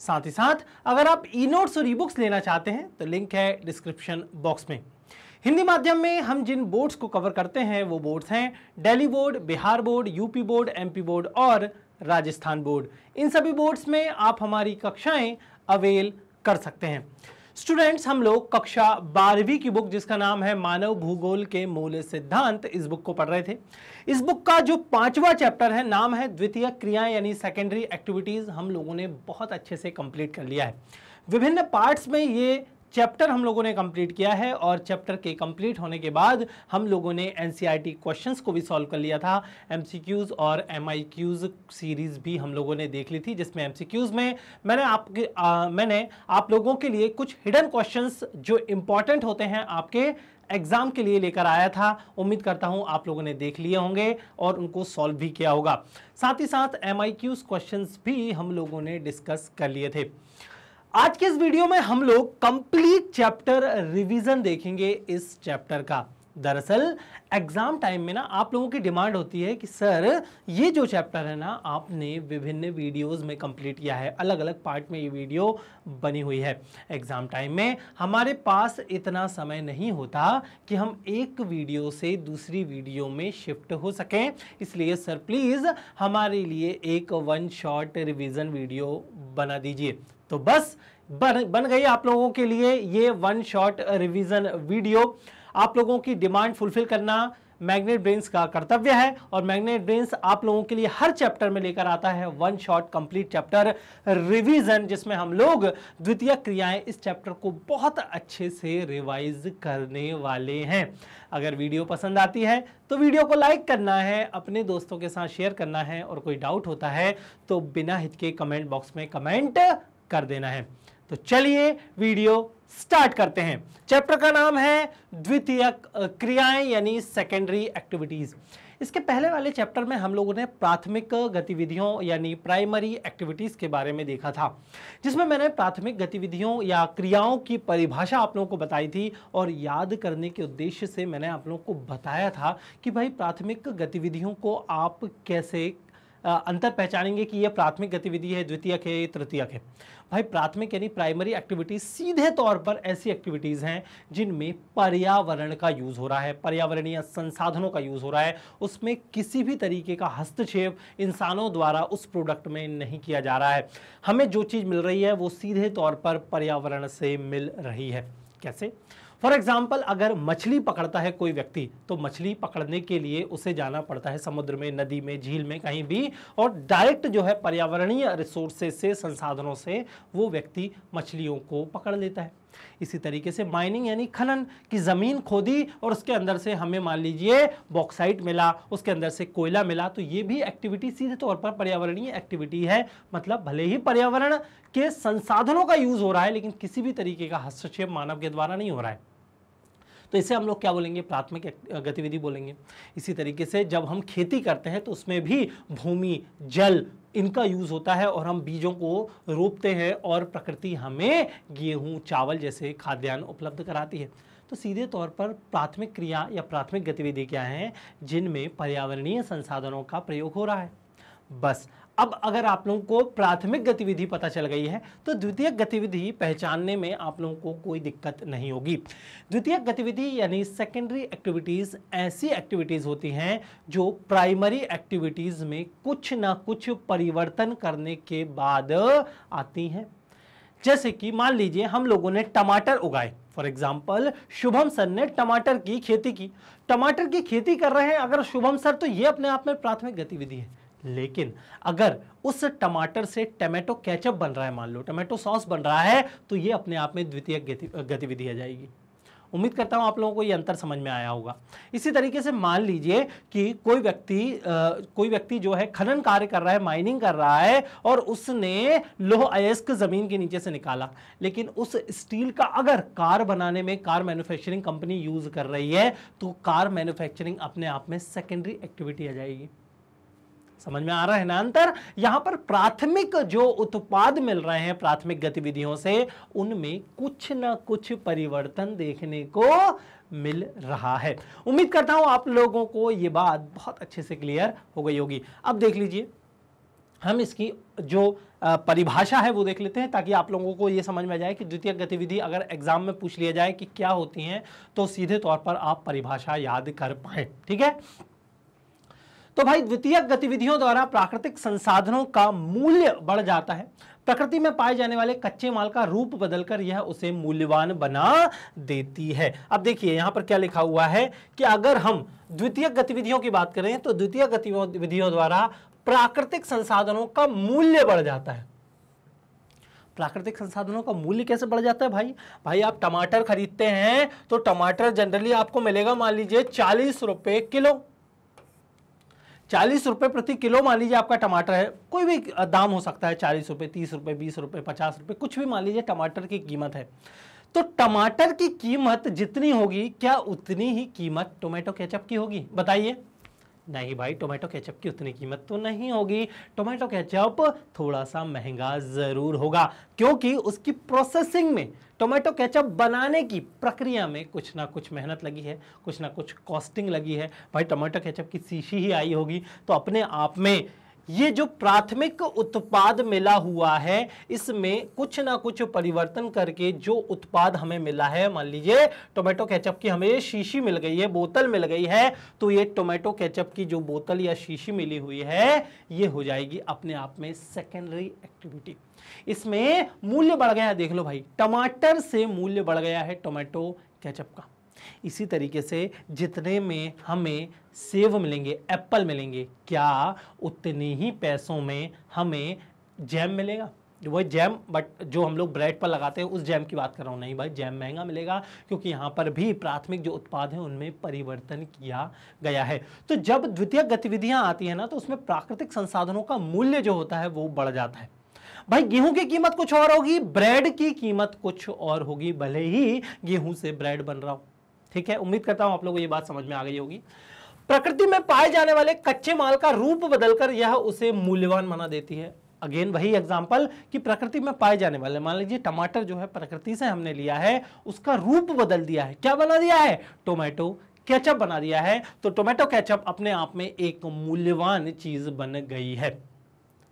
साथ ही साथ अगर आप ई नोट्स और ई बुक्स लेना चाहते हैं तो लिंक है डिस्क्रिप्शन बॉक्स में हिंदी माध्यम में हम जिन बोर्ड्स को कवर करते हैं वो बोर्ड्स हैं Delhi board Bihar board UP board MP board और राजस्थान बोर्ड इन सभी बोर्ड्स में आप हमारी कक्षाएं अवेल कर सकते हैं स्टूडेंट्स हम लोग कक्षा बारहवीं की बुक जिसका नाम है मानव भूगोल के मूल सिद्धांत इस बुक को पढ़ रहे थे इस बुक का जो पांचवा चैप्टर है नाम है द्वितीय क्रियाएं यानी सेकेंडरी एक्टिविटीज़ हम लोगों ने बहुत अच्छे से कंप्लीट कर लिया है विभिन्न पार्ट्स में ये चैप्टर हम लोगों ने कंप्लीट किया है और चैप्टर के कंप्लीट होने के बाद हम लोगों ने एन क्वेश्चंस e को भी सॉल्व कर लिया था एम और एम सीरीज़ भी हम लोगों ने देख ली थी जिसमें एम में मैंने आपके आ, मैंने आप लोगों के लिए कुछ हिडन क्वेश्चंस जो इम्पॉर्टेंट होते हैं आपके एग्ज़ाम के लिए लेकर आया था उम्मीद करता हूं आप लोगों ने देख लिए होंगे और उनको सॉल्व भी किया होगा साथ ही साथ एम क्वेश्चंस भी हम लोगों ने डिस्कस कर लिए थे आज के इस वीडियो में हम लोग कंप्लीट चैप्टर रिवीजन देखेंगे इस चैप्टर का दरअसल एग्जाम टाइम में ना आप लोगों की डिमांड होती है कि सर ये जो चैप्टर है ना आपने विभिन्न वीडियोस में कंप्लीट किया है अलग अलग पार्ट में ये वीडियो बनी हुई है एग्जाम टाइम में हमारे पास इतना समय नहीं होता कि हम एक वीडियो से दूसरी वीडियो में शिफ्ट हो सकें इसलिए सर प्लीज़ हमारे लिए एक वन शॉट रिविज़न वीडियो बना दीजिए तो बस बन बन गई आप लोगों के लिए ये वन शॉट रिवीजन वीडियो आप लोगों की डिमांड फुलफिल करना मैग्नेट ब्रेन्स का कर्तव्य है और मैग्नेट ब्रेन्स आप लोगों के लिए हर चैप्टर में लेकर आता है one shot complete chapter revision जिसमें हम लोग द्वितीय क्रियाएं इस चैप्टर को बहुत अच्छे से रिवाइज करने वाले हैं अगर वीडियो पसंद आती है तो वीडियो को लाइक करना है अपने दोस्तों के साथ शेयर करना है और कोई डाउट होता है तो बिना हिचके कमेंट बॉक्स में कमेंट कर देना है तो चलिए वीडियो स्टार्ट करते हैं चैप्टर का नाम है द्वितीय क्रियाएं यानी सेकेंडरी एक्टिविटीज़ इसके पहले वाले चैप्टर में हम लोगों ने प्राथमिक गतिविधियों यानी प्राइमरी एक्टिविटीज़ के बारे में देखा था जिसमें मैंने प्राथमिक गतिविधियों या क्रियाओं की परिभाषा आप लोगों को बताई थी और याद करने के उद्देश्य से मैंने आप लोगों को बताया था कि भाई प्राथमिक गतिविधियों को आप कैसे अंतर पहचानेंगे कि यह प्राथमिक गतिविधि है द्वितीयक है तृतीयक है भाई प्राथमिक यानी प्राइमरी एक्टिविटीज़ सीधे तौर पर ऐसी एक्टिविटीज़ हैं जिनमें पर्यावरण का यूज़ हो रहा है पर्यावरणीय संसाधनों का यूज़ हो रहा है उसमें किसी भी तरीके का हस्तक्षेप इंसानों द्वारा उस प्रोडक्ट में नहीं किया जा रहा है हमें जो चीज़ मिल रही है वो सीधे तौर पर पर्यावरण से मिल रही है कैसे फॉर एग्जाम्पल अगर मछली पकड़ता है कोई व्यक्ति तो मछली पकड़ने के लिए उसे जाना पड़ता है समुद्र में नदी में झील में कहीं भी और डायरेक्ट जो है पर्यावरणीय रिसोर्सेज से संसाधनों से वो व्यक्ति मछलियों को पकड़ लेता है इसी तरीके से माइनिंग यानी खनन की ज़मीन खोदी और उसके अंदर से हमें मान लीजिए बॉक्साइट मिला उसके अंदर से कोयला मिला तो ये भी एक्टिविटी सीधे तौर पर पर्यावरणीय एक्टिविटी है मतलब भले ही पर्यावरण के संसाधनों का यूज़ हो रहा है लेकिन किसी भी तरीके का हस्तक्षेप मानव के द्वारा नहीं हो रहा है तो इसे हम लोग क्या बोलेंगे प्राथमिक गतिविधि बोलेंगे इसी तरीके से जब हम खेती करते हैं तो उसमें भी भूमि जल इनका यूज़ होता है और हम बीजों को रोपते हैं और प्रकृति हमें गेहूँ चावल जैसे खाद्यान्न उपलब्ध कराती है तो सीधे तौर पर प्राथमिक क्रिया या प्राथमिक गतिविधि क्या है जिनमें पर्यावरणीय संसाधनों का प्रयोग हो रहा है बस अब अगर आप लोगों को प्राथमिक गतिविधि पता चल गई है तो द्वितीय गतिविधि पहचानने में आप लोगों को कोई दिक्कत नहीं होगी द्वितीय गतिविधि यानी सेकेंडरी एक्टिविटीज़ ऐसी एक्टिविटीज़ होती हैं जो प्राइमरी एक्टिविटीज़ में कुछ ना कुछ परिवर्तन करने के बाद आती हैं जैसे कि मान लीजिए हम लोगों ने टमाटर उगाए फॉर एग्जाम्पल शुभम सर ने टमाटर की खेती की टमाटर की खेती कर रहे हैं अगर शुभम सर तो ये अपने आप में प्राथमिक गतिविधि है लेकिन अगर उस टमाटर से टमाटो कैचअप बन रहा है मान लो टमाटो सॉस बन रहा है तो ये अपने आप में द्वितीय गतिविधि आ जाएगी उम्मीद करता हूं आप लोगों को ये अंतर समझ में आया होगा इसी तरीके से मान लीजिए कि कोई व्यक्ति कोई व्यक्ति जो है खनन कार्य कर रहा है माइनिंग कर रहा है और उसने लोह अयस्क ज़मीन के नीचे से निकाला लेकिन उस स्टील का अगर कार बनाने में कार मैन्युफैक्चरिंग कंपनी यूज़ कर रही है तो कार मैन्युफैक्चरिंग अपने आप में सेकेंडरी एक्टिविटी आ जाएगी समझ में आ रहा है ना अंतर यहां पर प्राथमिक जो उत्पाद मिल रहे हैं प्राथमिक गतिविधियों से उनमें कुछ ना कुछ परिवर्तन देखने को मिल रहा है उम्मीद करता हूं आप लोगों को यह बात बहुत अच्छे से क्लियर हो गई होगी अब देख लीजिए हम इसकी जो परिभाषा है वो देख लेते हैं ताकि आप लोगों को ये समझ में आ जाए कि द्वितीय गतिविधि अगर एग्जाम में पूछ लिया जाए कि क्या होती हैं तो सीधे तौर पर आप परिभाषा याद कर पाए ठीक है तो भाई द्वितीय गतिविधियों द्वारा प्राकृतिक संसाधनों का मूल्य बढ़ जाता है प्रकृति में पाए जाने वाले कच्चे माल का रूप बदलकर यह उसे मूल्यवान बना देती है अब देखिए यहां पर क्या लिखा हुआ है कि अगर हम द्वितीय गतिविधियों की बात करें तो द्वितीय गतिविधियों द्वारा प्राकृतिक संसाधनों का मूल्य बढ़ जाता है प्राकृतिक संसाधनों का मूल्य कैसे बढ़ जाता है भाई भाई आप टमाटर खरीदते हैं तो टमाटर जनरली आपको मिलेगा मान लीजिए चालीस रुपए किलो चालीस रुपये प्रति किलो मान लीजिए आपका टमाटर है कोई भी दाम हो सकता है चालीस रुपये तीस रुपये बीस रुपये पचास रुपये कुछ भी मान लीजिए टमाटर की कीमत है तो टमाटर की कीमत जितनी होगी क्या उतनी ही कीमत टोमेटो केचप की होगी बताइए नहीं भाई टोमेटो केचप की उतनी कीमत तो नहीं होगी टोमेटो केचप थोड़ा सा महंगा ज़रूर होगा क्योंकि उसकी प्रोसेसिंग में टोमेटो केचप बनाने की प्रक्रिया में कुछ ना कुछ मेहनत लगी है कुछ ना कुछ कॉस्टिंग लगी है भाई टोमेटो केचप की शीशी ही आई होगी तो अपने आप में ये जो प्राथमिक उत्पाद मिला हुआ है इसमें कुछ ना कुछ परिवर्तन करके जो उत्पाद हमें मिला है मान लीजिए टोमेटो केचप की हमें शीशी मिल गई है बोतल मिल गई है तो ये टोमेटो केचप की जो बोतल या शीशी मिली हुई है ये हो जाएगी अपने आप में सेकेंडरी एक्टिविटी इसमें मूल्य बढ़ गया देख लो भाई टमाटर से मूल्य बढ़ गया है टोमेटो केचप का इसी तरीके से जितने में हमें सेब मिलेंगे एप्पल मिलेंगे क्या उतने ही पैसों में हमें जैम मिलेगा वही जैम बट जो हम लोग ब्रेड पर लगाते हैं उस जैम की बात कर रहा हूँ नहीं भाई जैम महंगा मिलेगा क्योंकि यहाँ पर भी प्राथमिक जो उत्पाद हैं उनमें परिवर्तन किया गया है तो जब द्वितीय गतिविधियाँ आती हैं ना तो उसमें प्राकृतिक संसाधनों का मूल्य जो होता है वो बढ़ जाता है भाई गेहूं की कीमत कुछ और होगी ब्रेड की कीमत कुछ और होगी भले ही गेहूं से ब्रेड बन रहा हो ठीक है उम्मीद करता हूं आप लोगों को ये बात समझ में आ गई होगी प्रकृति में पाए जाने वाले कच्चे माल का रूप बदलकर यह उसे मूल्यवान बना देती है अगेन वही एग्जाम्पल कि प्रकृति में पाए जाने वाले मान लीजिए टमाटर जो है प्रकृति से हमने लिया है उसका रूप बदल दिया है क्या बना दिया है टोमेटो केचप बना दिया है तो टोमेटो केचप अपने आप में एक मूल्यवान चीज बन गई है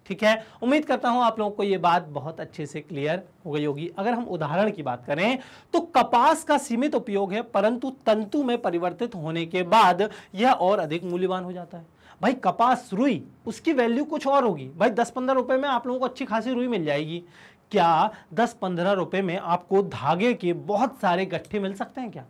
ठीक है उम्मीद करता हूं आप लोगों को ये बात बहुत अच्छे से क्लियर हो गई होगी अगर हम उदाहरण की बात करें तो कपास का सीमित उपयोग है परंतु तंतु में परिवर्तित होने के बाद यह और अधिक मूल्यवान हो जाता है भाई कपास रुई उसकी वैल्यू कुछ और होगी भाई दस पंद्रह रुपए में आप लोगों को अच्छी खासी रुई मिल जाएगी क्या दस पंद्रह रुपए में आपको धागे के बहुत सारे गट्ठे मिल सकते हैं क्या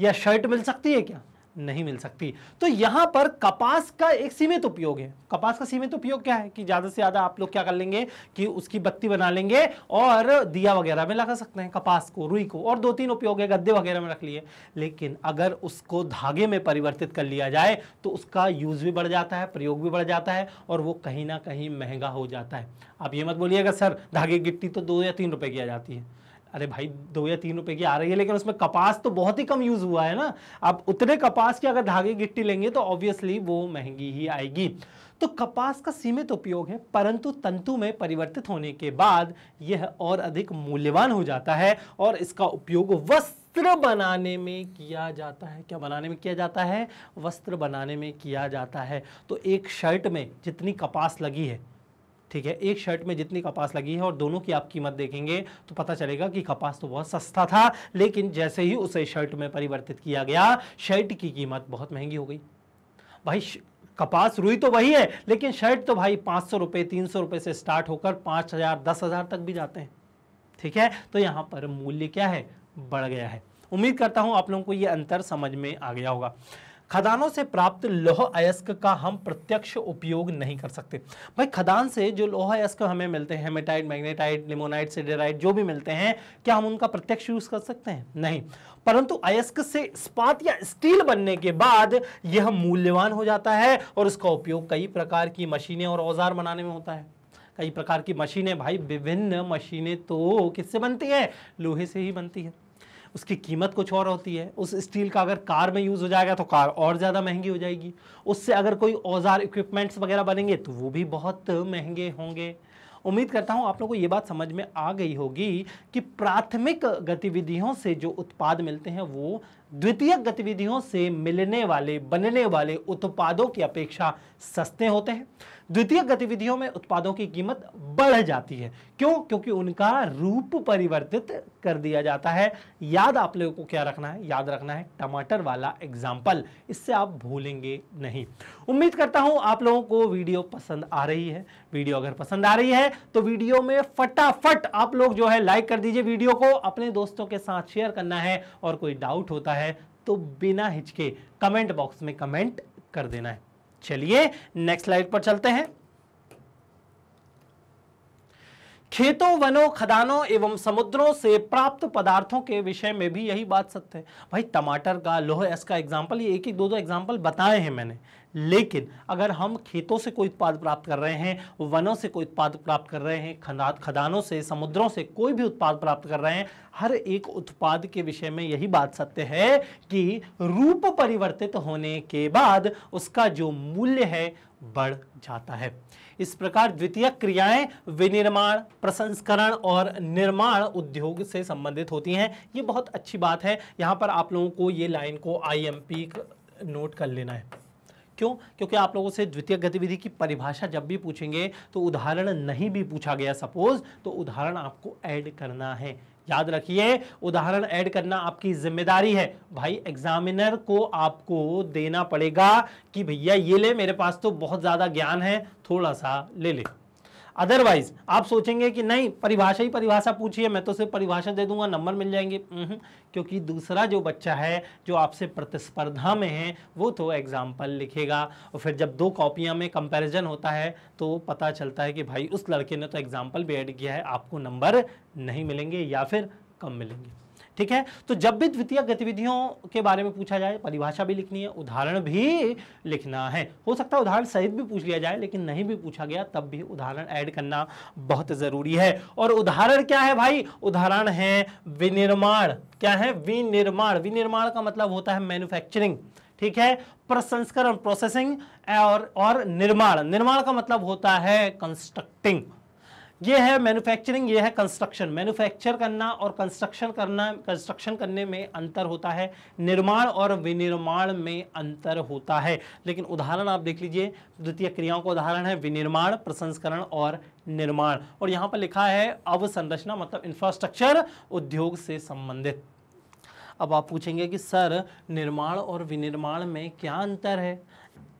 या शर्ट मिल सकती है क्या नहीं मिल सकती तो यहाँ पर कपास का एक सीमित उपयोग है कपास का सीमित उपयोग क्या है कि ज़्यादा से ज़्यादा आप लोग क्या कर लेंगे कि उसकी बत्ती बना लेंगे और दिया वगैरह में लगा सकते हैं कपास को रुई को और दो तीन उपयोग है गद्दे वगैरह में रख लिए लेकिन अगर उसको धागे में परिवर्तित कर लिया जाए तो उसका यूज भी बढ़ जाता है प्रयोग भी बढ़ जाता है और वो कहीं ना कहीं महंगा हो जाता है आप ये मत बोलिएगा सर धागे गिट्टी तो दो या तीन रुपये की आ जाती है अरे भाई दो या तीन रुपए की आ रही है लेकिन उसमें कपास तो बहुत ही कम यूज हुआ है ना आप उतने कपास की अगर धागे गिट्टी लेंगे तो ऑब्वियसली वो महंगी ही आएगी तो कपास का सीमित उपयोग है परंतु तंतु में परिवर्तित होने के बाद यह और अधिक मूल्यवान हो जाता है और इसका उपयोग वस्त्र वस्त्र बनाने में किया जाता है क्या बनाने में किया जाता है वस्त्र बनाने में किया जाता है तो एक शर्ट में जितनी कपास लगी है ठीक है एक शर्ट में जितनी कपास लगी है और दोनों की आप कीमत देखेंगे तो पता चलेगा कि कपास तो बहुत सस्ता था लेकिन जैसे ही उसे शर्ट में परिवर्तित किया गया शर्ट की कीमत बहुत महंगी हो गई भाई कपास रुई तो वही है लेकिन शर्ट तो भाई पाँच सौ रुपये तीन सौ रुपये से स्टार्ट होकर पाँच हज़ार दस हज़ार तक भी जाते हैं ठीक है तो यहाँ पर मूल्य क्या है बढ़ गया है उम्मीद करता हूँ आप लोगों को ये अंतर समझ में आ गया होगा खदानों से प्राप्त लोह अयस्क का हम प्रत्यक्ष उपयोग नहीं कर सकते भाई खदान से जो लोह अयस्क हमें मिलते हैं हेमेटाइट मैग्नेटाइट लिमोनाइट सिडेराइट जो भी मिलते हैं क्या हम उनका प्रत्यक्ष यूज कर सकते हैं नहीं परंतु अयस्क से इस्पात या स्टील बनने के बाद यह मूल्यवान हो जाता है और इसका उपयोग कई प्रकार की मशीनें और औजार बनाने में होता है कई प्रकार की मशीनें भाई विभिन्न मशीनें तो किससे बनती हैं लोहे से ही बनती है उसकी कीमत कुछ और होती है उस स्टील का अगर कार में यूज़ हो जाएगा तो कार और ज़्यादा महंगी हो जाएगी उससे अगर कोई औजार इक्विपमेंट्स वगैरह बनेंगे तो वो भी बहुत महंगे होंगे उम्मीद करता हूँ आप लोगों को ये बात समझ में आ गई होगी कि प्राथमिक गतिविधियों से जो उत्पाद मिलते हैं वो द्वितीयक गतिविधियों से मिलने वाले बनने वाले उत्पादों की अपेक्षा सस्ते होते हैं द्वितीय गतिविधियों में उत्पादों की कीमत बढ़ जाती है क्यों क्योंकि उनका रूप परिवर्तित कर दिया जाता है याद आप लोगों को क्या रखना है याद रखना है टमाटर वाला एग्जाम्पल इससे आप भूलेंगे नहीं उम्मीद करता हूं आप लोगों को वीडियो पसंद आ रही है वीडियो अगर पसंद आ रही है तो वीडियो में फटाफट आप लोग जो है लाइक कर दीजिए वीडियो को अपने दोस्तों के साथ शेयर करना है और कोई डाउट होता है तो बिना हिचके कमेंट बॉक्स में कमेंट कर देना है चलिए नेक्स्ट स्लाइड पर चलते हैं खेतों वनों खदानों एवं समुद्रों से प्राप्त पदार्थों के विषय में भी यही बात सत्य है भाई टमाटर का लोह एस का एग्जाम्पल ये एक एक दो दो एग्जाम्पल बताए हैं मैंने लेकिन अगर हम खेतों से कोई उत्पाद प्राप्त कर रहे हैं वनों से कोई उत्पाद प्राप्त कर रहे हैं खदान खदानों से समुद्रों से कोई भी उत्पाद प्राप्त कर रहे हैं हर एक उत्पाद के विषय में यही बात सत्य है कि रूप परिवर्तित होने के बाद उसका जो मूल्य है बढ़ जाता है इस प्रकार द्वितीय क्रियाएं विनिर्माण प्रसंस्करण और निर्माण उद्योग से संबंधित होती हैं ये बहुत अच्छी बात है यहाँ पर आप लोगों को ये लाइन को आईएमपी नोट कर लेना है क्यों क्योंकि आप लोगों से द्वितीय गतिविधि की परिभाषा जब भी पूछेंगे तो उदाहरण नहीं भी पूछा गया सपोज तो उदाहरण आपको ऐड करना है याद रखिए उदाहरण ऐड करना आपकी जिम्मेदारी है भाई एग्जामिनर को आपको देना पड़ेगा कि भैया ये ले मेरे पास तो बहुत ज़्यादा ज्ञान है थोड़ा सा ले ले अदरवाइज आप सोचेंगे कि नहीं परिभाषा ही परिभाषा पूछिए मैं तो सिर्फ परिभाषा दे दूंगा नंबर मिल जाएंगे हम्म, क्योंकि दूसरा जो बच्चा है जो आपसे प्रतिस्पर्धा में है वो तो एग्जाम्पल लिखेगा और फिर जब दो कॉपियाँ में कंपेरिजन होता है तो पता चलता है कि भाई उस लड़के ने तो एग्जाम्पल भी एड किया है आपको नंबर नहीं मिलेंगे या फिर कम मिलेंगे ठीक है तो जब भी द्वितीय गतिविधियों के बारे में पूछा जाए परिभाषा भी लिखनी है उदाहरण भी लिखना है हो सकता है उदाहरण सहित भी पूछ लिया जाए लेकिन नहीं भी पूछा गया तब भी उदाहरण ऐड करना बहुत ज़रूरी है और उदाहरण क्या है भाई उदाहरण है विनिर्माण क्या है विनिर्माण विनिर्माण का मतलब होता है मैन्युफैक्चरिंग ठीक है प्रसंस्करण प्रोसेसिंग और और निर्माण निर्माण का मतलब होता है कंस्ट्रक्टिंग ये है मैन्युफैक्चरिंग ये है कंस्ट्रक्शन मैन्युफैक्चर करना और कंस्ट्रक्शन करना कंस्ट्रक्शन करने में अंतर होता है निर्माण और विनिर्माण में अंतर होता है लेकिन उदाहरण आप देख लीजिए द्वितीय क्रियाओं का उदाहरण है विनिर्माण प्रसंस्करण और निर्माण और यहाँ पर लिखा है अवसंरचना मतलब इंफ्रास्ट्रक्चर उद्योग से संबंधित अब आप पूछेंगे कि सर निर्माण और विनिर्माण में क्या अंतर है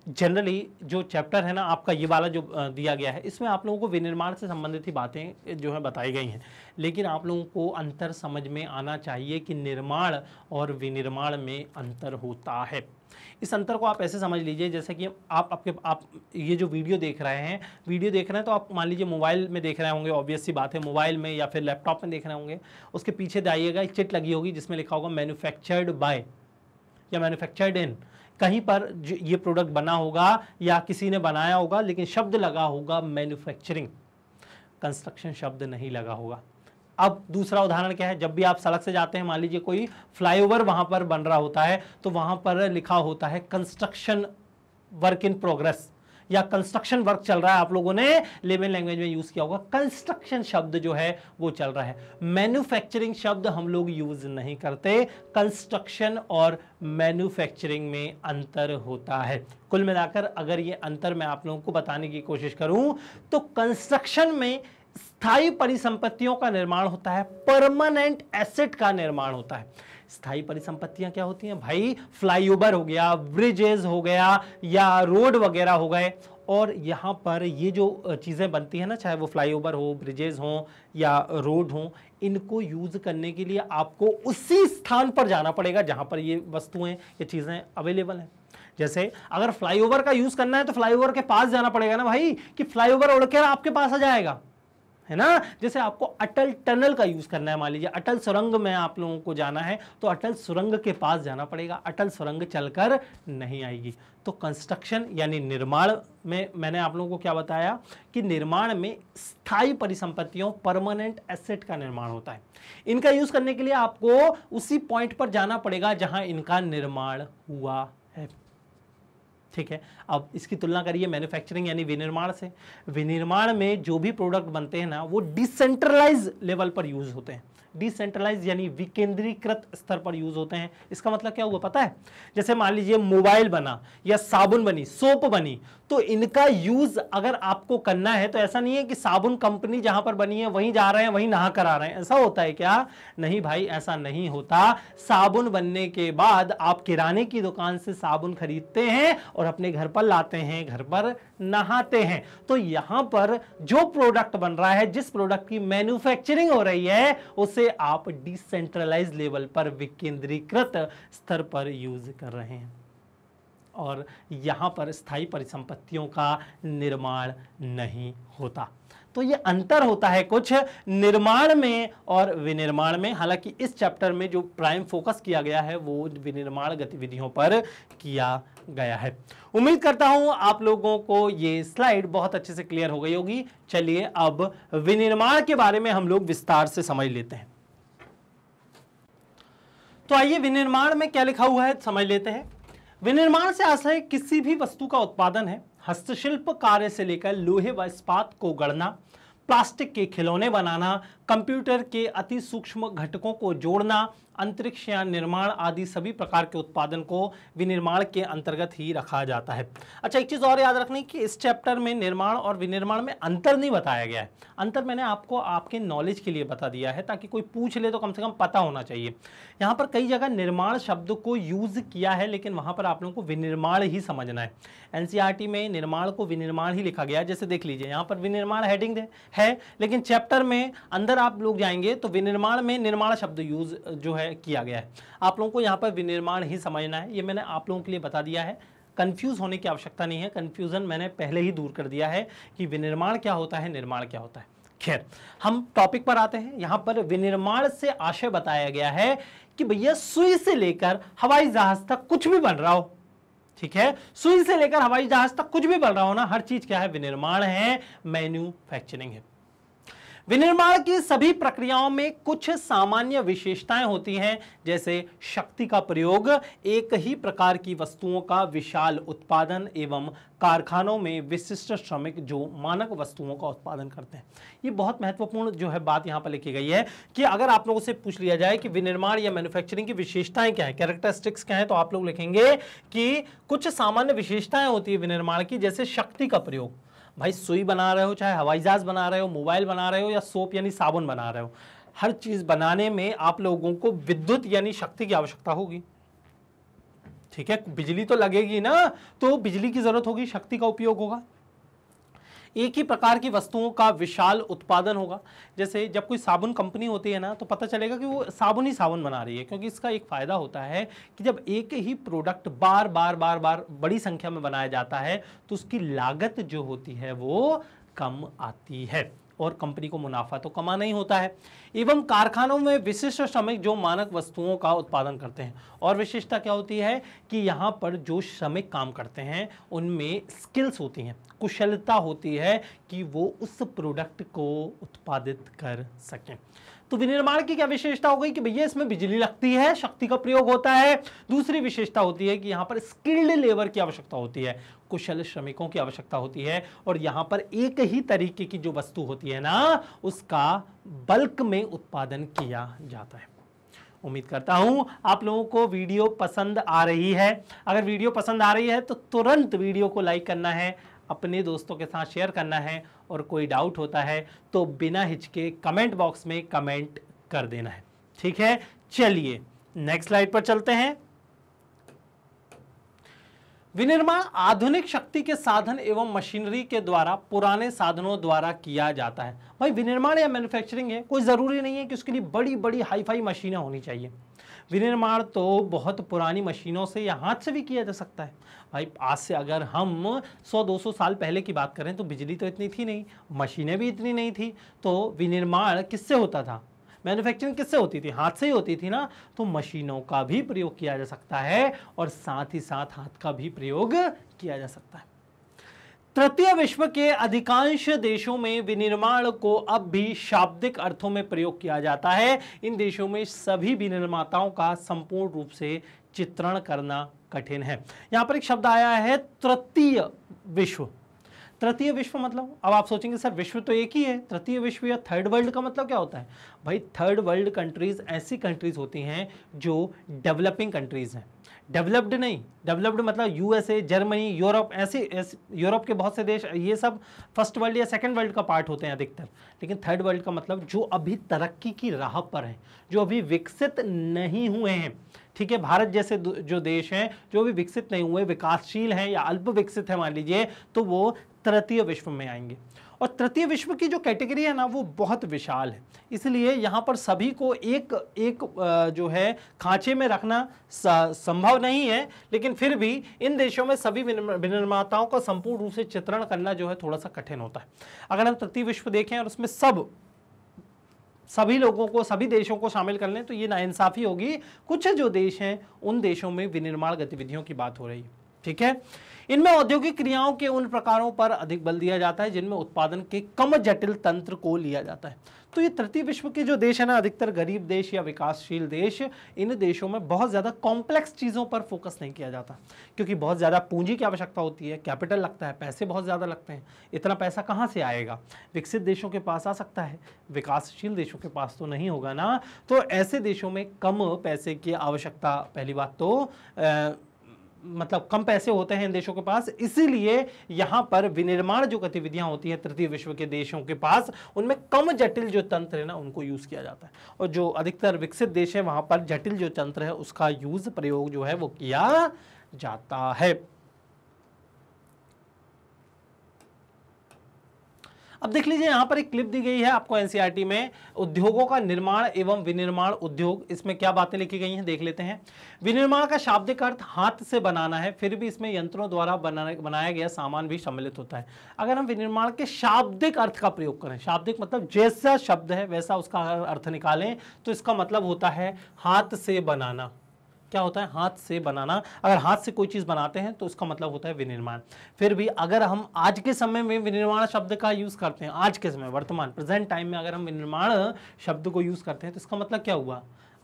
जनरली जो चैप्टर है ना आपका ये वाला जो दिया गया है इसमें आप लोगों को विनिर्माण से संबंधित ही बातें जो है बताई गई हैं लेकिन आप लोगों को अंतर समझ में आना चाहिए कि निर्माण और विनिर्माण में अंतर होता है इस अंतर को आप ऐसे समझ लीजिए जैसे कि आप आपके आप ये जो वीडियो देख रहे हैं वीडियो देख रहे हैं तो आप मान लीजिए मोबाइल में देख रहे होंगे ऑब्वियसली बात है मोबाइल में या फिर लैपटॉप में देख रहे होंगे उसके पीछे जाइएगा एक चिट लगी होगी जिसमें लिखा होगा मैन्युफैक्चर्ड बाय या मैन्युफैक्चर्ड इन कहीं पर ये प्रोडक्ट बना होगा या किसी ने बनाया होगा लेकिन शब्द लगा होगा मैन्युफैक्चरिंग कंस्ट्रक्शन शब्द नहीं लगा होगा अब दूसरा उदाहरण क्या है जब भी आप सड़क से जाते हैं मान लीजिए कोई फ्लाईओवर वहां पर बन रहा होता है तो वहां पर लिखा होता है कंस्ट्रक्शन वर्क इन प्रोग्रेस या कंस्ट्रक्शन वर्क चल रहा है आप लोगों ने लेवन लैंग्वेज में यूज किया होगा कंस्ट्रक्शन शब्द जो है वो चल रहा है मैन्युफैक्चरिंग शब्द हम लोग यूज नहीं करते कंस्ट्रक्शन और मैन्युफैक्चरिंग में अंतर होता है कुल मिलाकर अगर ये अंतर मैं आप लोगों को बताने की कोशिश करूं तो कंस्ट्रक्शन में स्थायी परिसंपत्तियों का निर्माण होता है परमानेंट एसेट का निर्माण होता है स्थायी परिसंपत्तियां क्या होती हैं भाई फ्लाईओवर हो गया ब्रिजेज हो गया या रोड वगैरह हो गए और यहाँ पर ये जो चीज़ें बनती हैं ना चाहे वो फ्लाईओवर हो ब्रिजेज हों या रोड हों इनको यूज़ करने के लिए आपको उसी स्थान पर जाना पड़ेगा जहाँ पर ये वस्तुएं ये चीज़ें अवेलेबल हैं जैसे अगर फ्लाईओवर का यूज़ करना है तो फ्लाईओवर के पास जाना पड़ेगा ना भाई कि फ्लाईओवर उड़कर आपके पास आ जाएगा है ना जैसे आपको अटल टनल का यूज़ करना है मान लीजिए अटल सुरंग में आप लोगों को जाना है तो अटल सुरंग के पास जाना पड़ेगा अटल सुरंग चलकर नहीं आएगी तो कंस्ट्रक्शन यानी निर्माण में मैंने आप लोगों को क्या बताया कि निर्माण में स्थायी परिसंपत्तियों परमानेंट एसेट का निर्माण होता है इनका यूज़ करने के लिए आपको उसी पॉइंट पर जाना पड़ेगा जहां इनका निर्माण हुआ ठीक है अब इसकी तुलना करिए मैन्युफैक्चरिंग यानी विनिर्माण से विनिर्माण में जो भी प्रोडक्ट बनते हैं ना वो डिसेंट्रलाइज लेवल पर यूज होते हैं डिसेंट्रलाइज यानी विकेंद्रीकृत स्तर पर यूज होते हैं इसका मतलब क्या हुआ पता है जैसे मान लीजिए मोबाइल बना या साबुन बनी सोप बनी तो इनका यूज अगर आपको करना है तो ऐसा नहीं है कि साबुन कंपनी जहां पर बनी है वहीं जा रहे हैं वहीं नहा कर आ रहे हैं ऐसा होता है क्या नहीं भाई ऐसा नहीं होता साबुन बनने के बाद आप किराने की दुकान से साबुन खरीदते हैं और अपने घर पर लाते हैं घर पर नहाते हैं तो यहां पर जो प्रोडक्ट बन रहा है जिस प्रोडक्ट की मैन्युफैक्चरिंग हो रही है उसे जिसे आप डिसेंट्रलाइज लेवल पर विकेंद्रीकृत स्तर पर यूज कर रहे हैं और यहाँ पर स्थायी परिसंपत्तियों का निर्माण नहीं होता तो ये अंतर होता है कुछ निर्माण में और विनिर्माण में हालांकि इस चैप्टर में जो प्राइम फोकस किया गया है वो विनिर्माण गतिविधियों पर किया गया है उम्मीद करता हूं आप लोगों को ये स्लाइड बहुत अच्छे से क्लियर हो गई होगी चलिए अब विनिर्माण के बारे में हम लोग विस्तार से समझ लेते हैं तो आइए विनिर्माण में क्या लिखा हुआ है समझ लेते हैं विनिर्माण से आशय किसी भी वस्तु का उत्पादन है हस्तशिल्प कार्य से लेकर लोहे व इस्पात को गढ़ना प्लास्टिक के खिलौने बनाना कंप्यूटर के अति सूक्ष्म घटकों को जोड़ना अंतरिक्ष या निर्माण आदि सभी प्रकार के उत्पादन को विनिर्माण के अंतर्गत ही रखा जाता है अच्छा एक चीज़ और याद रखनी कि इस चैप्टर में निर्माण और विनिर्माण में अंतर नहीं बताया गया है अंतर मैंने आपको आपके नॉलेज के लिए बता दिया है ताकि कोई पूछ ले तो कम से कम पता होना चाहिए यहाँ पर कई जगह निर्माण शब्द को यूज़ किया है लेकिन वहाँ पर आप लोगों को विनिर्माण ही समझना है एन e में निर्माण को विनिर्माण ही लिखा गया है जैसे देख लीजिए यहाँ पर विनिर्माण हेडिंग है लेकिन चैप्टर में अंदर अंदर आप लोग जाएंगे तो विनिर्माण में निर्माण शब्द यूज जो है किया गया है आप लोगों को यहाँ पर विनिर्माण ही समझना है ये मैंने आप लोगों के लिए बता दिया है कन्फ्यूज़ होने की आवश्यकता नहीं है कन्फ्यूज़न मैंने पहले ही दूर कर दिया है कि विनिर्माण क्या होता है निर्माण क्या होता है खैर हम टॉपिक पर आते हैं यहाँ पर विनिर्माण से आशय बताया गया है कि भैया सुई से लेकर हवाई जहाज तक कुछ भी बन रहा हो ठीक है सुई से लेकर हवाई जहाज तक कुछ भी बन रहा हो ना हर चीज क्या है विनिर्माण है मैन्युफैक्चरिंग है विनिर्माण की सभी प्रक्रियाओं में कुछ सामान्य विशेषताएं होती हैं जैसे शक्ति का प्रयोग एक ही प्रकार की वस्तुओं का विशाल उत्पादन एवं कारखानों में विशिष्ट श्रमिक जो मानक वस्तुओं का उत्पादन करते हैं ये बहुत महत्वपूर्ण जो है बात यहाँ पर लिखी गई है कि अगर आप लोगों से पूछ लिया जाए कि विनिर्माण या मैन्युफैक्चरिंग की विशेषताएं क्या है कैरेक्टरिस्टिक्स क्या है तो आप लोग लिखेंगे कि कुछ सामान्य विशेषताएं होती है विनिर्माण की जैसे शक्ति का प्रयोग भाई सुई बना रहे हो चाहे हवाई जहाज़ बना रहे हो मोबाइल बना रहे हो या सोप यानी साबुन बना रहे हो हर चीज़ बनाने में आप लोगों को विद्युत यानी शक्ति की आवश्यकता होगी ठीक है बिजली तो लगेगी ना तो बिजली की ज़रूरत होगी शक्ति का उपयोग होगा एक ही प्रकार की वस्तुओं का विशाल उत्पादन होगा जैसे जब कोई साबुन कंपनी होती है ना तो पता चलेगा कि वो साबुन ही साबुन बना रही है क्योंकि इसका एक फ़ायदा होता है कि जब एक ही प्रोडक्ट बार बार बार बार बड़ी संख्या में बनाया जाता है तो उसकी लागत जो होती है वो कम आती है और कंपनी को मुनाफा तो कमाना ही होता है एवं कारखानों में विशिष्ट श्रमिक जो मानक वस्तुओं का उत्पादन करते हैं और विशेषता क्या होती है कि यहाँ पर जो श्रमिक काम करते हैं उनमें स्किल्स होती हैं कुशलता होती है कि वो उस प्रोडक्ट को उत्पादित कर सकें तो विनिर्माण की क्या विशेषता हो गई कि भैया इसमें बिजली लगती है शक्ति का प्रयोग होता है दूसरी विशेषता होती है कि यहाँ पर स्किल्ड लेबर की आवश्यकता होती है कुशल श्रमिकों की आवश्यकता होती है और यहां पर एक ही तरीके की जो वस्तु होती है ना उसका बल्क में उत्पादन किया जाता है उम्मीद करता हूं आप लोगों को वीडियो पसंद आ रही है अगर वीडियो पसंद आ रही है तो तुरंत वीडियो को लाइक करना है अपने दोस्तों के साथ शेयर करना है और कोई डाउट होता है तो बिना हिचके कमेंट बॉक्स में कमेंट कर देना है ठीक है चलिए नेक्स्ट स्लाइड पर चलते हैं विनिर्माण आधुनिक शक्ति के साधन एवं मशीनरी के द्वारा पुराने साधनों द्वारा किया जाता है भाई विनिर्माण या मैन्युफैक्चरिंग है कोई ज़रूरी नहीं है कि उसके लिए बड़ी बड़ी हाईफाई मशीनें होनी चाहिए विनिर्माण तो बहुत पुरानी मशीनों से या हाथ से भी किया जा सकता है भाई आज से अगर हम 100-200 साल पहले की बात करें तो बिजली तो इतनी थी नहीं मशीनें भी इतनी नहीं थी तो विनिर्माण किससे होता था मैन्युफैक्चरिंग किससे होती थी हाथ से ही होती थी ना तो मशीनों का भी प्रयोग किया जा सकता है और साथ ही साथ हाथ का भी प्रयोग किया जा सकता है तृतीय विश्व के अधिकांश देशों में विनिर्माण को अब भी शाब्दिक अर्थों में प्रयोग किया जाता है इन देशों में सभी विनिर्माताओं का संपूर्ण रूप से चित्रण करना कठिन है यहां पर एक शब्द आया है तृतीय विश्व तृतीय विश्व मतलब अब आप सोचेंगे सर विश्व तो एक ही है तृतीय विश्व या थर्ड वर्ल्ड का मतलब क्या होता है भाई थर्ड वर्ल्ड कंट्रीज़ ऐसी कंट्रीज़ होती हैं जो डेवलपिंग कंट्रीज़ हैं डेवलप्ड नहीं डेवलप्ड मतलब यूएसए जर्मनी यूरोप ऐसे, यूरोप के बहुत से देश ये सब फर्स्ट वर्ल्ड या सेकेंड वर्ल्ड का पार्ट होते हैं अधिकतर लेकिन थर्ड वर्ल्ड का मतलब जो अभी तरक्की की राह पर है जो अभी विकसित नहीं हुए हैं ठीक है भारत जैसे जो देश हैं जो अभी विकसित नहीं हुए विकासशील हैं या अल्प विकसित हैं मान लीजिए तो वो तृतीय विश्व में आएंगे और तृतीय विश्व की जो कैटेगरी है ना वो बहुत विशाल है इसलिए यहाँ पर सभी को एक एक जो है खांचे में रखना संभव नहीं है लेकिन फिर भी इन देशों में सभी विनिर्माताओं का संपूर्ण रूप से चित्रण करना जो है थोड़ा सा कठिन होता है अगर हम तृतीय विश्व देखें और उसमें सब सभी लोगों को सभी देशों को शामिल कर लें तो ये नाइंसाफ़ी होगी कुछ जो देश हैं उन देशों में विनिर्माण गतिविधियों की बात हो रही है ठीक है इनमें औद्योगिक क्रियाओं के उन प्रकारों पर अधिक बल दिया जाता है जिनमें उत्पादन के कम जटिल तंत्र को लिया जाता है तो ये तृतीय विश्व के जो देश है ना अधिकतर गरीब देश या विकासशील देश इन देशों में बहुत ज़्यादा कॉम्प्लेक्स चीज़ों पर फोकस नहीं किया जाता क्योंकि बहुत ज़्यादा पूंजी की आवश्यकता होती है कैपिटल लगता है पैसे बहुत ज़्यादा लगते हैं इतना पैसा कहाँ से आएगा विकसित देशों के पास आ सकता है विकासशील देशों के पास तो नहीं होगा ना तो ऐसे देशों में कम पैसे की आवश्यकता पहली बात तो आ, मतलब कम पैसे होते हैं इन देशों के पास इसीलिए यहां पर विनिर्माण जो गतिविधियां होती है तृतीय विश्व के देशों के पास उनमें कम जटिल जो तंत्र है ना उनको यूज़ किया जाता है और जो अधिकतर विकसित देश है वहां पर जटिल जो तंत्र है उसका यूज़ प्रयोग जो है वो किया जाता है अब देख लीजिए यहाँ पर एक क्लिप दी गई है आपको एनसीईआरटी e में उद्योगों का निर्माण एवं विनिर्माण उद्योग इसमें क्या बातें लिखी गई हैं देख लेते हैं विनिर्माण का शाब्दिक अर्थ हाथ से बनाना है फिर भी इसमें यंत्रों द्वारा बना बनाया गया सामान भी सम्मिलित होता है अगर हम विनिर्माण के शाब्दिक अर्थ का प्रयोग करें शाब्दिक मतलब जैसा शब्द है वैसा उसका अर्थ निकालें तो इसका मतलब होता है हाथ से बनाना क्या होता है हाथ से बनाना अगर हाथ से कोई चीज़ बनाते हैं तो उसका मतलब होता है विनिर्माण फिर भी अगर हम आज के समय में विनिर्माण शब्द का यूज़ करते हैं आज के समय वर्तमान प्रेजेंट टाइम में अगर हम विनिर्माण शब्द को यूज़ करते हैं तो इसका मतलब क्या हुआ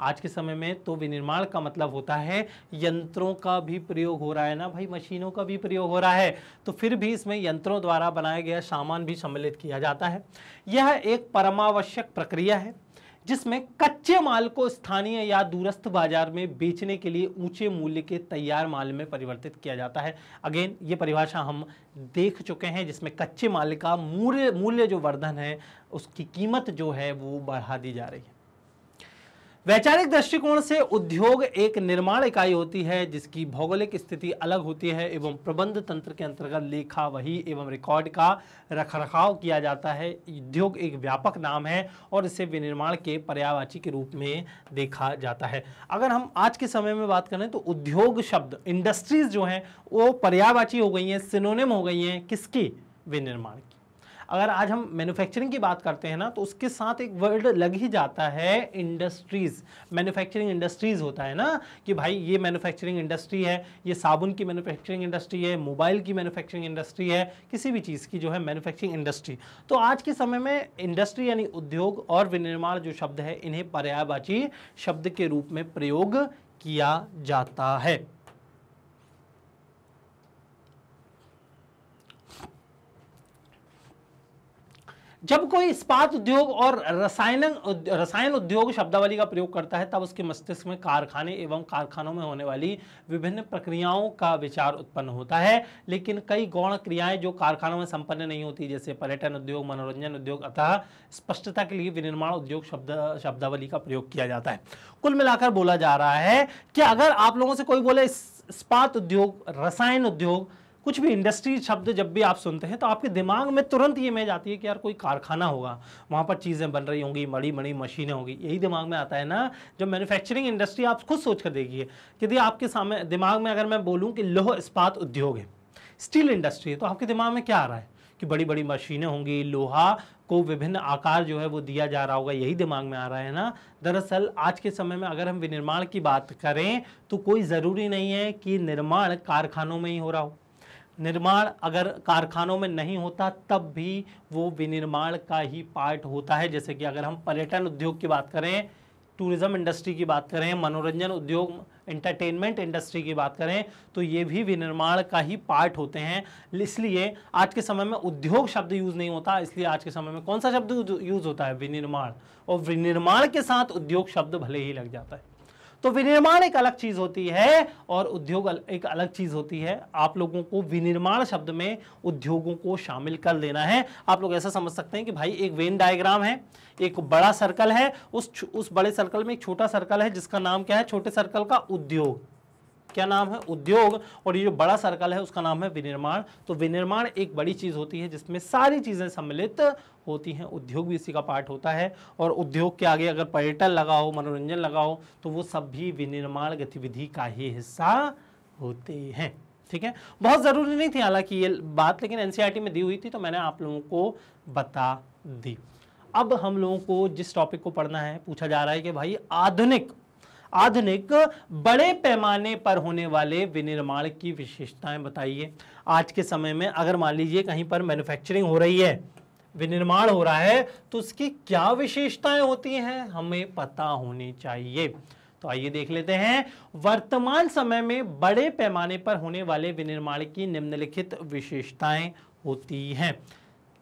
आज के समय में तो विनिर्माण का मतलब होता है यंत्रों का भी प्रयोग हो रहा है ना भाई मशीनों का भी प्रयोग हो रहा है तो फिर भी इसमें यंत्रों द्वारा बनाया गया सामान भी सम्मिलित किया जाता है यह एक परमावश्यक प्रक्रिया है जिसमें कच्चे माल को स्थानीय या दूरस्थ बाजार में बेचने के लिए ऊंचे मूल्य के तैयार माल में परिवर्तित किया जाता है अगेन ये परिभाषा हम देख चुके हैं जिसमें कच्चे माल का मूल्य मूल्य जो वर्धन है उसकी कीमत जो है वो बढ़ा दी जा रही है वैचारिक दृष्टिकोण से उद्योग एक निर्माण इकाई होती है जिसकी भौगोलिक स्थिति अलग होती है एवं प्रबंध तंत्र के अंतर्गत लेखा वही एवं रिकॉर्ड का रखरखाव किया जाता है उद्योग एक व्यापक नाम है और इसे विनिर्माण के पर्यावाची के रूप में देखा जाता है अगर हम आज के समय में बात करें तो उद्योग शब्द इंडस्ट्रीज जो हैं वो पर्यावाची हो गई हैं सिनोनिम हो गई हैं किसकी विनिर्माण अगर आज हम मैन्युफैक्चरिंग की बात करते हैं ना तो उसके साथ एक वर्ड लग ही जाता है इंडस्ट्रीज़ मैन्युफैक्चरिंग इंडस्ट्रीज़ होता है ना कि भाई ये मैन्युफैक्चरिंग इंडस्ट्री है ये साबुन की मैन्युफैक्चरिंग इंडस्ट्री है मोबाइल की मैन्युफैक्चरिंग इंडस्ट्री है किसी भी चीज़ की जो है मैन्युफैक्चरिंग इंडस्ट्री तो आज के समय में इंडस्ट्री यानी उद्योग और विनिर्माण जो शब्द है इन्हें पर्यायवाची शब्द के रूप में प्रयोग किया जाता है जब कोई इस्पात उद्योग और रसायन रसायन उद्योग शब्दावली का प्रयोग करता है तब उसके मस्तिष्क में कारखाने एवं कारखानों में होने वाली विभिन्न प्रक्रियाओं का विचार उत्पन्न होता है लेकिन कई गौण क्रियाएं जो कारखानों में संपन्न नहीं होती जैसे पर्यटन उद्योग मनोरंजन उद्योग अतः स्पष्टता के लिए विनिर्माण उद्योग शब्द शब्दावली का प्रयोग किया जाता है कुल मिलाकर बोला जा रहा है कि अगर आप लोगों से कोई बोले इस्पात उद्योग रसायन उद्योग कुछ भी इंडस्ट्री शब्द जब भी आप सुनते हैं तो आपके दिमाग में तुरंत ये इमेज आती है कि यार कोई कारखाना होगा वहाँ पर चीज़ें बन रही होंगी बड़ी बड़ी मशीनें होगी यही दिमाग में आता है ना जब मैन्युफैक्चरिंग इंडस्ट्री आप खुद सोच कर देखिए यदि आपके सामने दिमाग में अगर मैं बोलूँ कि लोह इस्पात उद्योग है स्टील इंडस्ट्री है तो आपके दिमाग में क्या आ रहा है कि बड़ी बड़ी मशीनें होंगी लोहा को विभिन्न आकार जो है वो दिया जा रहा होगा यही दिमाग में आ रहा है ना दरअसल आज के समय में अगर हम विनिर्माण की बात करें तो कोई ज़रूरी नहीं है कि निर्माण कारखानों में ही हो रहा हो निर्माण अगर कारखानों में नहीं होता तब भी वो विनिर्माण का ही पार्ट होता है जैसे कि अगर हम पर्यटन उद्योग की बात करें टूरिज़्म इंडस्ट्री की बात करें मनोरंजन उद्योग एंटरटेनमेंट इंडस्ट्री की बात करें तो ये भी विनिर्माण का ही पार्ट होते हैं इसलिए आज के समय में उद्योग शब्द यूज़ नहीं होता इसलिए आज के समय में कौन सा शब्द यूज़ होता है विनिर्माण और विनिर्माण के साथ उद्योग शब्द भले ही लग जाता है तो विनिर्माण एक अलग चीज़ होती है और उद्योग एक अलग चीज़ होती है आप लोगों को विनिर्माण शब्द में उद्योगों को शामिल कर लेना है आप लोग ऐसा समझ सकते हैं कि भाई एक वेन डायग्राम है एक बड़ा सर्कल है उस उस बड़े सर्कल में एक छोटा सर्कल है जिसका नाम क्या है छोटे सर्कल का उद्योग क्या नाम है उद्योग और ये जो बड़ा सर्कल है उसका नाम है विनिर्माण तो विनिर्माण एक बड़ी चीज़ होती है जिसमें सारी चीज़ें सम्मिलित होती हैं उद्योग भी इसी का पार्ट होता है और उद्योग के आगे अगर पर्यटन लगा हो मनोरंजन लगा हो तो वो सब भी विनिर्माण गतिविधि का ही हिस्सा होते हैं ठीक है बहुत ज़रूरी नहीं थी हालांकि ये बात लेकिन एनसीईआरटी में दी हुई थी तो मैंने आप लोगों को बता दी अब हम लोगों को जिस टॉपिक को पढ़ना है पूछा जा रहा है कि भाई आधुनिक आधुनिक बड़े पैमाने पर होने वाले विनिर्माण की विशेषताएं बताइए आज के समय में अगर मान लीजिए कहीं पर मैन्युफैक्चरिंग हो रही है विनिर्माण हो रहा है तो उसकी क्या विशेषताएं होती हैं हमें पता होनी चाहिए तो आइए देख लेते हैं वर्तमान समय में बड़े पैमाने पर होने वाले विनिर्माण की निम्नलिखित विशेषताएं होती हैं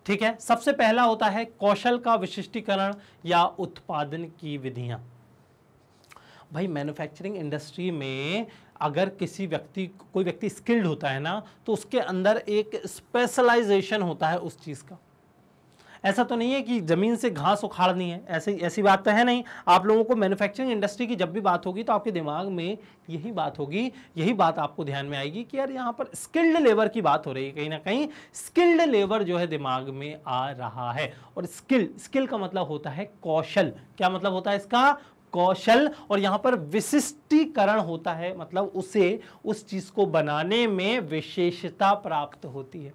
ठीक है सबसे पहला होता है कौशल का विशिष्टीकरण या उत्पादन की विधियां भाई मैन्युफैक्चरिंग इंडस्ट्री में अगर किसी व्यक्ति कोई व्यक्ति स्किल्ड होता है ना तो उसके अंदर एक स्पेशलाइजेशन होता है उस चीज़ का ऐसा तो नहीं है कि ज़मीन से घास उखाड़नी है ऐसे ऐसी बात तो है नहीं आप लोगों को मैन्युफैक्चरिंग इंडस्ट्री की जब भी बात होगी तो आपके दिमाग में यही बात होगी यही बात आपको ध्यान में आएगी कि यार यहाँ पर स्किल्ड लेबर की बात हो रही है कहीं ना कहीं स्किल्ड लेबर जो है दिमाग में आ रहा है और स्किल स्किल का मतलब होता है कौशल क्या मतलब होता है इसका कौशल और यहाँ पर विशिष्टीकरण होता है मतलब उसे उस चीज़ को बनाने में विशेषता प्राप्त होती है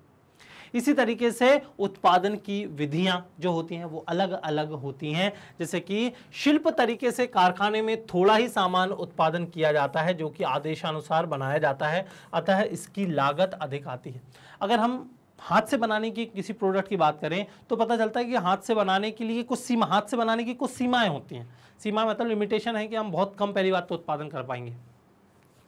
इसी तरीके से उत्पादन की विधियां जो होती हैं वो अलग अलग होती हैं जैसे कि शिल्प तरीके से कारखाने में थोड़ा ही सामान उत्पादन किया जाता है जो कि आदेशानुसार बनाया जाता है अतः इसकी लागत अधिक आती है अगर हम हाथ से बनाने की किसी प्रोडक्ट की बात करें तो पता चलता है कि हाथ से बनाने के लिए कुछ सीमा हाथ से बनाने की कुछ सीमाएं होती हैं सीमा मतलब लिमिटेशन है कि हम बहुत कम पहली बात तो उत्पादन कर पाएंगे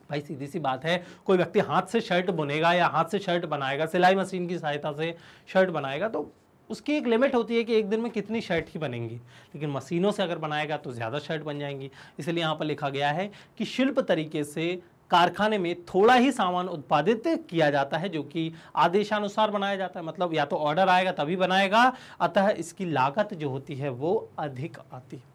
भाई सीधी सी बात है कोई व्यक्ति हाथ से शर्ट बुनेगा या हाथ से शर्ट बनाएगा सिलाई मशीन की सहायता से शर्ट बनाएगा तो उसकी एक लिमिट होती है कि एक दिन में कितनी शर्ट ही बनेंगी लेकिन मशीनों से अगर बनाएगा तो ज़्यादा शर्ट बन जाएंगी इसलिए यहाँ पर लिखा गया है कि शिल्प तरीके से कारखाने में थोड़ा ही सामान उत्पादित किया जाता है जो कि आदेशानुसार बनाया जाता है मतलब या तो ऑर्डर आएगा तभी बनाएगा अतः इसकी लागत जो होती है वो अधिक आती है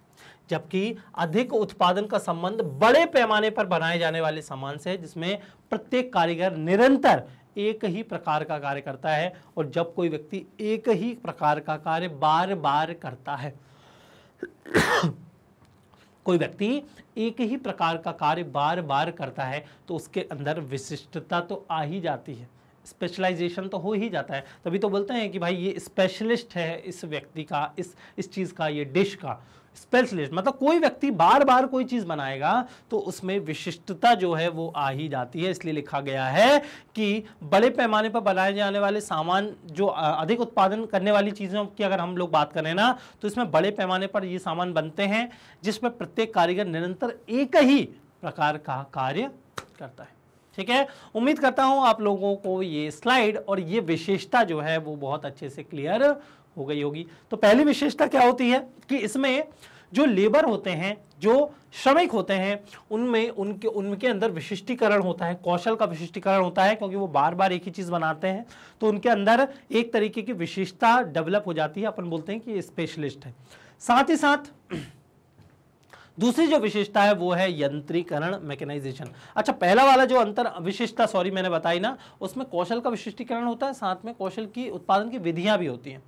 जबकि अधिक उत्पादन का संबंध बड़े पैमाने पर बनाए जाने वाले सामान से है जिसमें प्रत्येक कारीगर निरंतर एक ही प्रकार का कार्य करता है और जब कोई व्यक्ति एक ही प्रकार का कार्य बार बार करता है कोई व्यक्ति एक ही प्रकार का कार्य बार बार करता है तो उसके अंदर विशिष्टता तो आ ही जाती है स्पेशलाइजेशन तो हो ही जाता है तभी तो बोलते हैं कि भाई ये स्पेशलिस्ट है इस व्यक्ति का इस इस चीज़ का ये डिश का स्पेशलिस्ट मतलब कोई व्यक्ति बार बार कोई चीज बनाएगा तो उसमें विशिष्टता जो है वो आ ही जाती है इसलिए लिखा गया है कि बड़े पैमाने पर बनाए जाने वाले सामान जो अधिक उत्पादन करने वाली चीज़ों की अगर हम लोग बात करें ना तो इसमें बड़े पैमाने पर ये सामान बनते हैं जिसमें प्रत्येक कारीगर निरंतर एक ही प्रकार का कार्य करता है ठीक है उम्मीद करता हूँ आप लोगों को ये स्लाइड और ये विशेषता जो है वो बहुत अच्छे से क्लियर हो गई होगी तो पहली विशेषता क्या होती है कि इसमें जो लेबर होते हैं जो श्रमिक होते हैं उनमें उनके उनके अंदर विशिष्टीकरण होता है कौशल का विशिष्टीकरण होता है क्योंकि वो बार बार एक ही चीज़ बनाते हैं तो उनके अंदर एक तरीके की विशेषता डेवलप हो जाती है अपन बोलते हैं कि स्पेशलिस्ट है साथ ही साथ दूसरी जो विशेषता है वो है यंत्रीकरण मैकेनाइजेशन अच्छा पहला वाला जो अंतर विशेषता सॉरी मैंने बताई ना उसमें कौशल का विशिष्टीकरण होता है साथ में कौशल की उत्पादन की विधियां भी होती हैं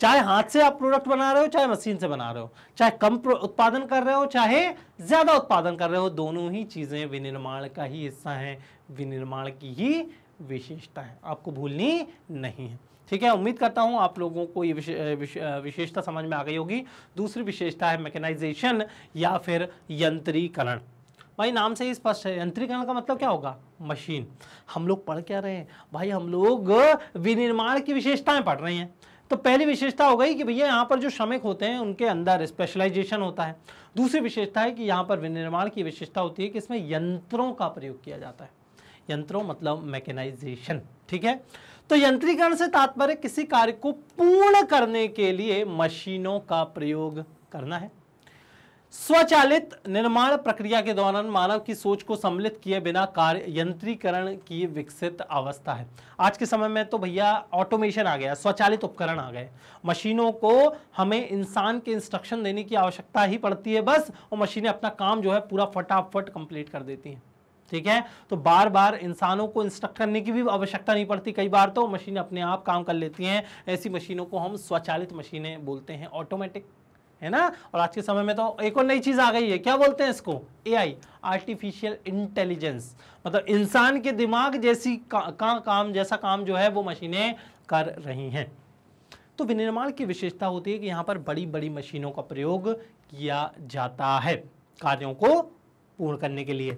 चाहे हाथ से आप प्रोडक्ट बना रहे हो चाहे मशीन से बना रहे हो चाहे कम उत्पादन कर रहे हो चाहे ज़्यादा उत्पादन कर रहे हो दोनों ही चीज़ें विनिर्माण का ही हिस्सा हैं विनिर्माण की ही विशेषता है आपको भूलनी नहीं है ठीक है उम्मीद करता हूँ आप लोगों को ये विशेषता समझ में आ गई होगी दूसरी विशेषता है मैकेनाइजेशन या फिर यंत्रीकरण भाई नाम से ही स्पष्ट है यंत्रीकरण का मतलब क्या होगा मशीन हम लोग पढ़ क्या रहे हैं भाई हम लोग विनिर्माण की विशेषताएं पढ़ रहे हैं तो पहली विशेषता हो गई कि भैया यहाँ पर जो श्रमिक होते हैं उनके अंदर स्पेशलाइजेशन होता है दूसरी विशेषता है कि यहाँ पर विनिर्माण की विशेषता होती है कि इसमें यंत्रों का प्रयोग किया जाता है यंत्रों मतलब मैकेनाइजेशन ठीक है तो यंत्रीकरण से तात्पर्य किसी कार्य को पूर्ण करने के लिए मशीनों का प्रयोग करना है स्वचालित निर्माण प्रक्रिया के दौरान मानव की सोच को सम्मिलित किए बिना कार्य यंत्रीकरण की विकसित अवस्था है आज के समय में तो भैया ऑटोमेशन आ गया स्वचालित उपकरण आ गए मशीनों को हमें इंसान के इंस्ट्रक्शन देने की आवश्यकता ही पड़ती है बस और मशीनें अपना काम जो है पूरा फटाफट कंप्लीट कर देती हैं ठीक है तो बार बार इंसानों को इंस्ट्रक्ट करने की भी आवश्यकता नहीं पड़ती कई बार तो मशीनें अपने आप काम कर लेती हैं ऐसी मशीनों को हम स्वचालित मशीनें बोलते हैं ऑटोमेटिक है ना और आज के समय में तो एक और नई चीज़ आ गई है क्या बोलते हैं इसको एआई आर्टिफिशियल इंटेलिजेंस मतलब इंसान के दिमाग जैसी का, का काम जैसा काम जो है वो मशीनें कर रही हैं तो विनिर्माण की विशेषता होती है कि यहाँ पर बड़ी बड़ी मशीनों का प्रयोग किया जाता है कार्यों को पूर्ण करने के लिए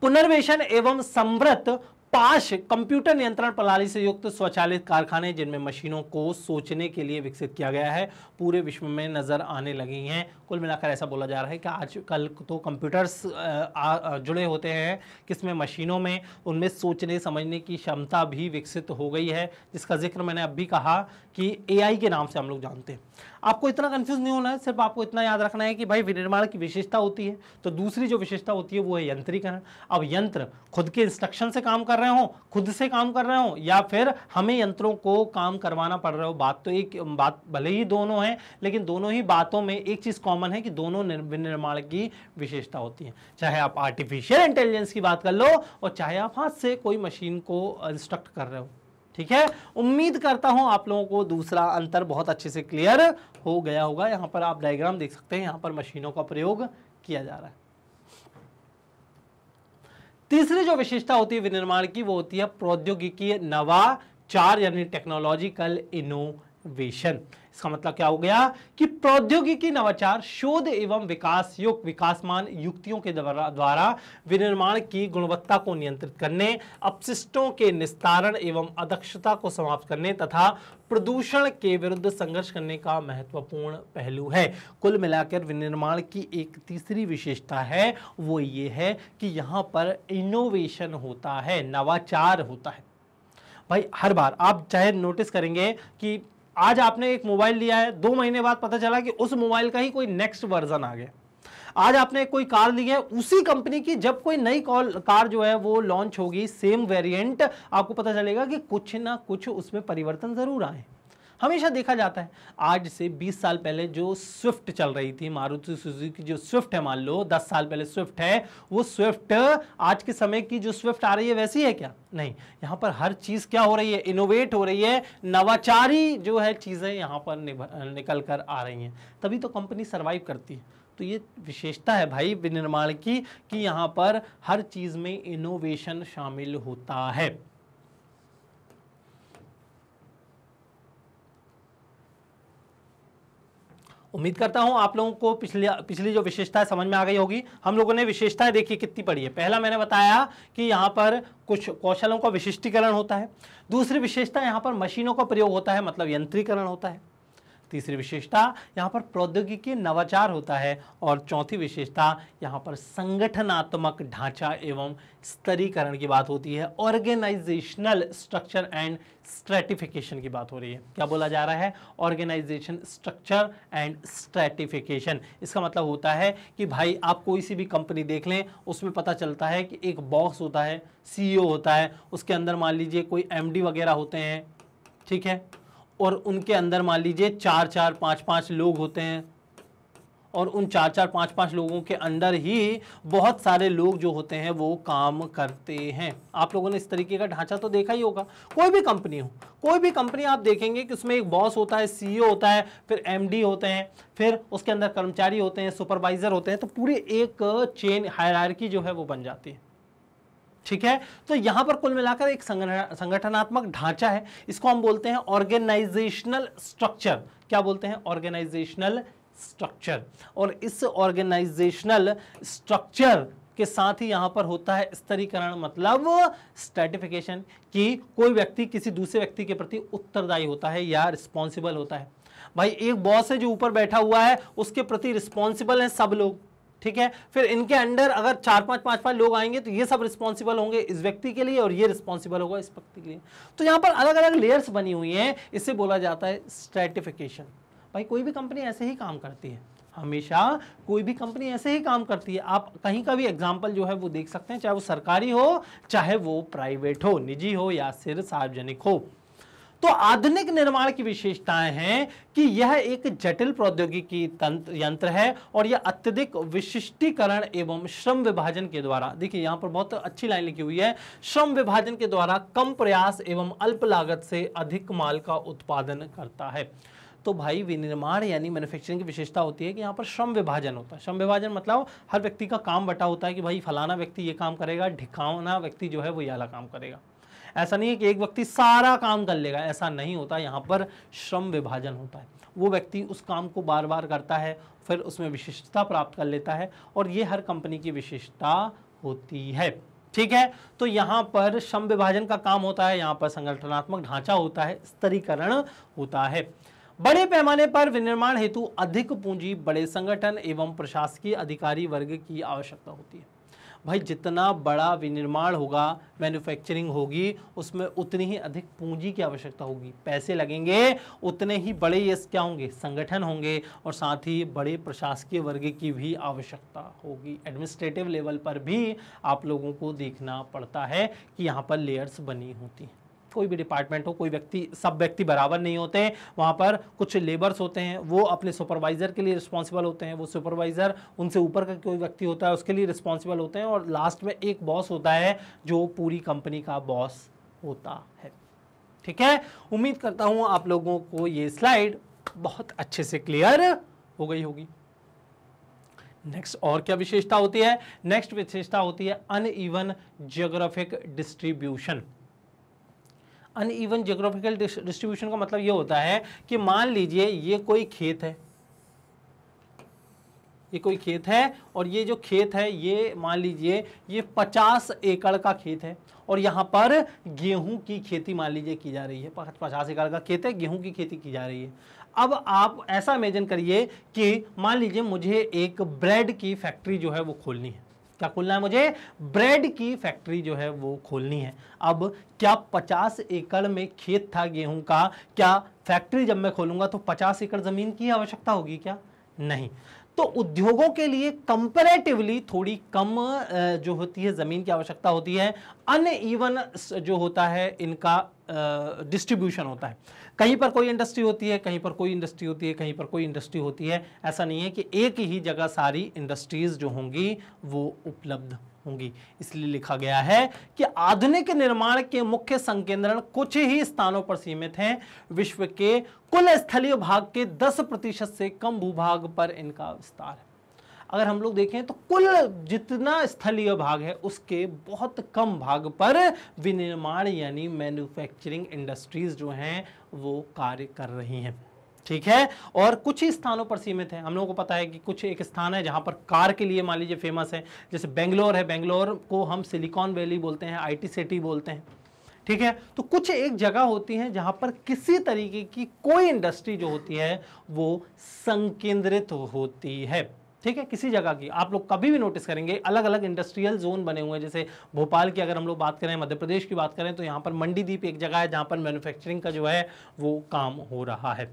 पुनर्वेशन एवं समृत पाश कंप्यूटर नियंत्रण प्रणाली से युक्त स्वचालित कारखाने जिनमें मशीनों को सोचने के लिए विकसित किया गया है पूरे विश्व में नज़र आने लगी हैं कुल मिलाकर ऐसा बोला जा रहा है कि आज कल तो कंप्यूटर्स जुड़े होते हैं किसमें मशीनों में उनमें सोचने समझने की क्षमता भी विकसित हो गई है जिसका जिक्र मैंने अब भी कहा कि ए के नाम से हम लोग जानते हैं आपको इतना कंफ्यूज नहीं होना है सिर्फ आपको इतना याद रखना है कि भाई विनिर्माण की विशेषता होती है तो दूसरी जो विशेषता होती है वो है यंत्रीकरण अब यंत्र खुद के इंस्ट्रक्शन से काम कर रहे हो खुद से काम कर रहे हो या फिर हमें यंत्रों को काम करवाना पड़ रहा हो बात तो एक बात भले ही दोनों हैं लेकिन दोनों ही बातों में एक चीज़ कॉमन है कि दोनों विनिर्माण की विशेषता होती है चाहे आप आर्टिफिशियल इंटेलिजेंस की बात कर लो और चाहे आप हाथ से कोई मशीन को इंस्ट्रक्ट कर रहे हो ठीक है उम्मीद करता हूं आप लोगों को दूसरा अंतर बहुत अच्छे से क्लियर हो गया होगा यहां पर आप डायग्राम देख सकते हैं यहां पर मशीनों का प्रयोग किया जा रहा है तीसरी जो विशेषता होती है विनिर्माण की वो होती है प्रौद्योगिकी नवाचार यानी टेक्नोलॉजिकल इनोवेशन इसका मतलब क्या हो गया कि प्रौद्योगिकी नवाचार शोध एवं विकास युक्त विकासमान युक्तियों के द्वारा विनिर्माण की गुणवत्ता को नियंत्रित करने अपशिष्टों के निस्तारण एवं अदक्षता को समाप्त करने तथा प्रदूषण के विरुद्ध संघर्ष करने का महत्वपूर्ण पहलू है कुल मिलाकर विनिर्माण की एक तीसरी विशेषता है वो ये है कि यहाँ पर इनोवेशन होता है नवाचार होता है भाई हर बार आप चाहे नोटिस करेंगे कि आज आपने एक मोबाइल लिया है दो महीने बाद पता चला कि उस मोबाइल का ही कोई नेक्स्ट वर्जन आ गया आज आपने कोई कार ली है उसी कंपनी की जब कोई नई कार जो है वो लॉन्च होगी सेम वेरिएंट आपको पता चलेगा कि कुछ ना कुछ उसमें परिवर्तन जरूर आए हमेशा देखा जाता है आज से 20 साल पहले जो स्विफ्ट चल रही थी मारुति सुजुकी जो स्विफ्ट है मान लो 10 साल पहले स्विफ्ट है वो स्विफ्ट आज के समय की जो स्विफ्ट आ रही है वैसी है क्या नहीं यहाँ पर हर चीज़ क्या हो रही है इनोवेट हो रही है नवाचारी जो है चीज़ें यहाँ पर निकल कर आ रही हैं तभी तो कंपनी सर्वाइव करती है तो ये विशेषता है भाई विनिर्माण की कि यहाँ पर हर चीज़ में इनोवेशन शामिल होता है उम्मीद करता हूं आप लोगों को पिछली पिछली जो विशेषताएं समझ में आ गई होगी हम लोगों ने विशेषताएं देखी कितनी पड़ी है पहला मैंने बताया कि यहाँ पर कुछ कौशलों का विशिष्टीकरण होता है दूसरी विशेषता यहाँ पर मशीनों का प्रयोग होता है मतलब यंत्रीकरण होता है तीसरी विशेषता यहाँ पर प्रौद्योगिकी नवाचार होता है और चौथी विशेषता यहाँ पर संगठनात्मक ढांचा एवं स्तरीकरण की बात होती है ऑर्गेनाइजेशनल स्ट्रक्चर एंड स्ट्रेटिफिकेशन की बात हो रही है क्या बोला जा रहा है ऑर्गेनाइजेशन स्ट्रक्चर एंड स्ट्रेटिफिकेशन इसका मतलब होता है कि भाई आप कोई सी भी कंपनी देख लें उसमें पता चलता है कि एक बॉस होता है सीईओ e होता है उसके अंदर मान लीजिए कोई एमडी वगैरह होते हैं ठीक है और उनके अंदर मान लीजिए चार चार पाँच पाँच लोग होते हैं और उन चार चार पाँच पाँच लोगों के अंदर ही बहुत सारे लोग जो होते हैं वो काम करते हैं आप लोगों ने इस तरीके का ढांचा तो देखा ही होगा कोई भी कंपनी हो कोई भी कंपनी आप देखेंगे कि उसमें एक बॉस होता है सीईओ e होता है फिर एमडी होते हैं फिर उसके अंदर कर्मचारी होते हैं सुपरवाइज़र होते हैं तो पूरी एक चेन हायरकी जो है वो बन जाती है ठीक है तो यहां पर कुल मिलाकर एक संगठनात्मक ढांचा है इसको हम बोलते हैं ऑर्गेनाइजेशनल स्ट्रक्चर क्या बोलते हैं ऑर्गेनाइजेशनल स्ट्रक्चर और इस ऑर्गेनाइजेशनल स्ट्रक्चर के साथ ही यहां पर होता है स्तरीकरण मतलब स्टेटिफिकेशन कि कोई व्यक्ति किसी दूसरे व्यक्ति के प्रति उत्तरदायी होता है या रिस्पॉन्सिबल होता है भाई एक बॉस है जो ऊपर बैठा हुआ है उसके प्रति रिस्पॉन्सिबल है सब लोग ठीक है फिर इनके अंडर अगर चार पांच पांच पांच लोग आएंगे तो ये सब रिस्पॉन्सिबल होंगे इस व्यक्ति के लिए और ये रिस्पॉन्सिबल होगा इस व्यक्ति के लिए तो यहाँ पर अलग अलग लेयर्स बनी हुई हैं इसे बोला जाता है स्ट्रेटिफिकेशन भाई कोई भी कंपनी ऐसे ही काम करती है हमेशा कोई भी कंपनी ऐसे ही काम करती है आप कहीं का भी एग्जाम्पल जो है वो देख सकते हैं चाहे वो सरकारी हो चाहे वो प्राइवेट हो निजी हो या फिर सार्वजनिक हो तो आधुनिक निर्माण की विशेषताएं हैं कि यह एक जटिल प्रौद्योगिकी तंत्र यंत्र है और यह अत्यधिक विशिष्टीकरण एवं श्रम विभाजन के द्वारा देखिए यहाँ पर बहुत अच्छी लाइन लिखी हुई है श्रम विभाजन के द्वारा कम प्रयास एवं अल्प लागत से अधिक माल का उत्पादन करता है तो भाई विनिर्माण यानी मैन्युफैक्चरिंग की विशेषता होती है कि यहाँ पर श्रम विभाजन होता है श्रम विभाजन मतलब हर व्यक्ति का काम बटा होता है कि भाई फलाना व्यक्ति ये काम करेगा ढिकावना व्यक्ति जो है वो ये अला काम करेगा ऐसा नहीं है कि एक व्यक्ति सारा काम कर लेगा ऐसा नहीं होता यहाँ पर श्रम विभाजन होता है वो व्यक्ति उस काम को बार बार करता है फिर उसमें विशिष्टता प्राप्त कर लेता है और ये हर कंपनी की विशिष्टता होती है ठीक है तो यहाँ पर श्रम विभाजन का काम होता है यहाँ पर संगठनात्मक ढांचा होता है स्तरीकरण होता है बड़े पैमाने पर विनिर्माण हेतु अधिक पूंजी बड़े संगठन एवं प्रशासकीय अधिकारी वर्ग की आवश्यकता होती है भाई जितना बड़ा विनिर्माण होगा मैन्युफैक्चरिंग होगी उसमें उतनी ही अधिक पूंजी की आवश्यकता होगी पैसे लगेंगे उतने ही बड़े ये क्या होंगे संगठन होंगे और साथ ही बड़े प्रशासकीय वर्ग की भी आवश्यकता होगी एडमिनिस्ट्रेटिव लेवल पर भी आप लोगों को देखना पड़ता है कि यहाँ पर लेयर्स बनी होती हैं कोई भी डिपार्टमेंट हो कोई व्यक्ति सब व्यक्ति बराबर नहीं होते हैं वहाँ पर कुछ लेबर्स होते हैं वो अपने सुपरवाइज़र के लिए रिस्पॉन्सिबल होते हैं वो सुपरवाइज़र उनसे ऊपर का कोई व्यक्ति होता है उसके लिए रिस्पॉन्सिबल होते हैं और लास्ट में एक बॉस होता है जो पूरी कंपनी का बॉस होता है ठीक है उम्मीद करता हूँ आप लोगों को ये स्लाइड बहुत अच्छे से क्लियर हो गई होगी नेक्स्ट और क्या विशेषता होती है नेक्स्ट विशेषता होती है uneven geographic distribution uneven geographical distribution का मतलब ये होता है कि मान लीजिए ये कोई खेत है ये कोई खेत है और ये जो खेत है ये मान लीजिए ये 50 एकड़ का खेत है और यहाँ पर गेहूं की खेती मान लीजिए की जा रही है पचास एकड़ का खेत है गेहूं की खेती की जा रही है अब आप ऐसा इमेजिन करिए कि मान लीजिए मुझे एक ब्रेड की फैक्ट्री जो है वो खोलनी है क्या खोलना है मुझे ब्रेड की फैक्ट्री जो है वो खोलनी है अब क्या 50 एकड़ में खेत था गेहूं का क्या फैक्ट्री जब मैं खोलूंगा तो 50 एकड़ ज़मीन की आवश्यकता होगी क्या नहीं तो उद्योगों के लिए कंपेरेटिवली थोड़ी कम जो होती है ज़मीन की आवश्यकता होती है अन जो होता है इनका डिस्ट्रीब्यूशन होता है कहीं पर कोई इंडस्ट्री होती है कहीं पर कोई इंडस्ट्री होती है कहीं पर कोई इंडस्ट्री होती है ऐसा नहीं है कि एक ही जगह सारी इंडस्ट्रीज़ जो होंगी वो उपलब्ध होंगी इसलिए लिखा गया है कि आधुनिक निर्माण के मुख्य संकेंद्रण कुछ ही स्थानों पर सीमित हैं विश्व के कुल स्थलीय भाग के 10 प्रतिशत से कम भूभाग पर इनका विस्तार है अगर हम लोग देखें तो कुल जितना स्थलीय भाग है उसके बहुत कम भाग पर विनिर्माण यानी मैन्युफैक्चरिंग इंडस्ट्रीज जो हैं वो कार्य कर रही हैं ठीक है और कुछ ही स्थानों पर सीमित है हम लोगों को पता है कि कुछ एक स्थान है जहाँ पर कार के लिए मान लीजिए फेमस है जैसे बेंगलोर है बेंगलोर को हम सिलिकॉन वैली बोलते हैं आईटी सिटी बोलते हैं ठीक है तो कुछ एक जगह होती है जहाँ पर किसी तरीके की कोई इंडस्ट्री जो होती है वो संकेंद्रित होती है ठीक है किसी जगह की आप लोग कभी भी नोटिस करेंगे अलग अलग इंडस्ट्रियल जोन बने हुए हैं जैसे भोपाल की अगर हम लोग बात करें मध्य प्रदेश की बात करें तो यहाँ पर मंडीदीप एक जगह है जहाँ पर मैन्युफैक्चरिंग का जो है वो काम हो रहा है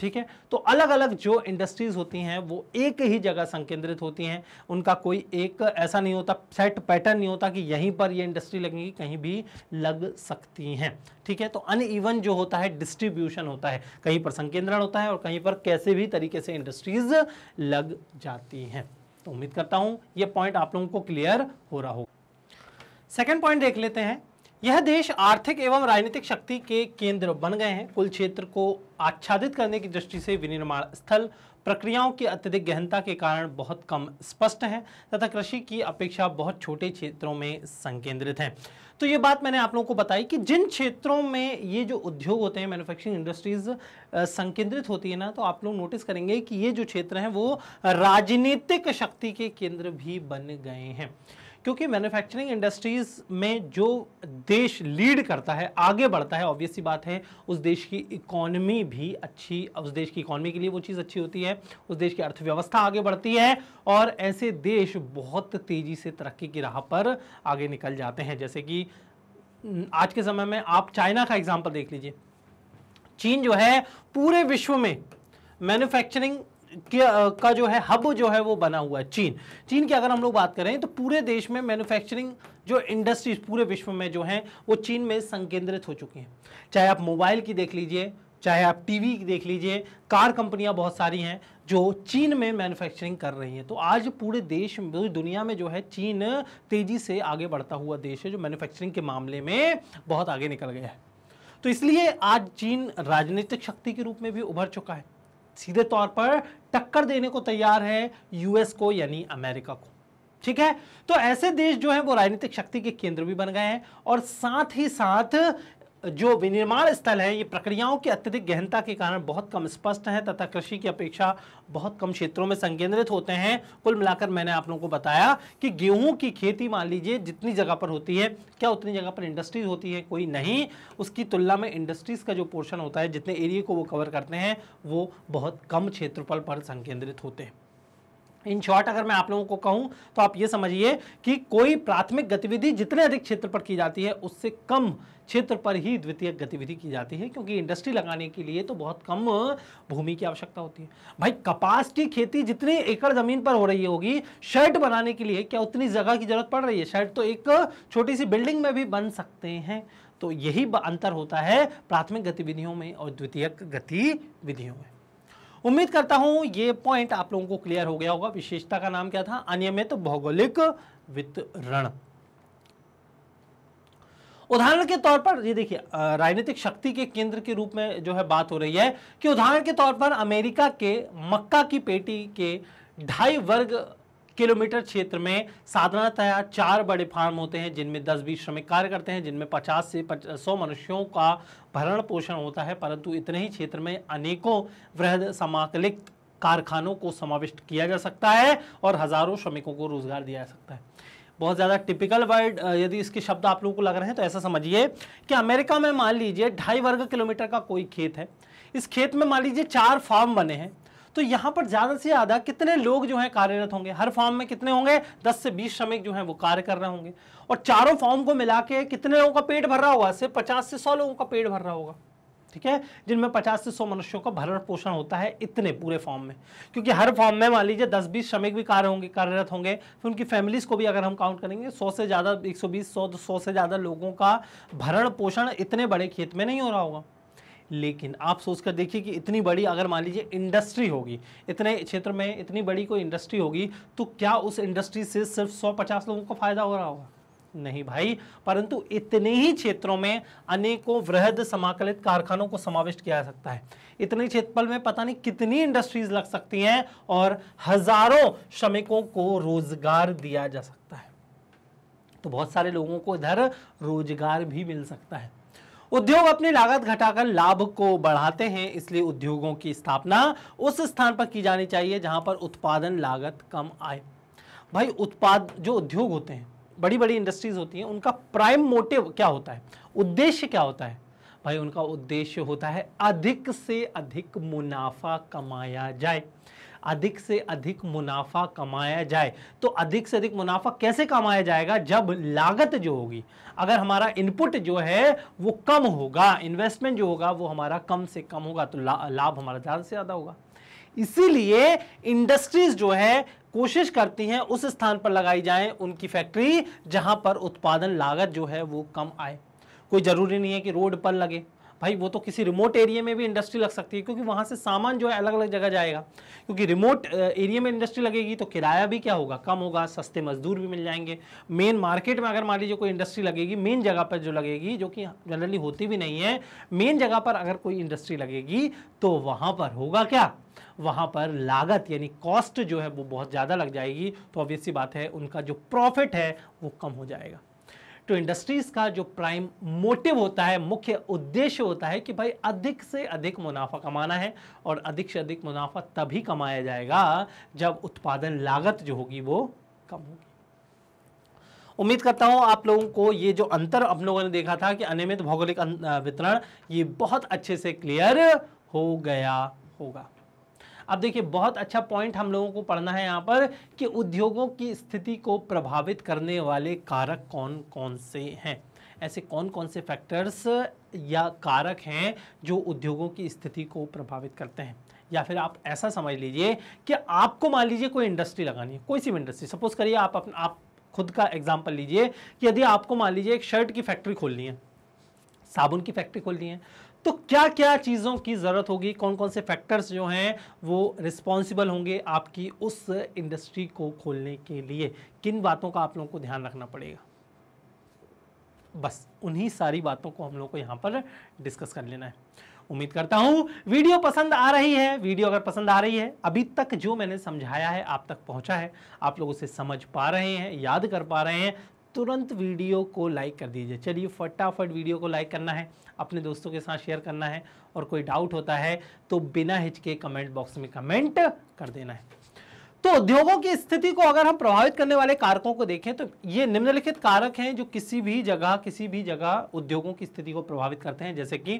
ठीक है तो अलग अलग जो इंडस्ट्रीज होती हैं वो एक ही जगह संकेंद्रित होती हैं उनका कोई एक ऐसा नहीं होता सेट पैटर्न नहीं होता कि यहीं पर ये इंडस्ट्री लगेंगी कहीं भी लग सकती हैं ठीक है तो अन इवन जो होता है डिस्ट्रीब्यूशन होता है कहीं पर संकेंद्रण होता है और कहीं पर कैसे भी तरीके से इंडस्ट्रीज लग जाती हैं तो उम्मीद करता हूं यह पॉइंट आप लोगों को क्लियर हो रहा हो सेकेंड पॉइंट देख लेते हैं यह देश आर्थिक एवं राजनीतिक शक्ति के केंद्र बन गए हैं कुल क्षेत्र को आच्छादित करने की दृष्टि से विनिर्माण स्थल प्रक्रियाओं की अत्यधिक गहनता के कारण बहुत कम स्पष्ट हैं तथा कृषि की अपेक्षा बहुत छोटे क्षेत्रों में संकेंद्रित हैं तो ये बात मैंने आप लोगों को बताई कि जिन क्षेत्रों में ये जो उद्योग होते हैं मैन्युफैक्चरिंग इंडस्ट्रीज संकेंद्रित होती है ना तो आप लोग नोटिस करेंगे कि ये जो क्षेत्र हैं वो राजनीतिक शक्ति के केंद्र भी बन गए हैं क्योंकि मैन्युफैक्चरिंग इंडस्ट्रीज़ में जो देश लीड करता है आगे बढ़ता है ऑब्वियसली बात है उस देश की इकोनॉमी भी अच्छी उस देश की इकोनॉमी के लिए वो चीज़ अच्छी होती है उस देश की अर्थव्यवस्था आगे बढ़ती है और ऐसे देश बहुत तेज़ी से तरक्की की राह पर आगे निकल जाते हैं जैसे कि आज के समय में आप चाइना का एग्जाम्पल देख लीजिए चीन जो है पूरे विश्व में मैन्युफैक्चरिंग का जो है हब जो है वो बना हुआ है चीन चीन की अगर हम लोग बात करें तो पूरे देश में मैन्युफैक्चरिंग जो इंडस्ट्रीज पूरे विश्व में जो हैं वो चीन में संकेंद्रित हो चुकी हैं चाहे आप मोबाइल की देख लीजिए चाहे आप टीवी की देख लीजिए कार कंपनियां बहुत सारी हैं जो चीन में मैन्युफैक्चरिंग कर रही हैं तो आज पूरे देश में पूरी दुनिया में जो है चीन तेज़ी से आगे बढ़ता हुआ देश है जो मैन्युफैक्चरिंग के मामले में बहुत आगे निकल गया है तो इसलिए आज चीन राजनीतिक शक्ति के रूप में भी उभर चुका है सीधे तौर पर टक्कर देने को तैयार है यूएस को यानी अमेरिका को ठीक है तो ऐसे देश जो है वो राजनीतिक शक्ति के केंद्र भी बन गए हैं और साथ ही साथ जो विनिर्माण स्थल है ये प्रक्रियाओं की अत्यधिक गहनता के कारण बहुत कम स्पष्ट हैं तथा कृषि की अपेक्षा बहुत कम क्षेत्रों में संकेंद्रित होते हैं कुल मिलाकर मैंने आप लोगों को बताया कि गेहूं की खेती मान लीजिए जितनी जगह पर होती है क्या उतनी जगह पर इंडस्ट्रीज होती है कोई नहीं उसकी तुलना में इंडस्ट्रीज का जो पोर्शन होता है जितने एरिए को वो कवर करते हैं वो बहुत कम क्षेत्रफल पर संकेंद्रित होते हैं इन शॉर्ट अगर मैं आप लोगों को कहूं तो आप ये समझिए कि कोई प्राथमिक गतिविधि जितने अधिक क्षेत्र पर की जाती है उससे कम क्षेत्र पर ही द्वितीय गतिविधि की जाती है क्योंकि इंडस्ट्री लगाने के लिए तो बहुत कम भूमि की आवश्यकता होती है भाई कपास की खेती जितनी एकड़ जमीन पर हो रही होगी शर्ट बनाने के लिए क्या उतनी जगह की जरूरत पड़ रही है शर्ट तो एक छोटी सी बिल्डिंग में भी बन सकते हैं तो यही अंतर होता है प्राथमिक गतिविधियों में और द्वितीय गतिविधियों में उम्मीद करता हूं ये पॉइंट आप लोगों को क्लियर हो गया होगा विशेषता का नाम क्या था अनियमित तो भौगोलिक वितरण उदाहरण के तौर पर ये देखिए राजनीतिक शक्ति के केंद्र के रूप में जो है बात हो रही है कि उदाहरण के तौर पर अमेरिका के मक्का की पेटी के ढाई वर्ग किलोमीटर क्षेत्र में साधारणतया चार बड़े फार्म होते हैं जिनमें दस बीस श्रमिक कार्य करते हैं जिनमें पचास से सौ मनुष्यों का भरण पोषण होता है परंतु इतने ही क्षेत्र में अनेकों वृहद समाकलित कारखानों को समाविष्ट किया जा सकता है और हजारों श्रमिकों को रोजगार दिया जा सकता है बहुत ज़्यादा टिपिकल वर्ड यदि इसके शब्द आप लोगों को लग रहे हैं तो ऐसा समझिए कि अमेरिका में मान लीजिए ढाई वर्ग किलोमीटर का कोई खेत है इस खेत में मान लीजिए चार फार्म बने हैं तो यहाँ पर ज़्यादा से ज़्यादा कितने लोग जो है कार्यरत होंगे हर फॉर्म में कितने होंगे दस से बीस श्रमिक जो है वो कार्य कर रहे होंगे और चारों फॉर्म को मिला के कितने लोगों का पेट भर रहा होगा सिर्फ पचास से सौ लोगों का पेट भर रहा होगा ठीक है जिनमें 50 से 100 मनुष्यों का भरण पोषण होता है इतने पूरे फॉर्म में क्योंकि हर फॉर्म में मान लीजिए 10 बीस श्रमिक भी कार्य होंगे कार्यरत होंगे फिर उनकी फैमिलीज को भी अगर हम काउंट करेंगे 100 से ज़्यादा 120 100 सौ से ज़्यादा लोगों का भरण पोषण इतने बड़े खेत में नहीं हो रहा होगा लेकिन आप सोचकर देखिए कि इतनी बड़ी अगर मान लीजिए इंडस्ट्री होगी इतने क्षेत्र में इतनी बड़ी कोई इंडस्ट्री होगी तो क्या उस इंडस्ट्री से सिर्फ सौ पचास लोगों को फ़ायदा हो रहा होगा नहीं भाई परंतु इतने ही क्षेत्रों में अनेकों वृहद समाकलित कारखानों को समाविष्ट किया जा सकता है इतने क्षेत्रफल में पता नहीं कितनी इंडस्ट्रीज लग सकती हैं और हजारों श्रमिकों को रोजगार दिया जा सकता है तो बहुत सारे लोगों को इधर रोजगार भी मिल सकता है उद्योग अपनी लागत घटाकर लाभ को बढ़ाते हैं इसलिए उद्योगों की स्थापना उस स्थान पर की जानी चाहिए जहां पर उत्पादन लागत कम आए भाई उत्पाद जो उद्योग होते हैं बड़ी बड़ी इंडस्ट्रीज होती हैं उनका प्राइम मोटिव क्या होता है उद्देश्य क्या होता है भाई उनका उद्देश्य होता है अधिक से अधिक मुनाफा कमाया जाए अधिक से अधिक मुनाफा कमाया जाए तो अधिक से अधिक मुनाफा कैसे कमाया जाएगा जब लागत जो होगी अगर हमारा इनपुट जो है वो कम होगा इन्वेस्टमेंट जो होगा वो हमारा कम से कम होगा तो ला, लाभ हमारा ज़्यादा से ज़्यादा होगा इसीलिए इंडस्ट्रीज जो है कोशिश करती हैं उस स्थान पर लगाई जाए उनकी फैक्ट्री जहां पर उत्पादन लागत जो है वो कम आए कोई ज़रूरी नहीं है कि रोड पर लगे भाई वो तो किसी रिमोट एरिया में भी इंडस्ट्री लग सकती है क्योंकि वहाँ से सामान जो है अलग अलग जगह जाएगा क्योंकि रिमोट एरिया में इंडस्ट्री लगेगी तो किराया भी क्या होगा कम होगा सस्ते मजदूर भी मिल जाएंगे मेन मार्केट में अगर मान लीजिए कोई इंडस्ट्री लगेगी मेन जगह पर जो लगेगी जो कि जनरली होती भी नहीं है मेन जगह पर अगर कोई इंडस्ट्री लगेगी तो वहाँ पर होगा क्या वहाँ पर लागत यानी कॉस्ट जो है वो बहुत ज़्यादा लग जाएगी तो ऑब्वियस बात है उनका जो प्रॉफिट है वो कम हो जाएगा तो इंडस्ट्रीज का जो प्राइम मोटिव होता है मुख्य उद्देश्य होता है कि भाई अधिक से अधिक मुनाफा कमाना है और अधिक से अधिक मुनाफा तभी कमाया जाएगा जब उत्पादन लागत जो होगी वो कम होगी उम्मीद करता हूँ आप लोगों को ये जो अंतर आप लोगों ने देखा था कि अनियमित भौगोलिक अं-, वितरण ये बहुत अच्छे से क्लियर हो गया होगा अब देखिए बहुत अच्छा पॉइंट हम लोगों को पढ़ना है यहाँ पर कि उद्योगों की स्थिति को प्रभावित करने वाले कारक कौन कौन से हैं ऐसे कौन कौन से फैक्टर्स या कारक हैं जो उद्योगों की स्थिति को प्रभावित करते हैं या फिर आप ऐसा समझ लीजिए कि आपको मान लीजिए कोई इंडस्ट्री लगानी है कोई सी इंडस्ट्री सपोज करिए आप अपना आप खुद का एग्जाम्पल लीजिए कि यदि आपको मान लीजिए एक शर्ट की फैक्ट्री खोलनी है साबुन की फैक्ट्री खोलनी है तो क्या क्या चीज़ों की ज़रूरत होगी कौन कौन से फैक्टर्स जो हैं वो रिस्पॉन्सिबल होंगे आपकी उस इंडस्ट्री को खोलने के लिए किन बातों का आप लोगों को ध्यान रखना पड़ेगा बस उन्हीं सारी बातों को हम लोग को यहाँ पर डिस्कस कर लेना है उम्मीद करता हूँ वीडियो पसंद आ रही है वीडियो अगर पसंद आ रही है अभी तक जो मैंने समझाया है आप तक पहुँचा है आप लोग उसे समझ पा रहे हैं याद कर पा रहे हैं तुरंत वीडियो को लाइक कर दीजिए चलिए फटाफट वीडियो को लाइक करना है अपने दोस्तों के साथ शेयर करना है और कोई डाउट होता है तो बिना हिचके कमेंट बॉक्स में कमेंट कर देना है तो उद्योगों की स्थिति को अगर हम प्रभावित करने वाले कारकों को देखें तो ये निम्नलिखित कारक हैं जो किसी भी जगह किसी भी जगह उद्योगों की स्थिति को प्रभावित करते हैं जैसे कि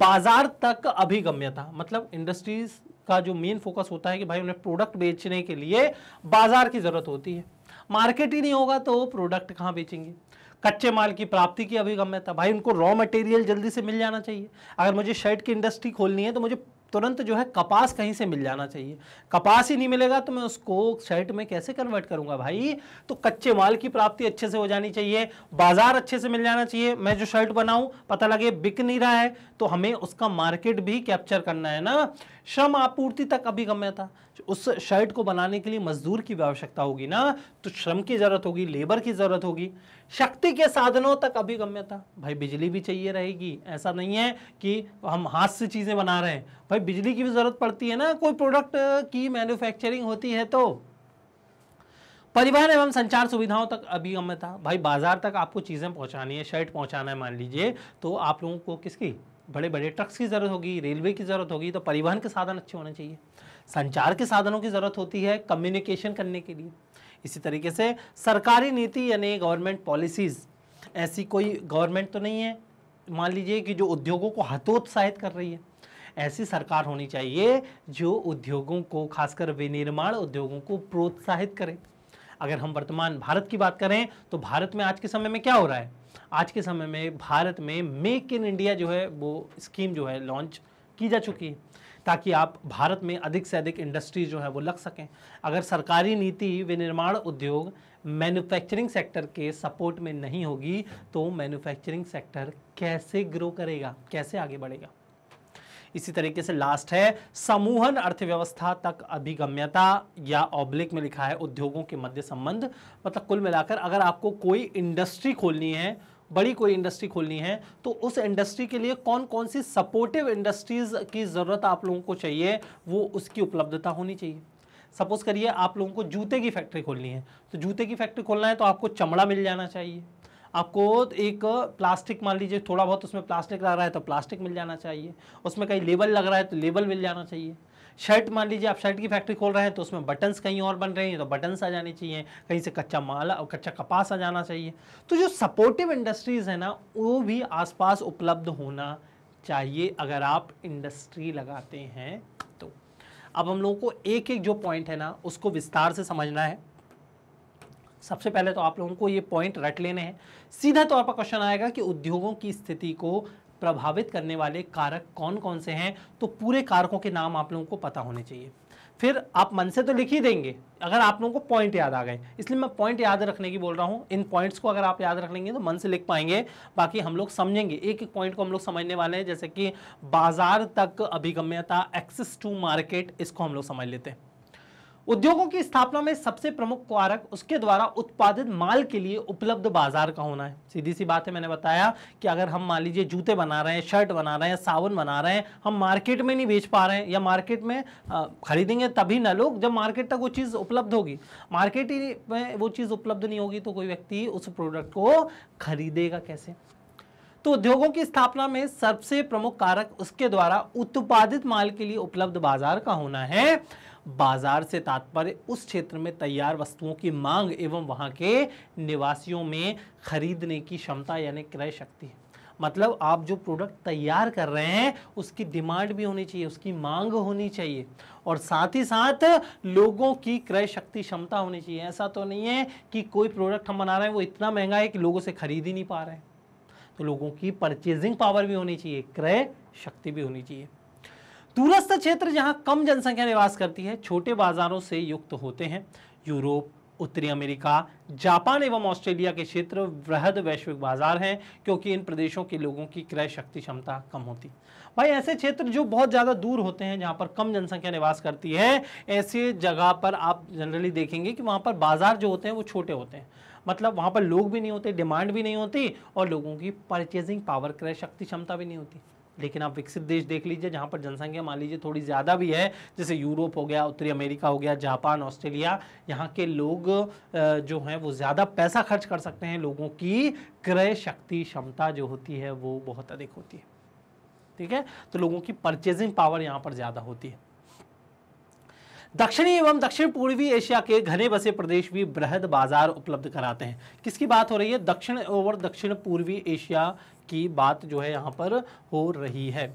बाजार तक अभिगम्यता मतलब इंडस्ट्रीज का जो मेन फोकस होता है कि भाई उन्हें प्रोडक्ट बेचने के लिए बाजार की जरूरत होती है मार्केट ही नहीं होगा तो प्रोडक्ट कहाँ बेचेंगे कच्चे माल की प्राप्ति की अभिगम्यता भाई उनको रॉ मटेरियल जल्दी से मिल जाना चाहिए अगर मुझे शर्ट की इंडस्ट्री खोलनी है तो मुझे तुरंत जो है कपास कहीं से मिल जाना चाहिए कपास ही नहीं मिलेगा तो मैं उसको शर्ट में कैसे कन्वर्ट करूंगा भाई तो कच्चे माल की प्राप्ति अच्छे से हो जानी चाहिए बाजार अच्छे से मिल जाना चाहिए मैं जो शर्ट बनाऊं पता लगे बिक नहीं रहा है तो हमें उसका मार्केट भी कैप्चर करना है ना श्रम आपूर्ति तक अभी गम्य था उस शर्ट को बनाने के लिए मजदूर की आवश्यकता होगी ना तो श्रम की जरूरत होगी लेबर की जरूरत होगी शक्ति के साधनों तक अभिगम्य था भाई बिजली भी चाहिए रहेगी ऐसा नहीं है कि हम हाथ से चीज़ें बना रहे हैं भाई बिजली की भी ज़रूरत पड़ती है ना कोई प्रोडक्ट की मैन्युफैक्चरिंग होती है तो परिवहन एवं संचार सुविधाओं तक अभी गम्य था भाई बाजार तक आपको चीज़ें पहुंचानी है शर्ट पहुंचाना है मान लीजिए तो आप लोगों को किसकी बड़े बड़े ट्रक्स की ज़रूरत होगी रेलवे की ज़रूरत होगी तो परिवहन के साधन अच्छे होने चाहिए संचार के साधनों की ज़रूरत होती है कम्युनिकेशन करने के लिए इसी तरीके से सरकारी नीति यानी गवर्नमेंट पॉलिसीज़ ऐसी कोई गवर्नमेंट तो नहीं है मान लीजिए कि जो उद्योगों को हतोत्साहित कर रही है ऐसी सरकार होनी चाहिए जो उद्योगों को खासकर विनिर्माण उद्योगों को प्रोत्साहित करे अगर हम वर्तमान भारत की बात करें तो भारत में आज के समय में क्या हो रहा है आज के समय में भारत में मेक इन इंडिया जो है वो स्कीम जो है लॉन्च की जा चुकी है ताकि आप भारत में अधिक से अधिक इंडस्ट्री जो है वो लग सकें अगर सरकारी नीति विनिर्माण उद्योग मैन्युफैक्चरिंग सेक्टर के सपोर्ट में नहीं होगी तो मैन्युफैक्चरिंग सेक्टर कैसे ग्रो करेगा कैसे आगे बढ़ेगा इसी तरीके से लास्ट है समूहन अर्थव्यवस्था तक अभिगम्यता या ऑब्लिक में लिखा है उद्योगों के मध्य संबंध मतलब कुल मिलाकर अगर आपको कोई इंडस्ट्री खोलनी है बड़ी कोई इंडस्ट्री खोलनी है तो उस इंडस्ट्री के लिए कौन कौन सी सपोर्टिव इंडस्ट्रीज़ की ज़रूरत आप लोगों को चाहिए वो उसकी उपलब्धता होनी चाहिए सपोज करिए आप लोगों को जूते की फैक्ट्री खोलनी है तो जूते की फैक्ट्री खोलना है तो आपको चमड़ा मिल जाना चाहिए आपको एक प्लास्टिक मान लीजिए थोड़ा बहुत उसमें प्लास्टिक लग रहा है तो प्लास्टिक मिल जाना चाहिए उसमें कहीं लेबल लग रहा है तो लेबल मिल जाना चाहिए शर्ट मान लीजिए आप शर्ट की फैक्ट्री खोल रहे हैं तो उसमें बटन्स कहीं और बन रहे हैं तो बटन्स आ जाने चाहिए कहीं से कच्चा माल और कच्चा कपास आ जाना चाहिए तो जो सपोर्टिव इंडस्ट्रीज़ है ना वो भी आसपास उपलब्ध होना चाहिए अगर आप इंडस्ट्री लगाते हैं तो अब हम लोगों को एक एक जो पॉइंट है ना उसको विस्तार से समझना है सबसे पहले तो आप लोगों को ये पॉइंट रट लेने हैं सीधा तौर पर क्वेश्चन आएगा कि उद्योगों की स्थिति को प्रभावित करने वाले कारक कौन कौन से हैं तो पूरे कारकों के नाम आप लोगों को पता होने चाहिए फिर आप मन से तो लिख ही देंगे अगर आप लोगों को पॉइंट याद आ गए इसलिए मैं पॉइंट याद रखने की बोल रहा हूँ इन पॉइंट्स को अगर आप याद रख लेंगे तो मन से लिख पाएंगे बाकी हम लोग समझेंगे एक एक पॉइंट को हम लोग समझने वाले हैं जैसे कि बाजार तक अभिगम्यता एक्सेस टू मार्केट इसको हम लोग समझ लेते हैं उद्योगों की स्थापना में सबसे प्रमुख कारक उसके द्वारा उत्पादित माल के लिए उपलब्ध बाजार का होना है सीधी सी बात है मैंने बताया कि अगर हम मान लीजिए जूते बना रहे हैं शर्ट बना रहे हैं सावन बना रहे हैं हम मार्केट में नहीं बेच पा रहे हैं या मार्केट में खरीदेंगे तभी ना लोग जब मार्केट तक वो चीज़ उपलब्ध होगी मार्केट में वो चीज़ उपलब्ध नहीं होगी तो कोई व्यक्ति उस प्रोडक्ट को खरीदेगा कैसे तो उद्योगों की स्थापना में सबसे प्रमुख कारक उसके द्वारा उत्पादित माल के लिए उपलब्ध बाजार का होना है बाजार से तात्पर्य उस क्षेत्र में तैयार वस्तुओं की मांग एवं वहाँ के निवासियों में खरीदने की क्षमता यानी क्रय शक्ति है मतलब आप जो प्रोडक्ट तैयार कर रहे हैं उसकी डिमांड भी होनी चाहिए उसकी मांग होनी चाहिए और साथ ही साथ लोगों की क्रय शक्ति क्षमता होनी चाहिए ऐसा तो नहीं है कि कोई प्रोडक्ट हम बना रहे हैं वो इतना महंगा है कि लोगों से खरीद ही नहीं पा रहे हैं तो लोगों की परचेजिंग पावर भी होनी चाहिए क्रय शक्ति भी होनी चाहिए दूरस्थ क्षेत्र जहां कम जनसंख्या निवास करती है छोटे बाजारों से युक्त होते हैं यूरोप उत्तरी अमेरिका जापान एवं ऑस्ट्रेलिया के क्षेत्र वृहद वैश्विक बाजार हैं क्योंकि इन प्रदेशों के लोगों की क्रय शक्ति क्षमता कम होती भाई ऐसे क्षेत्र जो बहुत ज़्यादा दूर होते हैं जहाँ पर कम जनसंख्या निवास करती है ऐसे जगह पर आप जनरली देखेंगे कि वहाँ पर बाजार जो होते हैं वो छोटे होते हैं मतलब वहाँ पर लोग भी नहीं होते डिमांड भी नहीं होती और लोगों की परचेजिंग पावर क्रय शक्ति क्षमता भी नहीं होती लेकिन आप विकसित देश देख लीजिए जहाँ पर जनसंख्या मान लीजिए थोड़ी ज़्यादा भी है जैसे यूरोप हो गया उत्तरी अमेरिका हो गया जापान ऑस्ट्रेलिया यहाँ के लोग जो हैं वो ज़्यादा पैसा खर्च कर सकते हैं लोगों की क्रय शक्ति क्षमता जो होती है वो बहुत अधिक होती है ठीक है तो लोगों की परचेजिंग पावर यहाँ पर ज़्यादा होती है दक्षिणी एवं दक्षिण पूर्वी एशिया के घने बसे प्रदेश भी बृहद बाजार उपलब्ध कराते हैं किसकी बात हो रही है दक्षिण और दक्षिण पूर्वी एशिया की बात जो है यहाँ पर हो रही है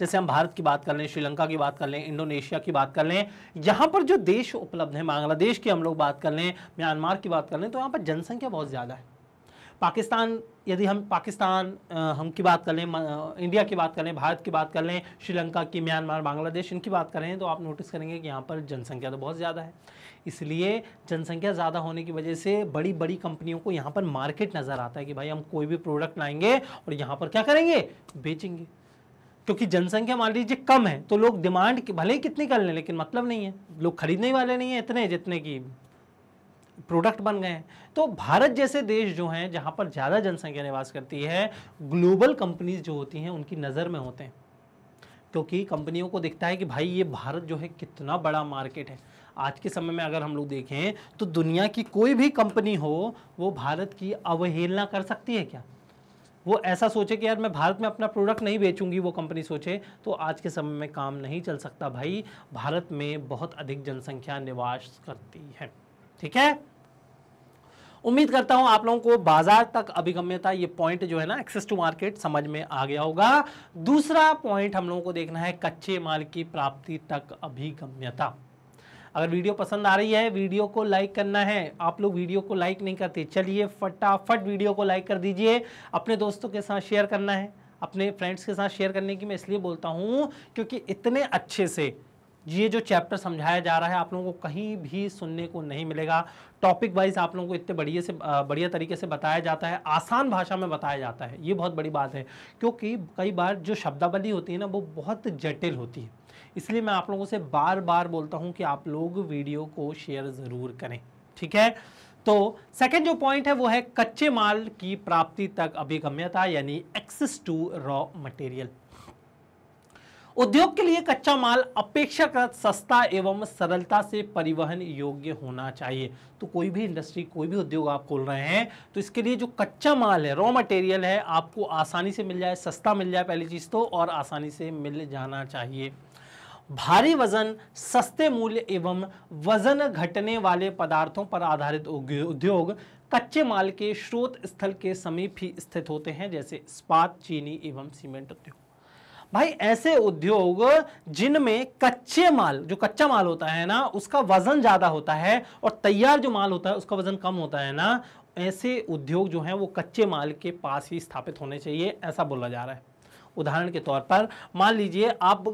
जैसे हम भारत की बात कर लें श्रीलंका की बात कर लें इंडोनेशिया की बात कर लें यहाँ पर जो देश उपलब्ध हैं बांग्लादेश की हम लोग बात कर लें म्यांमार की बात कर लें तो यहाँ पर जनसंख्या बहुत ज़्यादा है पाकिस्तान यदि हम पाकिस्तान हम की बात कर लें इंडिया की बात कर लें भारत की बात कर लें श्रीलंका की म्यांमार बांग्लादेश इनकी बात करें तो आप नोटिस करेंगे कि यहाँ पर जनसंख्या तो बहुत ज़्यादा है इसलिए जनसंख्या ज़्यादा होने की वजह से बड़ी बड़ी कंपनियों को यहाँ पर मार्केट नज़र आता है कि भाई हम कोई भी प्रोडक्ट लाएंगे और यहाँ पर क्या करेंगे बेचेंगे क्योंकि जनसंख्या मान लीजिए कम है तो लोग डिमांड भले ही कितनी कर लें लेकिन मतलब नहीं है लोग खरीदने वाले नहीं है इतने जितने की प्रोडक्ट बन गए हैं तो भारत जैसे देश जो हैं जहाँ पर ज़्यादा जनसंख्या निवास करती है ग्लोबल कंपनीज जो होती हैं उनकी नज़र में होते हैं क्योंकि कंपनियों को दिखता है कि भाई ये भारत जो है कितना बड़ा मार्केट है आज के समय में अगर हम लोग देखें तो दुनिया की कोई भी कंपनी हो वो भारत की अवहेलना कर सकती है क्या वो ऐसा सोचे कि यार मैं भारत में अपना प्रोडक्ट नहीं बेचूंगी वो कंपनी सोचे तो आज के समय में काम नहीं चल सकता भाई भारत में बहुत अधिक जनसंख्या निवास करती है ठीक है उम्मीद करता हूं आप लोगों को बाजार तक अभिगम्यता ये पॉइंट जो है ना एक्सेस टू मार्केट समझ में आ गया होगा दूसरा पॉइंट हम लोगों को देखना है कच्चे माल की प्राप्ति तक अभिगम्यता अगर वीडियो पसंद आ रही है वीडियो को लाइक करना है आप लोग वीडियो को लाइक नहीं करते चलिए फटाफट वीडियो को लाइक कर दीजिए अपने दोस्तों के साथ शेयर करना है अपने फ्रेंड्स के साथ शेयर करने की मैं इसलिए बोलता हूँ क्योंकि इतने अच्छे से ये जो चैप्टर समझाया जा रहा है आप लोगों को कहीं भी सुनने को नहीं मिलेगा टॉपिक वाइज आप लोगों को इतने बढ़िया से बढ़िया तरीके से बताया जाता है आसान भाषा में बताया जाता है ये बहुत बड़ी बात है क्योंकि कई बार जो शब्दावली होती है ना वो बहुत जटिल होती है इसलिए मैं आप लोगों से बार बार बोलता हूँ कि आप लोग वीडियो को शेयर ज़रूर करें ठीक है तो सेकेंड जो पॉइंट है वो है कच्चे माल की प्राप्ति तक अभिगम्यता यानी एक्सेस टू रॉ मटेरियल उद्योग के लिए कच्चा माल अपेक्षाकृत सस्ता एवं सरलता से परिवहन योग्य होना चाहिए तो कोई भी इंडस्ट्री कोई भी उद्योग आप खोल रहे हैं तो इसके लिए जो कच्चा माल है रॉ मटेरियल है आपको आसानी से मिल जाए सस्ता मिल जाए पहली चीज़ तो और आसानी से मिल जाना चाहिए भारी वजन सस्ते मूल्य एवं वजन घटने वाले पदार्थों पर आधारित उद्योग कच्चे माल के स्रोत स्थल के समीप ही स्थित होते हैं जैसे इस्पात चीनी एवं सीमेंट उद्योग भाई ऐसे उद्योग जिनमें कच्चे माल जो कच्चा माल होता है ना उसका वजन ज़्यादा होता है और तैयार जो माल होता है उसका वजन कम होता है ना ऐसे उद्योग जो हैं वो कच्चे माल के पास ही स्थापित होने चाहिए ऐसा बोला जा रहा है उदाहरण के तौर पर मान लीजिए आप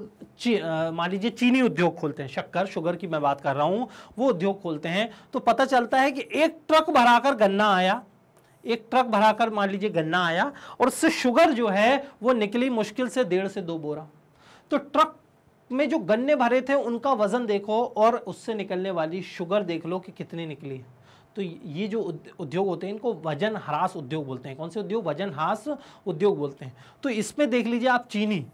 मान लीजिए चीनी उद्योग खोलते हैं शक्कर शुगर की मैं बात कर रहा हूँ वो उद्योग खोलते हैं तो पता चलता है कि एक ट्रक भराकर गन्ना आया एक ट्रक भराकर मान लीजिए गन्ना आया और उससे शुगर जो है वो निकली मुश्किल से डेढ़ से दो बोरा तो ट्रक में जो गन्ने भरे थे उनका वज़न देखो और उससे निकलने वाली शुगर देख लो कि कितनी निकली तो ये जो उद्योग होते हैं इनको वजन ह्रास उद्योग बोलते हैं कौन से उद्योग वजन ह्रास उद्योग बोलते हैं तो इसमें देख लीजिए आप चीनी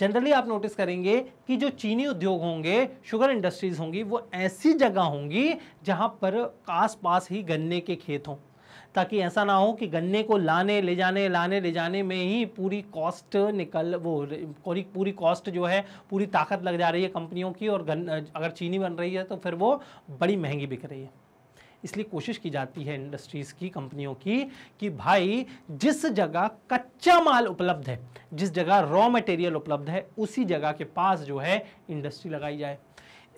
जनरली आप नोटिस करेंगे कि जो चीनी उद्योग होंगे शुगर इंडस्ट्रीज होंगी वो ऐसी जगह होंगी जहाँ पर आस पास ही गन्ने के खेत हों ताकि ऐसा ना हो कि गन्ने को लाने ले जाने लाने ले जाने में ही पूरी कॉस्ट निकल वो पूरी पूरी कॉस्ट जो है पूरी ताकत लग जा रही है कंपनियों की और गन अगर चीनी बन रही है तो फिर वो बड़ी महंगी बिक रही है इसलिए कोशिश की जाती है इंडस्ट्रीज़ की कंपनियों की कि भाई जिस जगह कच्चा माल उपलब्ध है जिस जगह रॉ मटेरियल उपलब्ध है उसी जगह के पास जो है इंडस्ट्री लगाई जाए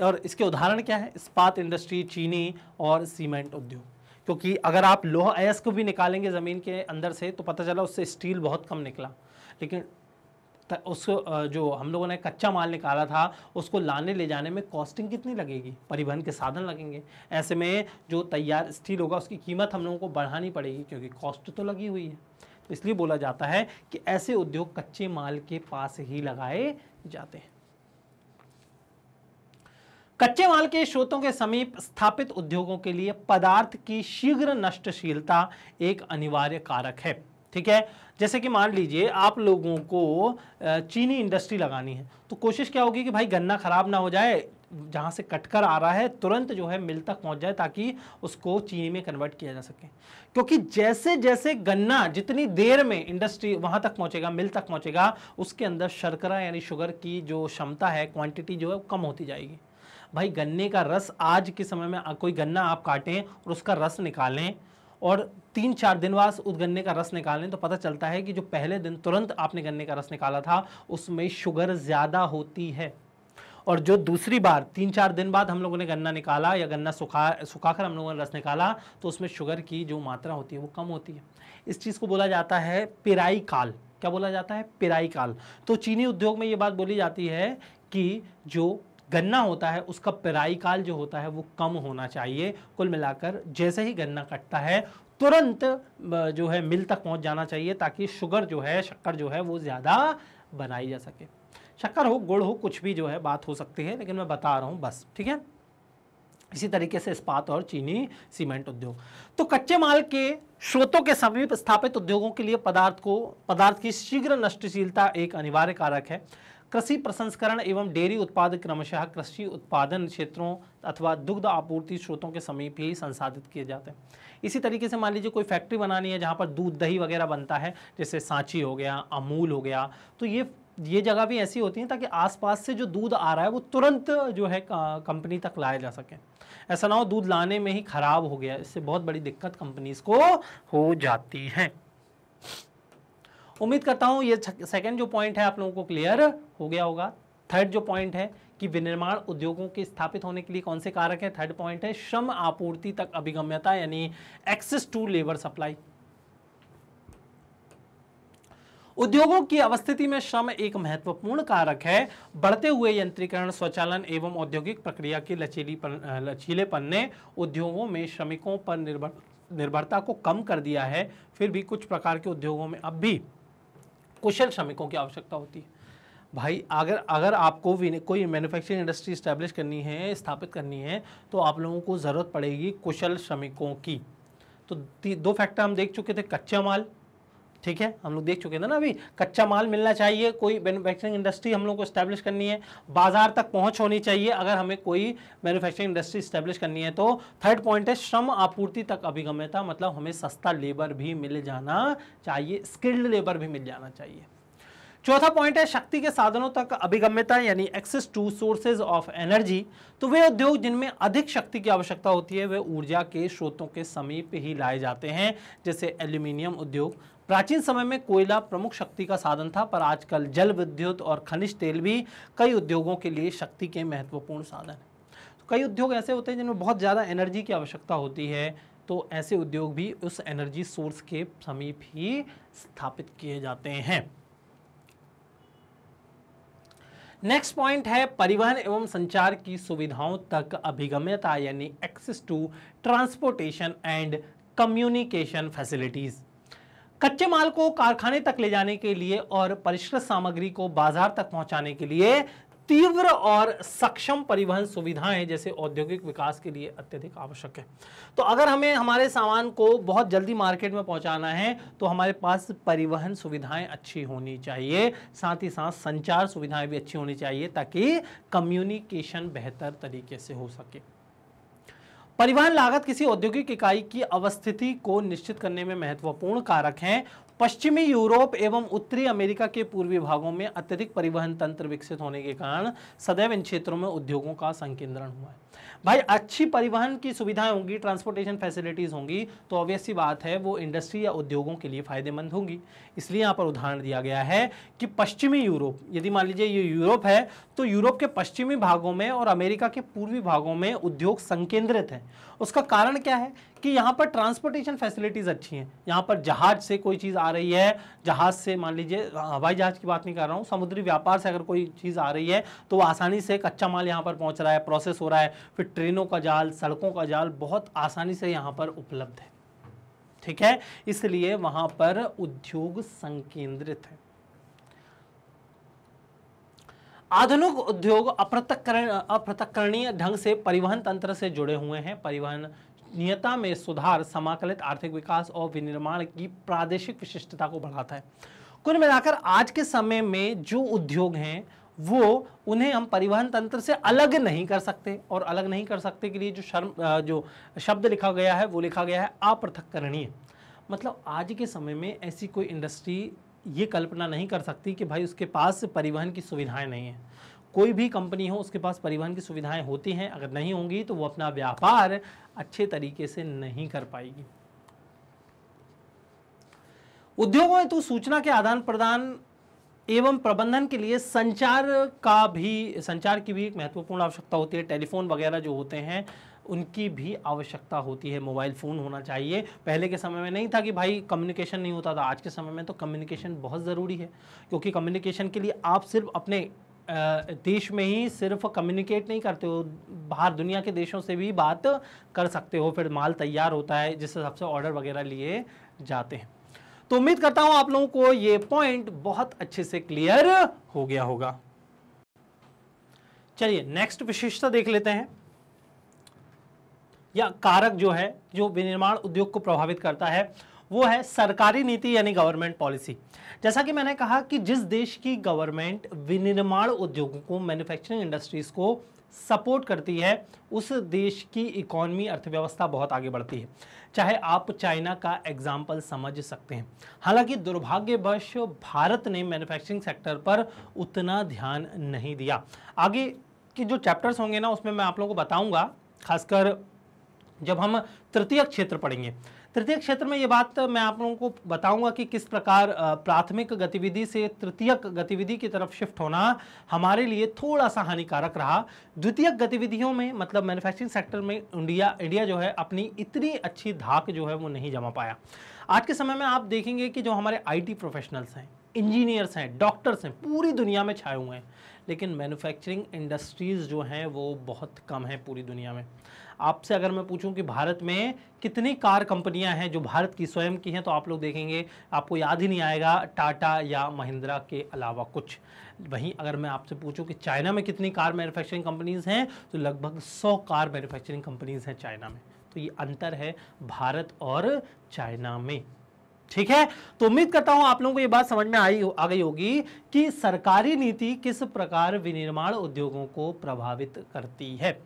और इसके उदाहरण क्या है इस्पात इंडस्ट्री चीनी और सीमेंट उद्योग क्योंकि अगर आप लोहा अयस्क भी निकालेंगे ज़मीन के अंदर से तो पता चला उससे स्टील बहुत कम निकला लेकिन उस जो हम लोगों ने कच्चा माल निकाला था उसको लाने ले जाने में कॉस्टिंग कितनी लगेगी परिवहन के साधन लगेंगे ऐसे में जो तैयार स्टील होगा उसकी कीमत हम लोगों को बढ़ानी पड़ेगी क्योंकि कॉस्ट तो लगी हुई है तो इसलिए बोला जाता है कि ऐसे उद्योग कच्चे माल के पास ही लगाए जाते हैं कच्चे माल के स्रोतों के समीप स्थापित उद्योगों के लिए पदार्थ की शीघ्र नष्टशीलता एक अनिवार्य कारक है ठीक है जैसे कि मान लीजिए आप लोगों को चीनी इंडस्ट्री लगानी है तो कोशिश क्या होगी कि भाई गन्ना ख़राब ना हो जाए जहाँ से कटकर आ रहा है तुरंत जो है मिल तक पहुँच जाए ताकि उसको चीनी में कन्वर्ट किया जा सके क्योंकि जैसे जैसे गन्ना जितनी देर में इंडस्ट्री वहाँ तक पहुँचेगा मिल तक पहुँचेगा उसके अंदर शर्करा यानी शुगर की जो क्षमता है क्वांटिटी जो है कम होती जाएगी भाई गन्ने का रस आज के समय में कोई गन्ना आप काटें और उसका रस निकालें और तीन चार दिन बाद उस गन्ने का रस निकालें तो पता चलता है कि जो पहले दिन तुरंत आपने गन्ने का रस निकाला था उसमें शुगर ज़्यादा होती है और जो दूसरी बार तीन चार दिन बाद हम लोगों ने गन्ना निकाला या गन्ना सुखा सुखा कर हम लोगों ने रस निकाला तो उसमें शुगर की जो मात्रा होती है वो कम होती है इस चीज़ को बोला जाता है पिराई काल क्या बोला जाता है पिराई काल तो चीनी उद्योग में ये बात बोली जाती है कि जो गन्ना होता है उसका पेराई काल जो होता है वो कम होना चाहिए कुल मिलाकर जैसे ही गन्ना कटता है तुरंत जो है मिल तक पहुंच जाना चाहिए ताकि शुगर जो है शक्कर जो है वो ज़्यादा बनाई जा सके शक्कर हो गुड़ हो कुछ भी जो है बात हो सकती है लेकिन मैं बता रहा हूँ बस ठीक है इसी तरीके से इस्पात और चीनी सीमेंट उद्योग तो कच्चे माल के स्रोतों के समीप स्थापित उद्योगों के लिए पदार्थ को पदार्थ की शीघ्र नष्टशीलता एक अनिवार्य कारक है कृषि प्रसंस्करण एवं डेयरी उत्पाद क्रमशः कृषि उत्पादन क्षेत्रों अथवा दुग्ध आपूर्ति स्रोतों के समीप ही संसाधित किए जाते हैं इसी तरीके से मान लीजिए कोई फैक्ट्री बनानी है जहाँ पर दूध दही वगैरह बनता है जैसे सांची हो गया अमूल हो गया तो ये ये जगह भी ऐसी होती हैं ताकि आसपास से जो दूध आ रहा है वो तुरंत जो है कंपनी तक लाया जा सके ऐसा ना हो दूध लाने में ही ख़राब हो गया इससे बहुत बड़ी दिक्कत कंपनीज को हो जाती है उम्मीद करता हूँ ये सेकेंड जो पॉइंट है आप लोगों को क्लियर हो गया होगा थर्ड जो पॉइंट है कि विनिर्माण उद्योगों के स्थापित होने के लिए कौन से कारक है थर्ड पॉइंट है श्रम आपूर्ति तक अभिगम्यता यानी एक्सेस टू लेबर सप्लाई उद्योगों की अवस्थिति में श्रम एक महत्वपूर्ण कारक है बढ़ते हुए यंत्रीकरण स्वचालन एवं औद्योगिक प्रक्रिया के लचीली लचीलेपन ने उद्योगों में श्रमिकों पर निर्भर निर्भरता को कम कर दिया है फिर भी कुछ प्रकार के उद्योगों में अब भी कुशल श्रमिकों की आवश्यकता होती है भाई अगर अगर आपको कोई मैन्युफैक्चरिंग इंडस्ट्री इस्टेब्लिश करनी है स्थापित करनी है तो आप लोगों को ज़रूरत पड़ेगी कुशल श्रमिकों की तो दो फैक्टर हम देख चुके थे कच्चा माल ठीक है हम लोग देख चुके थे ना अभी कच्चा माल मिलना चाहिए कोई मैन्युफैक्चरिंग इंडस्ट्री हम लोग को स्टैब्लिश करनी है बाजार तक पहुंच होनी चाहिए अगर हमें कोई मैन्युफैक्चरिंग इंडस्ट्री स्टैब्लिश करनी है तो थर्ड पॉइंट है श्रम आपूर्ति तक अभिगम्यता मतलब हमें सस्ता लेबर भी मिल जाना चाहिए स्किल्ड लेबर भी मिल जाना चाहिए चौथा पॉइंट है शक्ति के साधनों तक अभिगम्यता यानी access to sources of energy तो वे उद्योग जिनमें अधिक शक्ति की आवश्यकता होती है वे ऊर्जा के स्रोतों के समीप ही लाए जाते हैं जैसे एल्यूमिनियम उद्योग प्राचीन समय में कोयला प्रमुख शक्ति का साधन था पर आजकल जल विद्युत और खनिज तेल भी कई उद्योगों के लिए शक्ति के महत्वपूर्ण साधन हैं तो कई उद्योग ऐसे होते हैं जिनमें बहुत ज़्यादा एनर्जी की आवश्यकता होती है तो ऐसे उद्योग भी उस एनर्जी सोर्स के समीप ही स्थापित किए जाते हैं नेक्स्ट पॉइंट है परिवहन एवं संचार की सुविधाओं तक अभिगम्यता यानी access to transportation and communication facilities कच्चे माल को कारखाने तक ले जाने के लिए और परिष्कृत सामग्री को बाजार तक पहुंचाने के लिए तीव्र और सक्षम परिवहन सुविधाएं जैसे औद्योगिक विकास के लिए अत्यधिक आवश्यक है तो अगर हमें हमारे सामान को बहुत जल्दी मार्केट में पहुंचाना है तो हमारे पास परिवहन सुविधाएं अच्छी होनी चाहिए साथ ही साथ संचार सुविधाएं भी अच्छी होनी चाहिए ताकि कम्युनिकेशन बेहतर तरीके से हो सके परिवहन लागत किसी औद्योगिक इकाई की अवस्थिति को निश्चित करने में महत्वपूर्ण कारक हैं पश्चिमी यूरोप एवं उत्तरी अमेरिका के पूर्वी भागों में अत्यधिक परिवहन तंत्र विकसित होने के कारण सदैव इन क्षेत्रों में उद्योगों का संकेंद्रण हुआ है भाई अच्छी परिवहन की सुविधाएं होंगी ट्रांसपोर्टेशन फैसिलिटीज़ होंगी तो ऑब्वियस सी बात है वो इंडस्ट्री या उद्योगों के लिए फ़ायदेमंद होंगी इसलिए यहाँ पर उदाहरण दिया गया है कि पश्चिमी यूरोप यदि मान लीजिए ये यूरोप है तो यूरोप के पश्चिमी भागों में और अमेरिका के पूर्वी भागों में उद्योग संकेंद्रित हैं उसका कारण क्या है कि यहाँ पर ट्रांसपोर्टेशन फैसिलिटीज़ अच्छी हैं यहाँ पर जहाज़ से कोई चीज़ आ रही है जहाज़ से मान लीजिए हवाई जहाज़ की बात नहीं कर रहा हूँ समुद्री व्यापार से अगर कोई चीज़ आ रही है तो आसानी से कच्चा माल यहाँ पर पहुँच रहा है प्रोसेस हो रहा है फिर ट्रेनों का जाल सड़कों का जाल बहुत आसानी से यहाँ पर उपलब्ध है ठीक है इसलिए वहाँ पर उद्योग संकेंद्रित है आधुनिक उद्योग अप्रतकरण अप्रतकरणीय ढंग से परिवहन तंत्र से जुड़े हुए हैं परिवहन नियता में सुधार समाकलित आर्थिक विकास और विनिर्माण की प्रादेशिक विशिष्टता को बढ़ाता है कुल मिलाकर आज के समय में जो उद्योग हैं वो उन्हें हम परिवहन तंत्र से अलग नहीं कर सकते और अलग नहीं कर सकते के लिए जो शर्म जो शब्द लिखा गया है वो लिखा गया है अपृथकरणीय मतलब आज के समय में ऐसी कोई इंडस्ट्री ये कल्पना नहीं कर सकती कि भाई उसके पास परिवहन की सुविधाएं नहीं हैं कोई भी कंपनी हो उसके पास परिवहन की सुविधाएं होती हैं अगर नहीं होंगी तो वो अपना व्यापार अच्छे तरीके से नहीं कर पाएगी उद्योगों तो सूचना के आदान प्रदान एवं प्रबंधन के लिए संचार का भी संचार की भी एक महत्वपूर्ण आवश्यकता होती है टेलीफोन वगैरह जो होते हैं उनकी भी आवश्यकता होती है मोबाइल फ़ोन होना चाहिए पहले के समय में नहीं था कि भाई कम्युनिकेशन नहीं होता था आज के समय में तो कम्युनिकेशन बहुत ज़रूरी है क्योंकि कम्युनिकेशन के लिए आप सिर्फ अपने देश में ही सिर्फ कम्युनिकेट नहीं करते हो बाहर दुनिया के देशों से भी बात कर सकते हो फिर माल तैयार होता है जिससे सबसे ऑर्डर वगैरह लिए जाते हैं तो उम्मीद करता हूं आप लोगों को ये पॉइंट बहुत अच्छे से क्लियर हो गया होगा चलिए नेक्स्ट विशेषता देख लेते हैं या कारक जो है जो विनिर्माण उद्योग को प्रभावित करता है वो है सरकारी नीति यानी गवर्नमेंट पॉलिसी जैसा कि मैंने कहा कि जिस देश की गवर्नमेंट विनिर्माण उद्योगों को मैन्युफैक्चरिंग इंडस्ट्रीज़ को सपोर्ट करती है उस देश की इकोनॉमी अर्थव्यवस्था बहुत आगे बढ़ती है चाहे आप चाइना का एग्जाम्पल समझ सकते हैं हालांकि दुर्भाग्यवश भारत ने मैन्युफैक्चरिंग सेक्टर पर उतना ध्यान नहीं दिया आगे के जो चैप्टर्स होंगे ना उसमें मैं आप लोगों को बताऊंगा खासकर जब हम तृतीय क्षेत्र पढ़ेंगे तृतीय क्षेत्र में ये बात मैं आप लोगों को बताऊंगा कि किस प्रकार प्राथमिक गतिविधि से तृतीयक गतिविधि की तरफ शिफ्ट होना हमारे लिए थोड़ा सा हानिकारक रहा द्वितीयक गतिविधियों में मतलब मैन्युफैक्चरिंग सेक्टर में इंडिया इंडिया जो है अपनी इतनी अच्छी धाक जो है वो नहीं जमा पाया आज के समय में आप देखेंगे कि जो हमारे आई प्रोफेशनल्स हैं इंजीनियर्स हैं डॉक्टर्स हैं पूरी दुनिया में छाए हुए हैं लेकिन मैन्युफैक्चरिंग इंडस्ट्रीज़ जो हैं वो बहुत कम हैं पूरी दुनिया में आपसे अगर मैं पूछूं कि भारत में कितनी कार कंपनियां हैं जो भारत की स्वयं की हैं तो आप लोग देखेंगे आपको याद ही नहीं आएगा टाटा या महिंद्रा के अलावा कुछ वहीं अगर मैं आपसे पूछूं कि चाइना में कितनी कार मैन्युफैक्चरिंग कंपनीज़ हैं तो लगभग सौ कार मैन्युफैक्चरिंग कंपनीज़ हैं चाइना में तो ये अंतर है भारत और चाइना में ठीक है तो उम्मीद करता हूं आप लोगों को यह बात समझ में आई आ गई होगी कि सरकारी नीति किस प्रकार विनिर्माण उद्योगों को प्रभावित करती है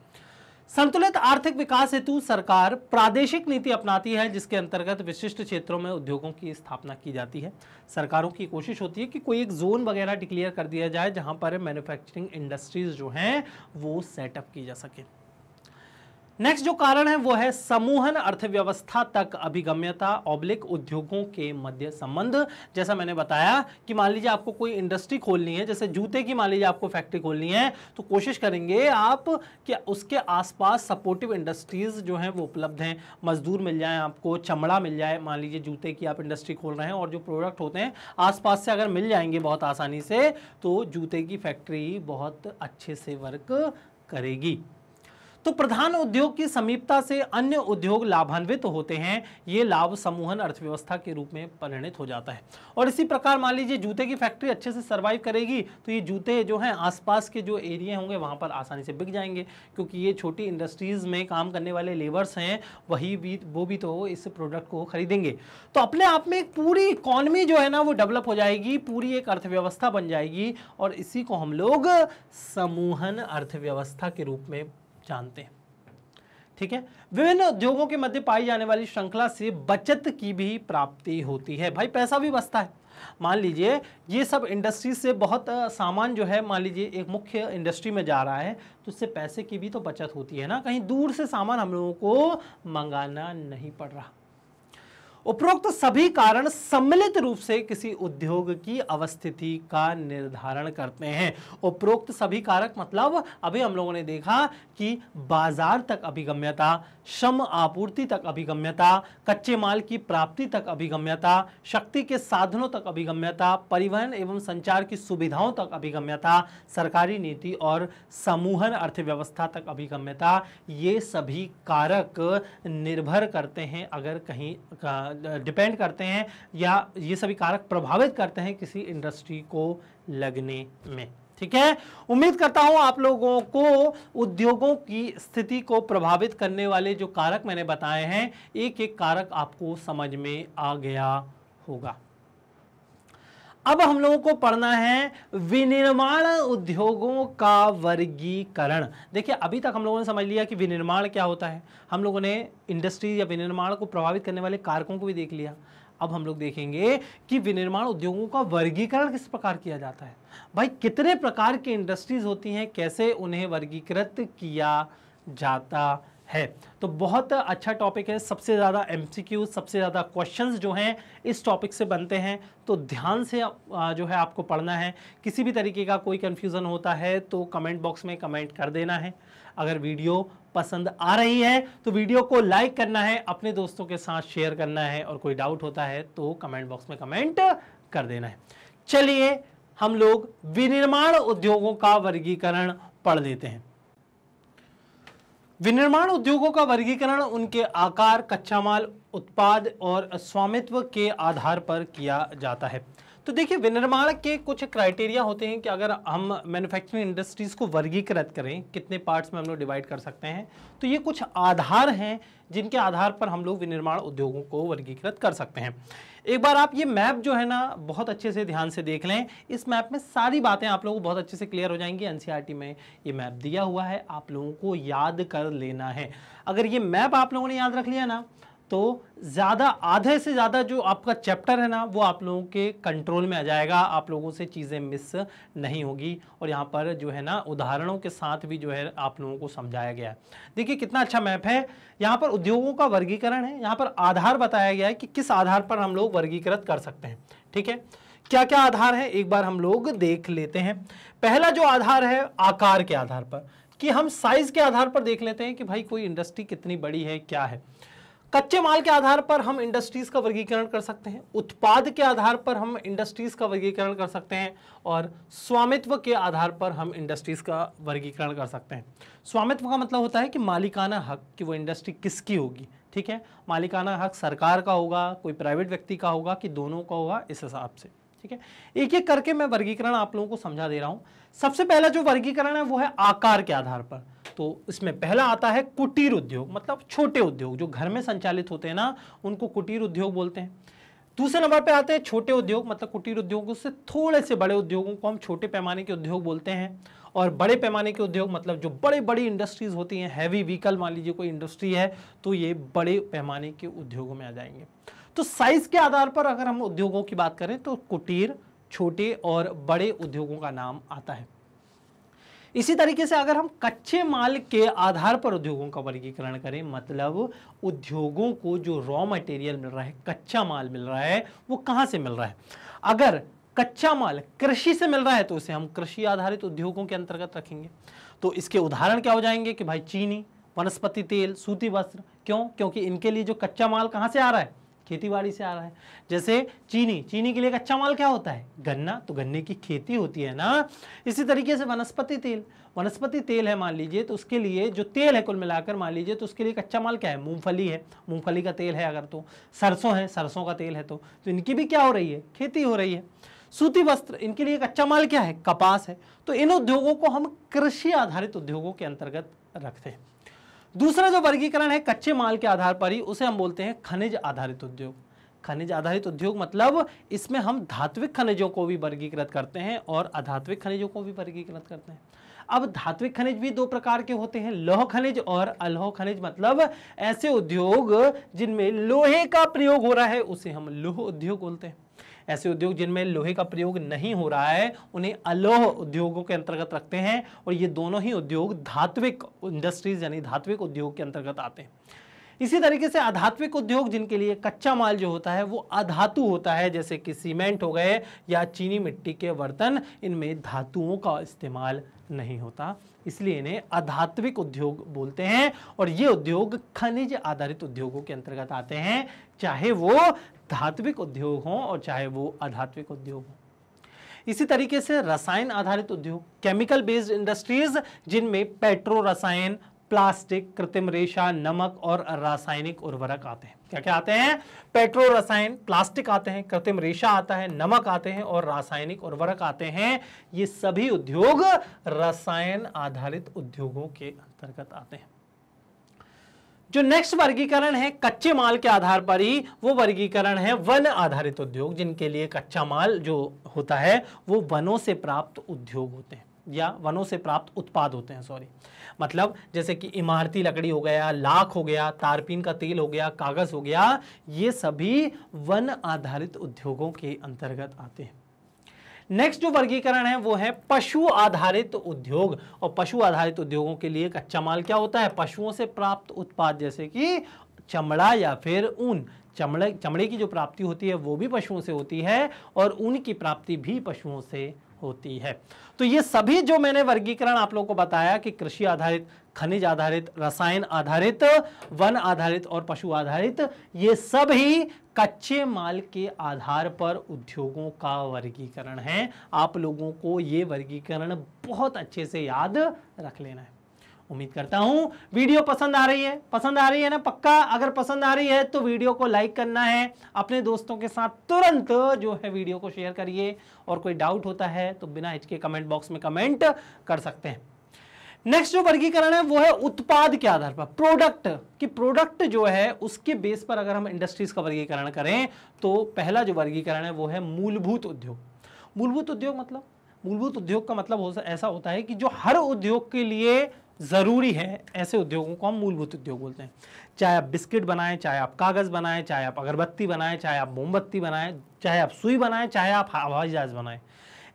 संतुलित आर्थिक विकास हेतु सरकार प्रादेशिक नीति अपनाती है जिसके अंतर्गत विशिष्ट क्षेत्रों में उद्योगों की स्थापना की जाती है सरकारों की कोशिश होती है कि कोई एक जोन वगैरह डिक्लेयर कर दिया जाए जहां पर मैन्युफैक्चरिंग इंडस्ट्रीज जो हैं वो सेटअप की जा सके नेक्स्ट जो कारण है वो है समूहन अर्थव्यवस्था तक अभिगम्यता ऑब्लिक उद्योगों के मध्य संबंध जैसा मैंने बताया कि मान लीजिए आपको कोई इंडस्ट्री खोलनी है जैसे जूते की मान लीजिए आपको फैक्ट्री खोलनी है तो कोशिश करेंगे आप कि उसके आसपास सपोर्टिव इंडस्ट्रीज जो हैं वो उपलब्ध हैं मजदूर मिल जाए आपको चमड़ा मिल जाए मान लीजिए जूते की आप इंडस्ट्री खोल रहे हैं और जो प्रोडक्ट होते हैं आसपास से अगर मिल जाएंगे बहुत आसानी से तो जूते की फैक्ट्री बहुत अच्छे से वर्क करेगी तो प्रधान उद्योग की समीपता से अन्य उद्योग लाभान्वित तो होते हैं ये लाभ समूहन अर्थव्यवस्था के रूप में परिणित हो जाता है और इसी प्रकार मान लीजिए जूते की फैक्ट्री अच्छे से सर्वाइव करेगी तो ये जूते जो हैं आसपास के जो एरिया होंगे वहाँ पर आसानी से बिक जाएंगे क्योंकि ये छोटी इंडस्ट्रीज़ में काम करने वाले लेबर्स हैं वही भी वो भी तो इस प्रोडक्ट को खरीदेंगे तो अपने आप में एक पूरी इकॉनमी जो है ना वो डेवलप हो जाएगी पूरी एक अर्थव्यवस्था बन जाएगी और इसी को हम लोग समूहन अर्थव्यवस्था के रूप में जानते हैं ठीक है विभिन्न उद्योगों के मध्य पाई जाने वाली श्रृंखला से बचत की भी प्राप्ति होती है भाई पैसा भी बचता है मान लीजिए ये सब इंडस्ट्री से बहुत सामान जो है मान लीजिए एक मुख्य इंडस्ट्री में जा रहा है तो उससे पैसे की भी तो बचत होती है ना कहीं दूर से सामान हम लोगों को मंगाना नहीं पड़ रहा उपरोक्त सभी कारण सम्मिलित रूप से किसी उद्योग की अवस्थिति का निर्धारण करते हैं उपरोक्त सभी कारक मतलब अभी हम लोगों ने देखा कि बाजार तक अभिगम्यता श्रम आपूर्ति तक अभिगम्यता कच्चे माल की प्राप्ति तक अभिगम्यता शक्ति के साधनों तक अभिगम्यता परिवहन एवं संचार की सुविधाओं तक अभिगम्यता सरकारी नीति और समूहन अर्थव्यवस्था तक अभिगम्यता ये सभी कारक निर्भर करते हैं अगर कहीं डिपेंड करते हैं या ये सभी कारक प्रभावित करते हैं किसी इंडस्ट्री को लगने में ठीक है उम्मीद करता हूं आप लोगों को उद्योगों की स्थिति को प्रभावित करने वाले जो कारक मैंने बताए हैं एक एक कारक आपको समझ में आ गया होगा अब हम लोगों को पढ़ना है विनिर्माण उद्योगों का वर्गीकरण देखिए अभी तक हम लोगों ने समझ लिया कि विनिर्माण क्या होता है हम लोगों ने इंडस्ट्रीज या विनिर्माण को प्रभावित करने वाले कारकों को भी देख लिया अब हम लोग देखेंगे कि विनिर्माण उद्योगों का वर्गीकरण किस प्रकार किया जाता है भाई कितने प्रकार की इंडस्ट्रीज होती हैं कैसे उन्हें वर्गीकृत किया जाता है है तो बहुत अच्छा टॉपिक है सबसे ज़्यादा एम सबसे ज़्यादा क्वेश्चंस जो हैं इस टॉपिक से बनते हैं तो ध्यान से जो है आपको पढ़ना है किसी भी तरीके का कोई कन्फ्यूज़न होता है तो कमेंट बॉक्स में कमेंट कर देना है अगर वीडियो पसंद आ रही है तो वीडियो को लाइक करना है अपने दोस्तों के साथ शेयर करना है और कोई डाउट होता है तो कमेंट बॉक्स में कमेंट कर देना है चलिए हम लोग विनिर्माण उद्योगों का वर्गीकरण पढ़ लेते हैं विनिर्माण उद्योगों का वर्गीकरण उनके आकार कच्चा माल उत्पाद और स्वामित्व के आधार पर किया जाता है तो देखिए विनिर्माण के कुछ क्राइटेरिया होते हैं कि अगर हम मैन्युफैक्चरिंग इंडस्ट्रीज़ को वर्गीकृत करें कितने पार्ट्स में हम लोग डिवाइड कर सकते हैं तो ये कुछ आधार हैं जिनके आधार पर हम लोग विनिर्माण उद्योगों को वर्गीकृत कर सकते हैं एक बार आप ये मैप जो है ना बहुत अच्छे से ध्यान से देख लें इस मैप में सारी बातें आप लोगों को बहुत अच्छे से क्लियर हो जाएंगी एनसीईआरटी में ये मैप दिया हुआ है आप लोगों को याद कर लेना है अगर ये मैप आप लोगों ने याद रख लिया ना तो ज़्यादा आधे से ज़्यादा जो आपका चैप्टर है ना वो आप लोगों के कंट्रोल में आ जाएगा आप लोगों से चीज़ें मिस नहीं होगी और यहाँ पर जो है ना उदाहरणों के साथ भी जो है आप लोगों को समझाया गया है देखिए कितना अच्छा मैप है यहाँ पर उद्योगों का वर्गीकरण है यहाँ पर आधार बताया गया है कि किस आधार पर हम लोग वर्गीकृत कर सकते हैं ठीक है क्या क्या आधार है एक बार हम लोग देख लेते हैं पहला जो आधार है आकार के आधार पर कि हम साइज़ के आधार पर देख लेते हैं कि भाई कोई इंडस्ट्री कितनी बड़ी है क्या है कच्चे माल के आधार पर हम इंडस्ट्रीज का वर्गीकरण कर सकते हैं उत्पाद के आधार पर हम इंडस्ट्रीज का वर्गीकरण कर सकते हैं और स्वामित्व के आधार पर हम इंडस्ट्रीज का वर्गीकरण कर सकते हैं स्वामित्व का मतलब होता है कि मालिकाना हक कि वो इंडस्ट्री किसकी होगी ठीक है मालिकाना हक सरकार का होगा कोई प्राइवेट व्यक्ति का होगा कि दोनों का होगा इस हिसाब से ठीक है एक एक करके मैं वर्गीकरण आप लोगों को समझा दे रहा हूँ सबसे पहला जो वर्गीकरण है वो है आकार के आधार पर तो इसमें पहला आता है कुटीर उद्योग मतलब छोटे उद्योग जो घर में संचालित होते हैं ना उनको कुटीर उद्योग बोलते हैं दूसरे नंबर पे आते हैं छोटे उद्योग मतलब कुटीर उद्योगों से थोड़े से बड़े उद्योगों को हम छोटे पैमाने के उद्योग बोलते हैं और बड़े पैमाने के उद्योग मतलब जो बड़े बड़ी इंडस्ट्रीज़ होती हैं हैवी व्हीकल मान लीजिए कोई इंडस्ट्री है तो ये बड़े पैमाने के उद्योगों में आ जाएंगे तो साइज़ के आधार पर अगर हम उद्योगों की बात करें तो कुटीर छोटे और बड़े उद्योगों का नाम आता है इसी तरीके से अगर हम कच्चे माल के आधार पर उद्योगों का वर्गीकरण करें मतलब उद्योगों को जो रॉ मटेरियल मिल रहा है कच्चा माल मिल रहा है वो कहाँ से मिल रहा है अगर कच्चा माल कृषि से मिल रहा है तो उसे हम कृषि आधारित उद्योगों के अंतर्गत रखेंगे तो इसके उदाहरण क्या हो जाएंगे कि भाई चीनी वनस्पति तेल सूती वस्त्र क्यों क्योंकि इनके लिए जो कच्चा माल कहाँ से आ रहा है खेतीबाड़ी से आ रहा है जैसे चीनी चीनी के लिए कच्चा माल क्या होता है गन्ना तो गन्ने की खेती होती है ना इसी तरीके से वनस्पति तेल वनस्पति तेल है मान लीजिए तो उसके लिए जो तेल है कुल मिलाकर मान लीजिए तो उसके लिए कच्चा माल क्या है मूंगफली है मूंगफली का तेल है अगर तो सरसों है सरसों का तेल है तो, तो इनकी भी क्या हो रही है खेती हो रही है सूती वस्त्र इनके लिए कच्चा माल क्या है कपास है तो इन उद्योगों को हम कृषि आधारित उद्योगों के अंतर्गत रखते हैं दूसरा जो वर्गीकरण है कच्चे माल के आधार पर ही उसे हम बोलते हैं खनिज आधारित उद्योग खनिज आधारित उद्योग मतलब इसमें हम धात्विक खनिजों को भी वर्गीकृत करते हैं और अधात्विक खनिजों को भी वर्गीकृत करते हैं अब धात्विक खनिज भी दो प्रकार के होते हैं लौह खनिज और अलोह खनिज मतलब ऐसे उद्योग जिनमें लोहे का प्रयोग हो रहा है उसे हम लोह उद्योग बोलते हैं ऐसे उद्योग जिनमें लोहे का प्रयोग नहीं हो रहा है उन्हें अलोह उद्योगों के अंतर्गत रखते हैं और ये दोनों ही उद्योग धात्विक इंडस्ट्रीज यानी धात्विक उद्योग के अंतर्गत आते हैं इसी तरीके से अधात्विक उद्योग जिनके लिए कच्चा माल जो होता है वो अधातु होता है जैसे कि सीमेंट हो गए या चीनी मिट्टी के बर्तन इनमें धातुओं का इस्तेमाल नहीं होता इसलिए इन्हें अधात्विक उद्योग बोलते हैं और ये उद्योग खनिज आधारित उद्योगों के अंतर्गत आते हैं चाहे वो धात्विक उद्योग हों और चाहे वो अधात्विक उद्योग हों इसी तरीके से रसायन आधारित उद्योग केमिकल बेस्ड इंडस्ट्रीज जिनमें पेट्रो रसायन प्लास्टिक कृत्रिम रेशा नमक और रासायनिक उर्वरक आते हैं क्या क्या आते हैं पेट्रो रसायन प्लास्टिक आते हैं कृत्रिम रेशा आता है नमक आते हैं और रासायनिक उर्वरक आते हैं ये सभी उद्योग रसायन आधारित उद्योगों के अंतर्गत आते हैं जो नेक्स्ट वर्गीकरण है कच्चे माल के आधार पर ही वो वर्गीकरण है वन आधारित उद्योग जिनके लिए कच्चा माल जो होता है वो वनों से प्राप्त उद्योग होते हैं या वनों से प्राप्त उत्पाद होते हैं सॉरी मतलब जैसे कि इमारती लकड़ी हो गया लाख हो गया तारपीन का तेल हो गया कागज़ हो गया ये सभी वन आधारित उद्योगों के अंतर्गत आते हैं नेक्स्ट जो वर्गीकरण है वो है पशु आधारित उद्योग और पशु आधारित उद्योगों के लिए कच्चा माल क्या होता है पशुओं से प्राप्त उत्पाद जैसे कि चमड़ा या फिर ऊन चमड़े चमड़े की जो प्राप्ति होती है वो भी पशुओं से होती है और ऊन की प्राप्ति भी पशुओं से होती है तो ये सभी जो मैंने वर्गीकरण आप लोगों को बताया कि कृषि आधारित खनिज आधारित रसायन आधारित वन आधारित और पशु आधारित ये सब ही कच्चे माल के आधार पर उद्योगों का वर्गीकरण है आप लोगों को ये वर्गीकरण बहुत अच्छे से याद रख लेना है उम्मीद करता हूँ वीडियो पसंद आ रही है पसंद आ रही है ना पक्का अगर पसंद आ रही है तो वीडियो को लाइक करना है अपने दोस्तों के साथ तुरंत जो है वीडियो को शेयर करिए और कोई डाउट होता है तो बिना हिचके कमेंट बॉक्स में कमेंट कर सकते हैं नेक्स्ट जो वर्गीकरण है वो है उत्पाद के आधार पर प्रोडक्ट कि प्रोडक्ट जो है उसके बेस पर अगर हम इंडस्ट्रीज का वर्गीकरण करें तो पहला जो वर्गीकरण है वो है मूलभूत उद्योग मूलभूत उद्योग मतलब मूलभूत उद्योग का मतलब हो ऐसा होता है कि जो हर उद्योग के लिए ज़रूरी है ऐसे उद्योगों को हम मूलभूत उद्योग बोलते हैं चाहे आप बिस्किट बनाएं चाहे आप कागज़ बनाएं चाहे आप अगरबत्ती बनाएं चाहे आप मोमबत्ती बनाएं चाहे आप सुई बनाएं चाहे आप हवाई जहाज़ बनाएं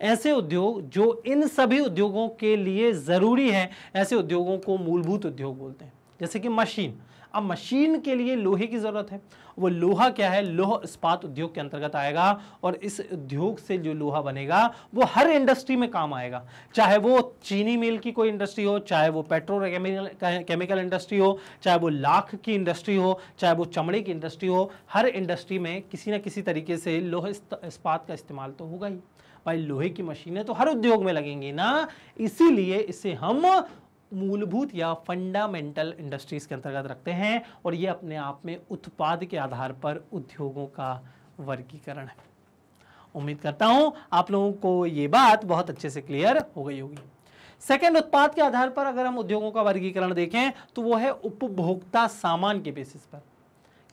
ऐसे उद्योग जो इन सभी उद्योगों के लिए ज़रूरी हैं ऐसे उद्योगों को मूलभूत उद्योग बोलते हैं जैसे कि मशीन अब मशीन के लिए लोहे की ज़रूरत है वो लोहा क्या है लोह इस्पात उद्योग के अंतर्गत आएगा और इस उद्योग से जो लोहा बनेगा वो हर इंडस्ट्री में काम आएगा चाहे वो चीनी मिल की कोई इंडस्ट्री हो चाहे वो पेट्रोल केमिकल केमिकल इंडस्ट्री हो चाहे वो लाख की इंडस्ट्री हो चाहे वो चमड़े की इंडस्ट्री हो हर इंडस्ट्री में किसी न किसी तरीके से लोह इस्पात का इस्तेमाल तो होगा ही भाई लोहे की मशीनें तो हर उद्योग में लगेंगी ना इसीलिए इसे हम मूलभूत या फंडामेंटल इंडस्ट्रीज के अंतर्गत रखते हैं और ये अपने आप में उत्पाद के आधार पर उद्योगों का वर्गीकरण है उम्मीद करता हूं आप लोगों को ये बात बहुत अच्छे से क्लियर हो गई होगी सेकेंड उत्पाद के आधार पर अगर हम उद्योगों का वर्गीकरण देखें तो वो है उपभोक्ता सामान के बेसिस पर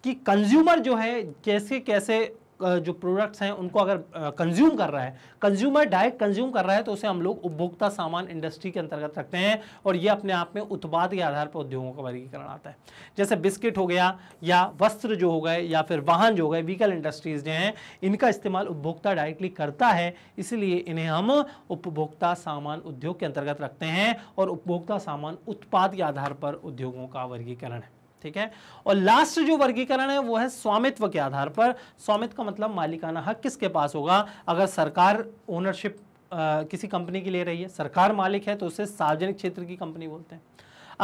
कि कंज्यूमर जो है कैसे कैसे जो प्रोडक्ट्स हैं उनको अगर कंज्यूम कर रहा है कंज्यूमर डायरेक्ट कंज्यूम कर रहा है तो उसे हम लोग उपभोक्ता सामान इंडस्ट्री के अंतर्गत रखते हैं और ये अपने आप में उत्पाद के आधार पर उद्योगों का वर्गीकरण आता है जैसे बिस्किट हो गया या वस्त्र जो हो गए या फिर वाहन जो हो गए व्हीकल इंडस्ट्रीज जो हैं इनका इस्तेमाल उपभोक्ता डायरेक्टली करता है इसीलिए इन्हें हम उपभोक्ता सामान उद्योग के अंतर्गत रखते हैं और उपभोक्ता सामान उत्पाद के आधार पर उद्योगों का वर्गीकरण है ठीक है और लास्ट जो वर्गीकरण है वो है स्वामित्व के आधार पर स्वामित्व का मतलब मालिकाना हक किसके पास होगा अगर सरकार ओनरशिप किसी कंपनी की ले रही है सरकार मालिक है तो उसे सार्वजनिक क्षेत्र की कंपनी बोलते हैं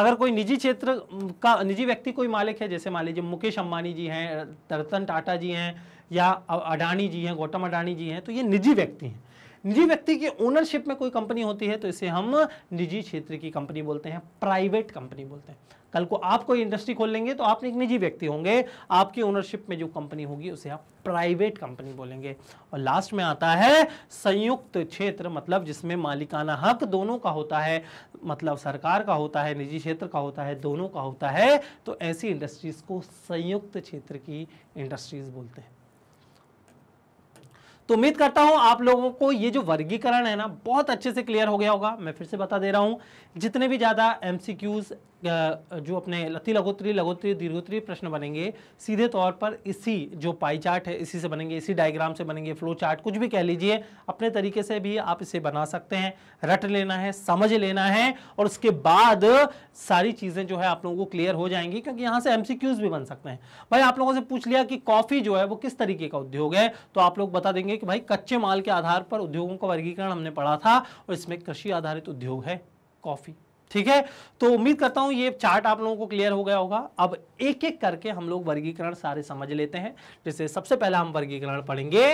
अगर कोई निजी क्षेत्र का निजी व्यक्ति कोई मालिक है जैसे मान लीजिए मुकेश अंबानी जी हैं रतन टाटा जी हैं या अडानी जी हैं गौतम अडानी जी हैं तो ये निजी व्यक्ति हैं निजी व्यक्ति की ओनरशिप में कोई कंपनी होती है तो इसे हम निजी क्षेत्र की कंपनी बोलते हैं प्राइवेट कंपनी बोलते हैं कल को आप कोई इंडस्ट्री खोल लेंगे तो आप एक निजी व्यक्ति होंगे आपकी ओनरशिप में जो कंपनी होगी उसे आप प्राइवेट कंपनी बोलेंगे और लास्ट में आता है संयुक्त क्षेत्र मतलब जिसमें मालिकाना हक दोनों का होता है मतलब सरकार का होता है निजी क्षेत्र का होता है दोनों का होता है तो ऐसी इंडस्ट्रीज़ को संयुक्त क्षेत्र की इंडस्ट्रीज़ बोलते हैं तो उम्मीद करता हूं आप लोगों को ये जो वर्गीकरण है ना बहुत अच्छे से क्लियर हो गया होगा मैं फिर से बता दे रहा हूं जितने भी ज़्यादा एमसीक्यूज जो अपने अति लघोत्री लघोत्री दीर्घोत्री प्रश्न बनेंगे सीधे तौर पर इसी जो पाई चार्ट है इसी से बनेंगे इसी डायग्राम से बनेंगे फ्लो चार्ट कुछ भी कह लीजिए अपने तरीके से भी आप इसे बना सकते हैं रट लेना है समझ लेना है और उसके बाद सारी चीज़ें जो है आप लोगों को क्लियर हो जाएंगी क्योंकि यहाँ से एम भी बन सकते हैं भाई आप लोगों से पूछ लिया कि कॉफ़ी जो है वो किस तरीके का उद्योग है तो आप लोग बता देंगे कि भाई कच्चे माल के आधार पर उद्योगों का वर्गीकरण हमने पढ़ा था और इसमें कृषि आधारित उद्योग है कॉफ़ी ठीक है तो उम्मीद करता हूं ये चार्ट आप लोगों को क्लियर हो गया होगा अब एक एक करके हम लोग वर्गीकरण सारे समझ लेते हैं जैसे सबसे पहले हम वर्गीकरण पढ़ेंगे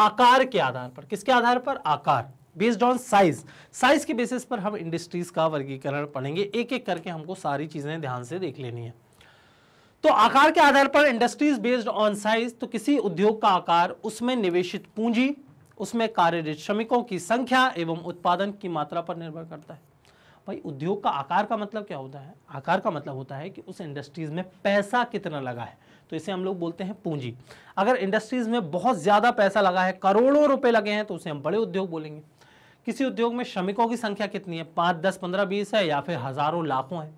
आकार के आधार पर किसके आधार पर आकार बेस्ड ऑन साइज साइज के बेसिस पर हम इंडस्ट्रीज का वर्गीकरण पढ़ेंगे एक एक करके हमको सारी चीजें ध्यान से देख लेनी है तो आकार के आधार पर इंडस्ट्रीज बेस्ड ऑन साइज तो किसी उद्योग का आकार उसमें निवेशित पूंजी उसमें कार्यरत श्रमिकों की संख्या एवं उत्पादन की मात्रा पर निर्भर करता है भाई उद्योग का आकार का मतलब क्या होता है आकार का मतलब होता है कि उस इंडस्ट्रीज़ में पैसा कितना लगा है तो इसे हम लोग बोलते हैं पूंजी अगर इंडस्ट्रीज़ में बहुत ज़्यादा पैसा लगा है करोड़ों रुपए लगे हैं तो उसे हम बड़े उद्योग बोलेंगे किसी उद्योग में श्रमिकों की संख्या कितनी है पाँच दस पंद्रह बीस है या फिर हज़ारों लाखों है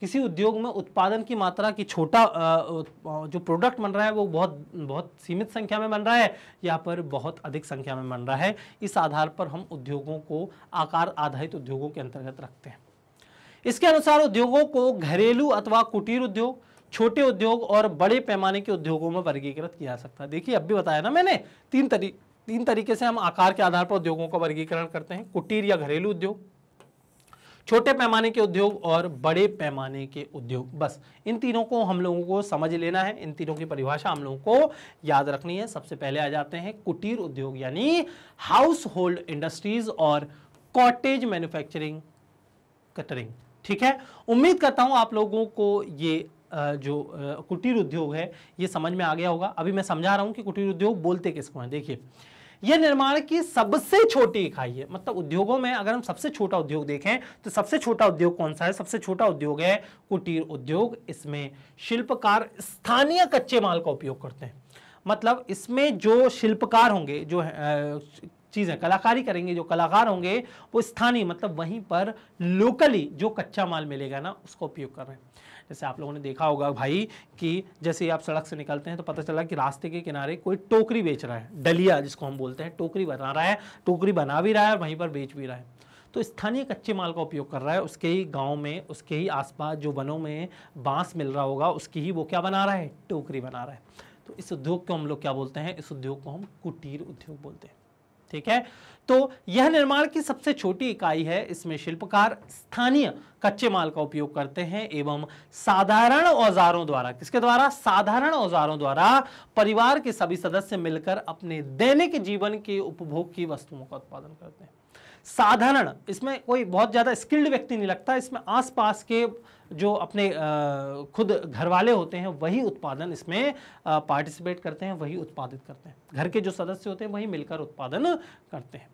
किसी उद्योग में उत्पादन की मात्रा की छोटा जो प्रोडक्ट बन रहा है वो बहुत बहुत सीमित संख्या में बन रहा है या पर बहुत अधिक संख्या में बन रहा है इस आधार पर हम उद्योगों को आकार आधारित उद्योगों के अंतर्गत रखते हैं इसके अनुसार उद्योगों को घरेलू अथवा कुटीर उद्योग छोटे उद्योग और बड़े पैमाने के उद्योगों में वर्गीकृत किया जा सकता है देखिए अब भी बताया ना मैंने तीन तरी तीन तरीके से हम आकार के आधार पर उद्योगों का वर्गीकरण करते हैं कुटीर या घरेलू उद्योग छोटे पैमाने के उद्योग और बड़े पैमाने के उद्योग बस इन तीनों को हम लोगों को समझ लेना है इन तीनों की परिभाषा हम लोगों को याद रखनी है सबसे पहले आ जाते हैं कुटीर उद्योग यानी हाउस होल्ड इंडस्ट्रीज और कॉटेज मैन्युफैक्चरिंग कटरिंग ठीक है उम्मीद करता हूं आप लोगों को ये जो कुटीर उद्योग है ये समझ में आ गया होगा अभी मैं समझा रहा हूं कि कुटीर उद्योग बोलते किसको हैं देखिए यह निर्माण की सबसे छोटी इकाई है मतलब उद्योगों में अगर हम सबसे छोटा उद्योग देखें तो सबसे छोटा उद्योग कौन सा है सबसे छोटा उद्योग है कुटीर उद्योग इसमें शिल्पकार स्थानीय कच्चे माल का उपयोग करते हैं मतलब इसमें जो शिल्पकार होंगे जो चीज़ें कलाकारी करेंगे जो कलाकार होंगे वो स्थानीय मतलब वहीं पर लोकली जो कच्चा माल मिलेगा ना उसका उपयोग कर रहे हैं जैसे आप लोगों ने देखा होगा भाई कि जैसे आप सड़क से निकलते हैं तो पता चला कि रास्ते के किनारे कोई टोकरी बेच रहा है डलिया जिसको हम बोलते हैं टोकरी बना रहा है टोकरी बना भी रहा है और वहीं पर बेच भी रहा है तो स्थानीय कच्चे माल का उपयोग कर रहा है उसके ही गांव में उसके ही आसपास जो वनों में बांस मिल रहा होगा उसकी ही वो क्या बना रहा है टोकरी बना रहा है तो इस उद्योग को हम लोग क्या बोलते हैं इस उद्योग को हम कुटीर उद्योग बोलते हैं ठीक है तो यह निर्माण की सबसे छोटी इकाई है इसमें शिल्पकार स्थानीय कच्चे माल का उपयोग करते हैं एवं साधारण औजारों द्वारा किसके द्वारा साधारण औजारों द्वारा परिवार के सभी सदस्य मिलकर अपने दैनिक जीवन के उपभोग की वस्तुओं का उत्पादन करते हैं साधारण इसमें कोई बहुत ज़्यादा स्किल्ड व्यक्ति नहीं लगता इसमें आसपास के जो अपने खुद घर वाले होते हैं वही उत्पादन इसमें पार्टिसिपेट करते हैं वही उत्पादित करते हैं घर के जो सदस्य होते हैं वही मिलकर उत्पादन करते हैं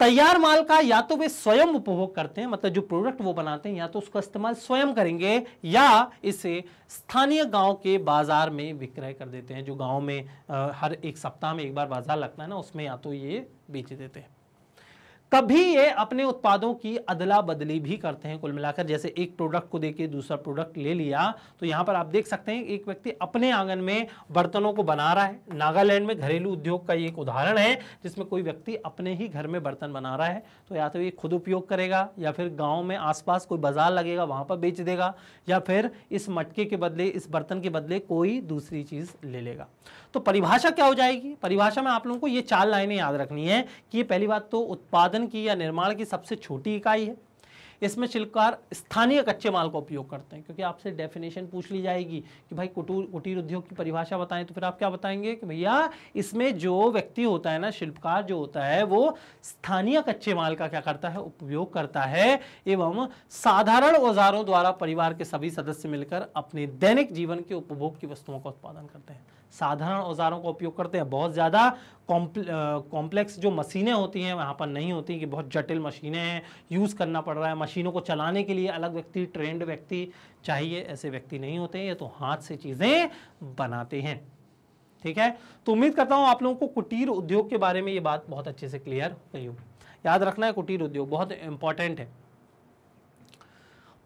तैयार माल का या तो वे स्वयं उपभोग करते हैं मतलब जो प्रोडक्ट वो बनाते हैं या तो उसका इस्तेमाल स्वयं करेंगे या इसे स्थानीय गांव के बाजार में विक्रय कर देते हैं जो गांव में हर एक सप्ताह में एक बार बाजार लगता है ना उसमें या तो ये बेच देते हैं तभी ये अपने उत्पादों की अदला बदली भी करते हैं कुल मिलाकर जैसे एक प्रोडक्ट को देके दूसरा प्रोडक्ट ले लिया तो यहाँ पर आप देख सकते हैं एक व्यक्ति अपने आंगन में बर्तनों को बना रहा है नागालैंड में घरेलू उद्योग का ये एक उदाहरण है जिसमें कोई व्यक्ति अपने ही घर में बर्तन बना रहा है तो या तो ये खुद उपयोग करेगा या फिर गाँव में आसपास कोई बाजार लगेगा वहाँ पर बेच देगा या फिर इस मटके के बदले इस बर्तन के बदले कोई दूसरी चीज़ ले लेगा तो परिभाषा क्या हो जाएगी परिभाषा में आप लोगों को ये चार लाइनें याद रखनी है कि ये पहली बात तो उत्पादन की या निर्माण की सबसे छोटी इकाई है इसमें शिल्पकार स्थानीय कच्चे माल का उपयोग करते हैं क्योंकि आपसे डेफिनेशन पूछ ली जाएगी कि भाई कुटूर कुटीर उद्योग की परिभाषा बताएं तो फिर आप क्या बताएंगे कि भैया इसमें जो व्यक्ति होता है ना शिल्पकार जो होता है वो स्थानीय कच्चे माल का क्या करता है उपयोग करता है एवं साधारण औजारों द्वारा परिवार के सभी सदस्य मिलकर अपने दैनिक जीवन के उपभोग की वस्तुओं का उत्पादन करते हैं साधारण औजारों का उपयोग करते हैं बहुत ज़्यादा कॉम्प्लेक्स जो मशीनें होती हैं वहाँ पर नहीं होती कि बहुत जटिल मशीनें हैं यूज़ करना पड़ रहा है मशीनों को चलाने के लिए अलग व्यक्ति ट्रेंड व्यक्ति चाहिए ऐसे व्यक्ति नहीं होते ये तो हाथ से चीज़ें बनाते हैं ठीक है तो उम्मीद करता हूँ आप लोगों को कुटीर उद्योग के बारे में ये बात बहुत अच्छे से क्लियर हो गई हो याद रखना है कुटीर उद्योग बहुत इंपॉर्टेंट है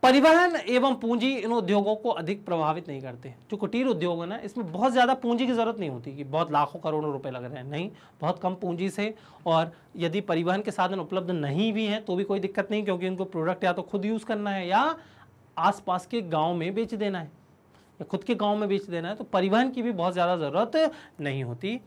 परिवहन एवं पूंजी इन उद्योगों को अधिक प्रभावित नहीं करते जो कुटीर उद्योग है ना इसमें बहुत ज़्यादा पूंजी की ज़रूरत नहीं होती कि बहुत लाखों करोड़ों रुपए लग रहे हैं नहीं बहुत कम पूंजी से और यदि परिवहन के साधन उपलब्ध नहीं भी हैं तो भी कोई दिक्कत नहीं क्योंकि उनको प्रोडक्ट या तो खुद यूज़ करना है या आसपास के गाँव में बेच देना है या खुद के गाँव में बेच देना है तो परिवहन की भी बहुत ज़्यादा ज़रूरत नहीं होती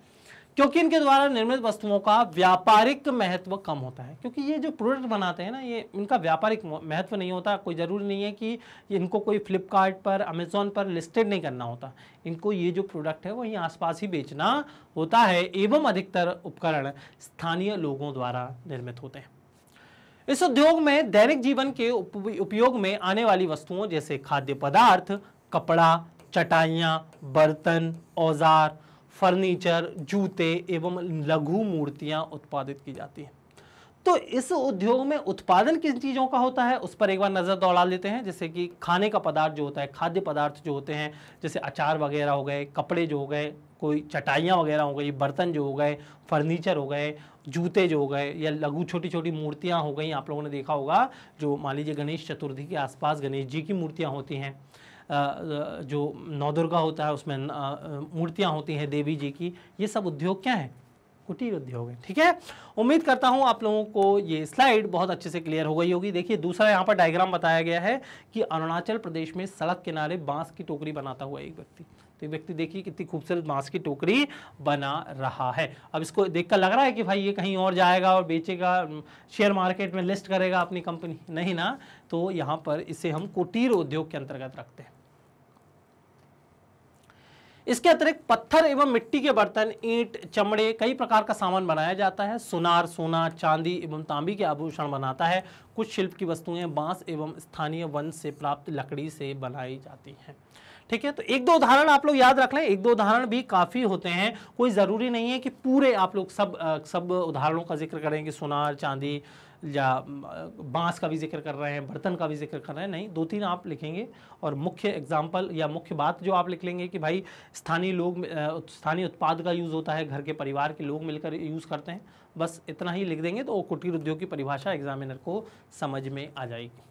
क्योंकि इनके द्वारा निर्मित वस्तुओं का व्यापारिक महत्व कम होता है क्योंकि ये जो प्रोडक्ट बनाते हैं ना ये इनका व्यापारिक महत्व नहीं होता कोई ज़रूरी नहीं है कि इनको कोई फ्लिपकार्ट पर अमेज़ोन पर लिस्टेड नहीं करना होता इनको ये जो प्रोडक्ट है वहीं आसपास ही बेचना होता है एवं अधिकतर उपकरण स्थानीय लोगों द्वारा निर्मित होते हैं इस उद्योग में दैनिक जीवन के उपयोग में आने वाली वस्तुओं जैसे खाद्य पदार्थ कपड़ा चटाइयाँ बर्तन औजार फर्नीचर जूते एवं लघु मूर्तियां उत्पादित की जाती हैं तो इस उद्योग में उत्पादन किन चीज़ों का होता है उस पर एक बार नज़र दौड़ा लेते हैं जैसे कि खाने का पदार्थ जो होता है खाद्य पदार्थ जो होते हैं जैसे अचार वगैरह हो गए कपड़े जो हो गए कोई चटाइयाँ वगैरह हो गई बर्तन जो हो गए फर्नीचर हो गए जूते जो हो गए या लघु छोटी छोटी मूर्तियाँ हो गई आप लोगों ने देखा होगा जो मान लीजिए गणेश चतुर्थी के आसपास गणेश जी की मूर्तियाँ होती हैं जो नवदुर्गा होता है उसमें मूर्तियाँ होती हैं देवी जी की ये सब उद्योग क्या है कुटीर उद्योग है ठीक है उम्मीद करता हूँ आप लोगों को ये स्लाइड बहुत अच्छे से क्लियर हो गई होगी देखिए दूसरा यहाँ पर डायग्राम बताया गया है कि अरुणाचल प्रदेश में सड़क किनारे बांस की टोकरी बनाता हुआ एक व्यक्ति तो एक व्यक्ति देखिए कितनी खूबसूरत बांस की टोकरी बना रहा है अब इसको देखकर लग रहा है कि भाई ये कहीं और जाएगा और बेचेगा शेयर मार्केट में लिस्ट करेगा अपनी कंपनी नहीं ना तो यहाँ पर इसे हम कुटीर उद्योग के अंतर्गत रखते हैं इसके अतिरिक्त पत्थर एवं मिट्टी के बर्तन ईंट चमड़े कई प्रकार का सामान बनाया जाता है सुनार सोना चांदी एवं तांबी के आभूषण बनाता है कुछ शिल्प की वस्तुएं बांस एवं स्थानीय वन से प्राप्त लकड़ी से बनाई जाती हैं ठीक है तो एक दो उदाहरण आप लोग याद रख लें एक दो उदाहरण भी काफ़ी होते हैं कोई ज़रूरी नहीं है कि पूरे आप लोग सब सब उदाहरणों का जिक्र करेंगे सुनार चांदी या बांस का भी जिक्र कर रहे हैं बर्तन का भी जिक्र कर रहे हैं नहीं दो तीन आप लिखेंगे और मुख्य एग्जाम्पल या मुख्य बात जो आप लिख लेंगे कि भाई स्थानीय लोग स्थानीय उत्पाद का यूज़ होता है घर के परिवार के लोग मिलकर यूज़ करते हैं बस इतना ही लिख देंगे तो कुटीर उद्योग की परिभाषा एग्जामिनर को समझ में आ जाएगी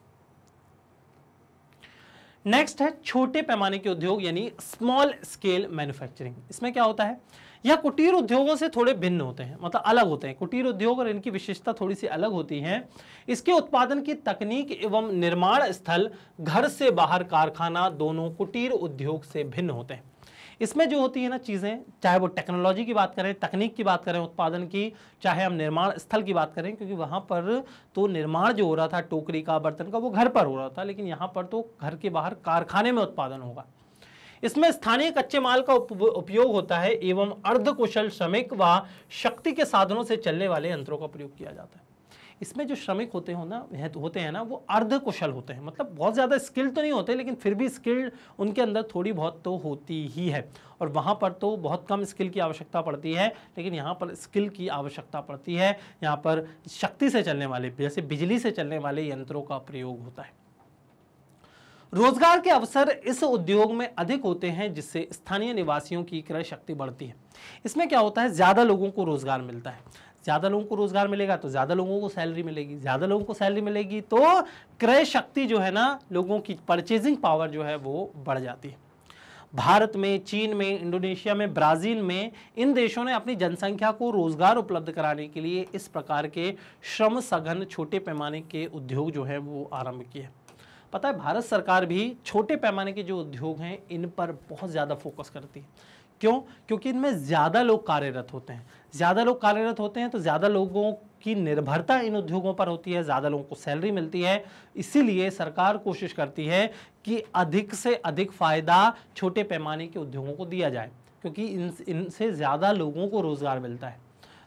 नेक्स्ट है छोटे पैमाने के उद्योग यानी स्मॉल स्केल मैन्युफैक्चरिंग इसमें क्या होता है यह कुटीर उद्योगों से थोड़े भिन्न होते हैं मतलब अलग होते हैं कुटीर उद्योग और इनकी विशेषता थोड़ी सी अलग होती है इसके उत्पादन की तकनीक एवं निर्माण स्थल घर से बाहर कारखाना दोनों कुटीर उद्योग से भिन्न होते हैं इसमें जो होती है ना चीज़ें चाहे वो टेक्नोलॉजी की बात करें तकनीक की बात करें उत्पादन की चाहे हम निर्माण स्थल की बात करें क्योंकि वहाँ पर तो निर्माण जो हो रहा था टोकरी का बर्तन का वो घर पर हो रहा था लेकिन यहाँ पर तो घर के बाहर कारखाने में उत्पादन होगा इसमें स्थानीय कच्चे माल का उपयोग होता है एवं अर्धकुशल श्रमिक व शक्ति के साधनों से चलने वाले यंत्रों का प्रयोग किया जाता है इसमें जो श्रमिक होते हो ना होते हैं ना वो अर्ध कुशल होते हैं मतलब बहुत ज़्यादा स्किल तो नहीं होते लेकिन फिर भी स्किल्ड उनके अंदर थोड़ी बहुत तो होती ही है और वहाँ पर तो बहुत कम स्किल की आवश्यकता पड़ती है लेकिन यहाँ पर स्किल की आवश्यकता पड़ती है यहाँ पर शक्ति से चलने वाले जैसे बिजली से चलने वाले यंत्रों का प्रयोग होता है रोजगार के अवसर इस उद्योग में अधिक होते हैं जिससे स्थानीय निवासियों की क्रय शक्ति बढ़ती है इसमें क्या होता है ज़्यादा लोगों को रोजगार मिलता है ज़्यादा लोगों को रोजगार मिलेगा तो ज़्यादा लोगों को सैलरी मिलेगी ज़्यादा लोगों को सैलरी मिलेगी तो क्रय शक्ति जो है ना लोगों की परचेजिंग पावर जो है वो बढ़ जाती है भारत में चीन में इंडोनेशिया में ब्राज़ील में इन देशों ने अपनी जनसंख्या को रोज़गार उपलब्ध कराने के लिए इस प्रकार के श्रम सघन छोटे पैमाने के उद्योग जो है वो आरंभ किए हैं पता है भारत सरकार भी छोटे पैमाने के जो उद्योग हैं इन पर बहुत ज़्यादा फोकस करती है क्यों क्योंकि इनमें ज़्यादा लोग कार्यरत होते हैं ज़्यादा लोग कार्यरत होते हैं तो ज़्यादा लोगों की निर्भरता इन उद्योगों पर होती है ज़्यादा लोगों को सैलरी मिलती है इसीलिए सरकार कोशिश करती है कि अधिक से अधिक फ़ायदा छोटे पैमाने के उद्योगों को दिया जाए क्योंकि इन इनसे ज़्यादा लोगों को रोज़गार मिलता है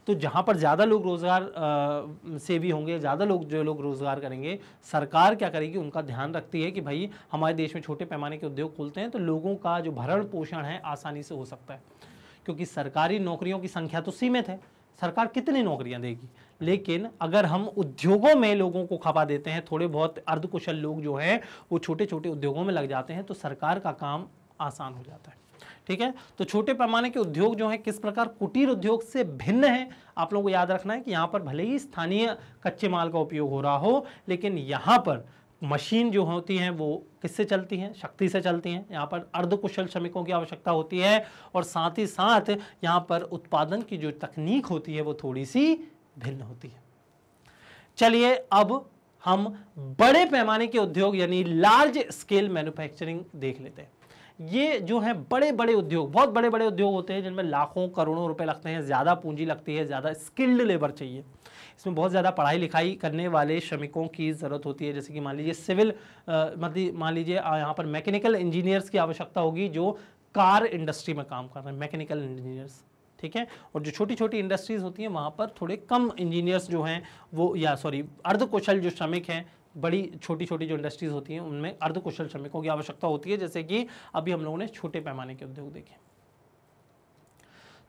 तो जहाँ पर ज़्यादा लोग रोज़गार से भी होंगे ज़्यादा लोग जो लोग रोज़गार करेंगे सरकार क्या करेगी उनका ध्यान रखती है कि भाई हमारे देश में छोटे पैमाने के उद्योग खुलते हैं तो लोगों का जो भरण पोषण है आसानी से हो सकता है क्योंकि सरकारी नौकरियों की संख्या तो सीमित है सरकार कितनी नौकरियां देगी लेकिन अगर हम उद्योगों में लोगों को खपा देते हैं थोड़े बहुत अर्धकुशल लोग जो हैं वो छोटे छोटे उद्योगों में लग जाते हैं तो सरकार का काम आसान हो जाता है ठीक है तो छोटे पैमाने के उद्योग जो हैं किस प्रकार कुटीर उद्योग से भिन्न है आप लोगों को याद रखना है कि यहाँ पर भले ही स्थानीय कच्चे माल का उपयोग हो रहा हो लेकिन यहाँ पर मशीन जो होती हैं वो किससे चलती हैं शक्ति से चलती हैं यहाँ पर अर्धकुशल श्रमिकों की आवश्यकता होती है और साथ ही साथ यहाँ पर उत्पादन की जो तकनीक होती है वो थोड़ी सी भिन्न होती है चलिए अब हम बड़े पैमाने के उद्योग यानी लार्ज स्केल मैन्युफैक्चरिंग देख लेते हैं ये जो है बड़े बड़े उद्योग बहुत बड़े बड़े उद्योग होते हैं जिनमें लाखों करोड़ों रुपए लगते हैं ज़्यादा पूंजी लगती है ज़्यादा स्किल्ड लेबर चाहिए इसमें बहुत ज़्यादा पढ़ाई लिखाई करने वाले श्रमिकों की ज़रूरत होती है जैसे कि मान लीजिए सिविल मतलब मान लीजिए यहाँ पर मैकेनिकल इंजीनियर्स की आवश्यकता होगी जो कार इंडस्ट्री में काम कर रहे हैं मैकेनिकल इंजीनियर्स ठीक है और जो छोटी छोटी इंडस्ट्रीज़ होती हैं वहाँ पर थोड़े कम इंजीनियर्स जो हैं वो या सॉरी अर्धकुशल जो श्रमिक हैं बड़ी छोटी छोटी जो इंडस्ट्रीज़ होती हैं उनमें अर्धकुशल श्रमिकों की आवश्यकता होती है जैसे कि अभी हम लोगों ने छोटे पैमाने के उद्योग देखे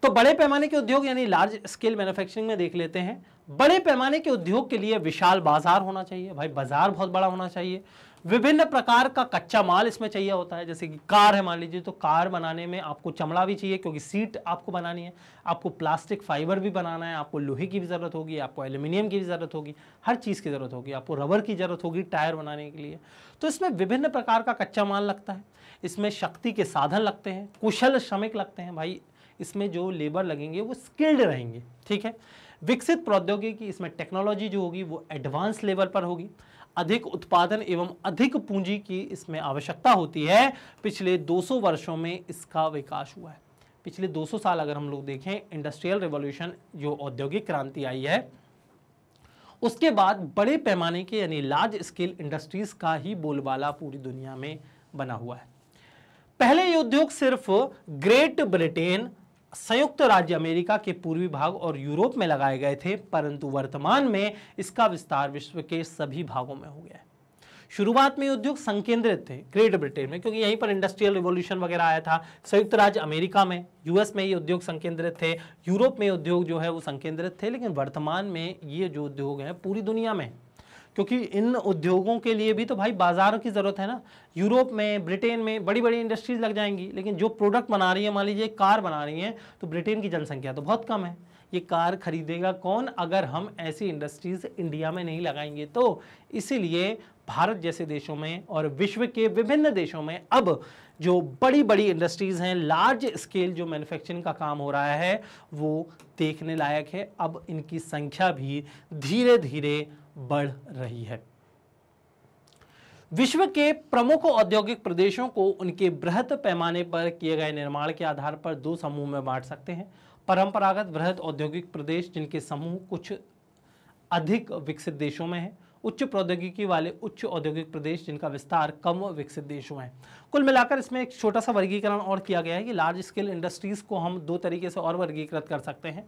तो बड़े पैमाने के उद्योग यानी लार्ज स्केल मैन्युफैक्चरिंग में देख लेते हैं बड़े पैमाने के उद्योग के लिए विशाल बाजार होना चाहिए भाई बाजार बहुत बड़ा होना चाहिए विभिन्न प्रकार का कच्चा माल इसमें चाहिए होता है जैसे कि कार है मान लीजिए तो कार बनाने में आपको चमड़ा भी चाहिए क्योंकि सीट आपको बनानी है आपको प्लास्टिक फाइबर भी बनाना है आपको लोहे की भी ज़रूरत होगी आपको एल्यूमिनियम की भी ज़रूरत होगी हर चीज़ की ज़रूरत होगी आपको रबर की ज़रूरत होगी टायर बनाने के लिए तो इसमें विभिन्न प्रकार का कच्चा माल लगता है इसमें शक्ति के साधन लगते हैं कुशल श्रमिक लगते हैं भाई इसमें जो लेबर लगेंगे वो स्किल्ड रहेंगे ठीक है विकसित प्रौद्योगिकी इसमें टेक्नोलॉजी जो होगी वो एडवांस लेवल पर होगी अधिक उत्पादन एवं अधिक पूंजी की इसमें आवश्यकता होती है पिछले 200 वर्षों में इसका विकास हुआ है पिछले 200 साल अगर हम लोग देखें इंडस्ट्रियल रिवॉल्यूशन जो औद्योगिक क्रांति आई है उसके बाद बड़े पैमाने के यानी लार्ज स्केल इंडस्ट्रीज का ही बोलबाला पूरी दुनिया में बना हुआ है पहले ये उद्योग सिर्फ ग्रेट ब्रिटेन संयुक्त राज्य अमेरिका के पूर्वी भाग और यूरोप में लगाए गए थे परंतु वर्तमान में इसका विस्तार विश्व के सभी भागों में हो गया है शुरुआत में उद्योग संकेंद्रित थे ग्रेट ब्रिटेन में क्योंकि यहीं पर इंडस्ट्रियल रिवॉल्यूशन वगैरह आया था संयुक्त राज्य अमेरिका में यूएस में ये उद्योग संकेंद्रित थे यूरोप में उद्योग जो है वो संकेंद्रित थे लेकिन वर्तमान में ये जो उद्योग हैं पूरी दुनिया में क्योंकि इन उद्योगों के लिए भी तो भाई बाज़ारों की ज़रूरत है ना यूरोप में ब्रिटेन में बड़ी बड़ी इंडस्ट्रीज लग जाएंगी लेकिन जो प्रोडक्ट बना रही है मान लीजिए कार बना रही हैं तो ब्रिटेन की जनसंख्या तो बहुत कम है ये कार खरीदेगा कौन अगर हम ऐसी इंडस्ट्रीज़ इंडिया में नहीं लगाएंगे तो इसीलिए भारत जैसे देशों में और विश्व के विभिन्न देशों में अब जो बड़ी बड़ी इंडस्ट्रीज़ हैं लार्ज स्केल जो मैन्युफैक्चरिंग का काम हो रहा है वो देखने लायक है अब इनकी संख्या भी धीरे धीरे बढ़ रही है विश्व के प्रमुख औद्योगिक प्रदेशों को उनके बृहत पैमाने पर किए गए निर्माण के आधार पर दो समूह में बांट सकते हैं परंपरागत बृहद औद्योगिक प्रदेश जिनके समूह कुछ अधिक विकसित देशों में है उच्च प्रौद्योगिकी वाले उच्च औद्योगिक प्रदेश जिनका विस्तार कम विकसित देशों में कुल मिलाकर इसमें एक छोटा सा वर्गीकरण और किया गया है कि लार्ज स्केल इंडस्ट्रीज़ को हम दो तरीके से और वर्गीकृत कर सकते हैं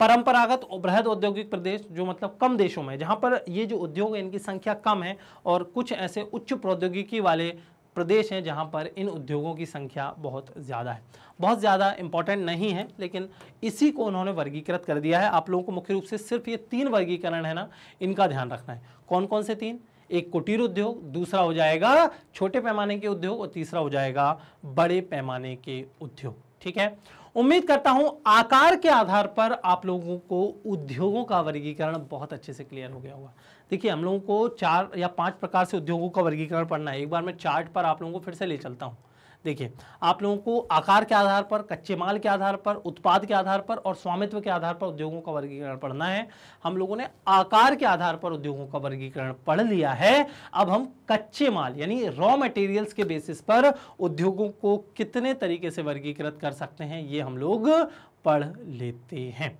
परंपरागत बृहद औद्योगिक प्रदेश जो मतलब कम देशों में जहां पर ये जो उद्योग है इनकी संख्या कम है और कुछ ऐसे उच्च प्रौद्योगिकी वाले प्रदेश हैं जहां पर इन उद्योगों की संख्या बहुत ज़्यादा है बहुत ज़्यादा इंपॉर्टेंट नहीं है लेकिन इसी को उन्होंने वर्गीकृत कर दिया है आप लोगों को मुख्य रूप से सिर्फ ये तीन वर्गीकरण है ना इनका ध्यान रखना है कौन कौन से तीन एक कुटीर उद्योग दूसरा हो जाएगा छोटे पैमाने के उद्योग और तीसरा हो जाएगा बड़े पैमाने के उद्योग ठीक है उम्मीद करता हूं आकार के आधार पर आप लोगों को उद्योगों का वर्गीकरण बहुत अच्छे से क्लियर हो गया होगा देखिए हम लोगों को चार या पांच प्रकार से उद्योगों का वर्गीकरण पढ़ना है एक बार मैं चार्ट पर आप लोगों को फिर से ले चलता हूं देखिए आप लोगों को आकार के आधार पर कच्चे माल के आधार पर उत्पाद के आधार पर और स्वामित्व के आधार पर उद्योगों का वर्गीकरण पढ़ना है हम लोगों ने आकार के आधार पर उद्योगों का वर्गीकरण पढ़ लिया है अब हम कच्चे माल यानी रॉ मटेरियल्स के बेसिस पर उद्योगों को कितने तरीके से वर्गीकृत कर सकते हैं ये हम लोग पढ़ लेते हैं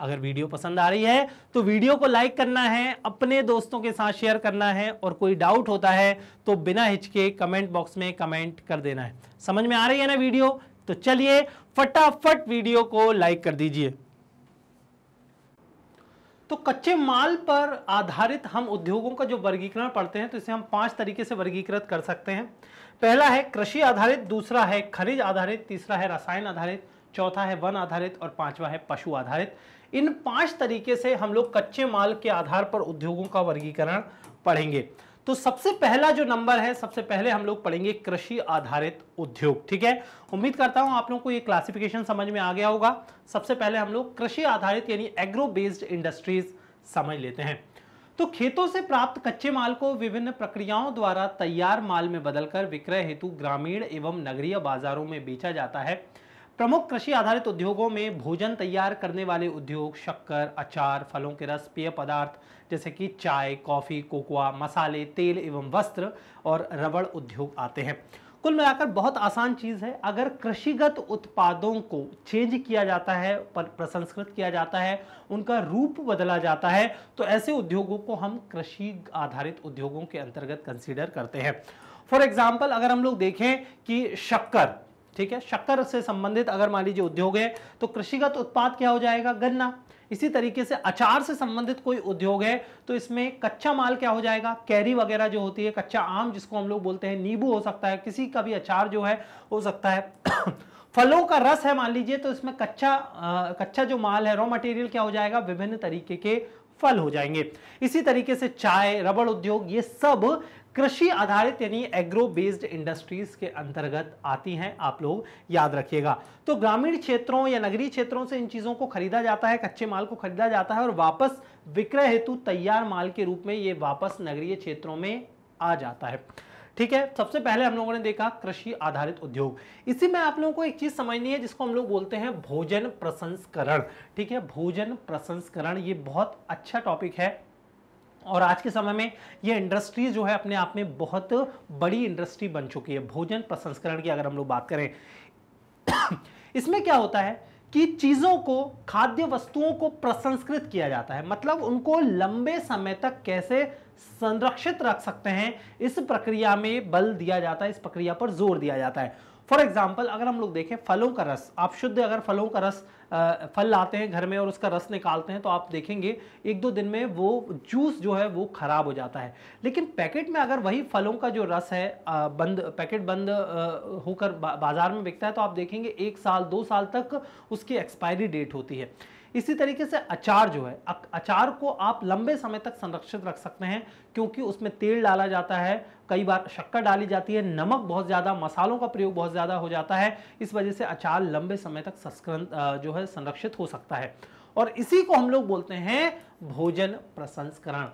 अगर वीडियो पसंद आ रही है तो वीडियो को लाइक करना है अपने दोस्तों के साथ शेयर करना है और कोई डाउट होता है तो बिना हिचके कमेंट बॉक्स में कमेंट कर देना है समझ में आ रही है ना वीडियो तो चलिए फटाफट वीडियो को लाइक कर दीजिए तो कच्चे माल पर आधारित हम उद्योगों का जो वर्गीकरण पढ़ते हैं तो इसे हम पांच तरीके से वर्गीकृत कर सकते हैं पहला है कृषि आधारित दूसरा है खनिज आधारित तीसरा है रसायन आधारित चौथा है वन आधारित और पांचवा है पशु आधारित इन पांच तरीके से हम लोग कच्चे माल के आधार पर उद्योगों का वर्गीकरण पढ़ेंगे तो सबसे पहला जो नंबर है सबसे पहले हम लोग पढ़ेंगे कृषि आधारित उद्योग ठीक है उम्मीद करता हूं आप लोगों को ये क्लासिफिकेशन समझ में आ गया होगा सबसे पहले हम लोग कृषि आधारित यानी एग्रो बेस्ड इंडस्ट्रीज समझ लेते हैं तो खेतों से प्राप्त कच्चे माल को विभिन्न प्रक्रियाओं द्वारा तैयार माल में बदलकर विक्रय हेतु ग्रामीण एवं नगरीय बाजारों में बेचा जाता है प्रमुख कृषि आधारित उद्योगों में भोजन तैयार करने वाले उद्योग शक्कर अचार फलों के रस पेय पदार्थ जैसे कि चाय कॉफ़ी कोकोआ मसाले तेल एवं वस्त्र और रबड़ उद्योग आते हैं कुल मिलाकर बहुत आसान चीज़ है अगर कृषिगत उत्पादों को चेंज किया जाता है प्रसंस्कृत किया जाता है उनका रूप बदला जाता है तो ऐसे उद्योगों को हम कृषि आधारित उद्योगों के अंतर्गत कंसीडर करते हैं फॉर एग्जाम्पल अगर हम लोग देखें कि शक्कर ठीक है शक्कर से संबंधित अगर मान लीजिए उद्योग है तो कृषिगत उत्पाद क्या हो जाएगा गन्ना इसी तरीके से अचार से संबंधित कोई उद्योग है तो इसमें कच्चा माल क्या हो जाएगा कैरी वगैरह जो होती है कच्चा आम जिसको हम लोग बोलते हैं नींबू हो सकता है किसी का भी अचार जो है हो सकता है फलों का रस है मान लीजिए तो इसमें कच्चा आ, कच्चा जो माल है रॉ मटेरियल क्या हो जाएगा विभिन्न तरीके के फल हो जाएंगे इसी तरीके से चाय रबड़ उद्योग ये सब कृषि आधारित यानी एग्रो बेस्ड इंडस्ट्रीज के अंतर्गत आती हैं आप लोग याद रखिएगा तो ग्रामीण क्षेत्रों या नगरीय क्षेत्रों से इन चीज़ों को खरीदा जाता है कच्चे माल को खरीदा जाता है और वापस विक्रय हेतु तैयार माल के रूप में ये वापस नगरीय क्षेत्रों में आ जाता है ठीक है सबसे पहले हम लोगों ने देखा कृषि आधारित उद्योग इसी में आप लोगों को एक चीज समझनी है जिसको हम लोग बोलते हैं भोजन प्रसंस्करण ठीक है भोजन प्रसंस्करण ये बहुत अच्छा टॉपिक है और आज के समय में ये इंडस्ट्री जो है अपने आप में बहुत बड़ी इंडस्ट्री बन चुकी है भोजन प्रसंस्करण की अगर हम लोग बात करें इसमें क्या होता है कि चीज़ों को खाद्य वस्तुओं को प्रसंस्कृत किया जाता है मतलब उनको लंबे समय तक कैसे संरक्षित रख सकते हैं इस प्रक्रिया में बल दिया जाता है इस प्रक्रिया पर जोर दिया जाता है फॉर एग्जाम्पल अगर हम लोग देखें फलों का रस आप शुद्ध अगर फलों का रस फल लाते हैं घर में और उसका रस निकालते हैं तो आप देखेंगे एक दो दिन में वो जूस जो है वो ख़राब हो जाता है लेकिन पैकेट में अगर वही फलों का जो रस है बंद पैकेट बंद होकर बाज़ार में बिकता है तो आप देखेंगे एक साल दो साल तक उसकी एक्सपायरी डेट होती है इसी तरीके से अचार जो है अचार को आप लंबे समय तक संरक्षित रख सकते हैं क्योंकि उसमें तेल डाला जाता है कई बार शक्कर डाली जाती है नमक बहुत ज़्यादा मसालों का प्रयोग बहुत ज़्यादा हो जाता है इस वजह से अचार लंबे समय तक संस्करण जो है संरक्षित हो सकता है और इसी को हम लोग बोलते हैं भोजन प्रसंस्करण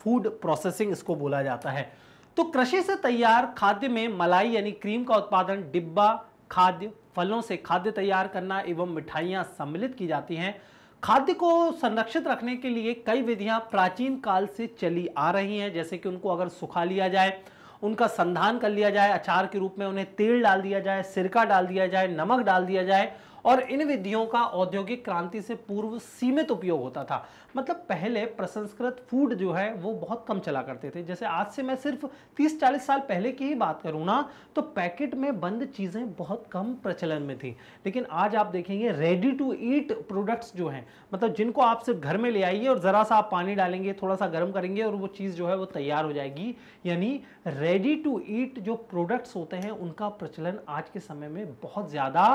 फूड प्रोसेसिंग इसको बोला जाता है तो कृषि से तैयार खाद्य में मलाई यानी क्रीम का उत्पादन डिब्बा खाद्य फलों से खाद्य तैयार करना एवं मिठाइयाँ सम्मिलित की जाती हैं खाद्य को संरक्षित रखने के लिए कई विधियां प्राचीन काल से चली आ रही हैं जैसे कि उनको अगर सुखा लिया जाए उनका संधान कर लिया जाए अचार के रूप में उन्हें तेल डाल दिया जाए सिरका डाल दिया जाए नमक डाल दिया जाए और इन विधियों का औद्योगिक क्रांति से पूर्व सीमित उपयोग होता था मतलब पहले प्रसंस्कृत फूड जो है वो बहुत कम चला करते थे जैसे आज से मैं सिर्फ 30-40 साल पहले की ही बात करूँ ना तो पैकेट में बंद चीज़ें बहुत कम प्रचलन में थी लेकिन आज आप देखेंगे रेडी टू ईट प्रोडक्ट्स जो हैं मतलब जिनको आप सिर्फ घर में ले आइए और ज़रा सा आप पानी डालेंगे थोड़ा सा गर्म करेंगे और वो चीज़ जो है वो तैयार हो जाएगी यानी रेडी टू ईट जो प्रोडक्ट्स होते हैं उनका प्रचलन आज के समय में बहुत ज़्यादा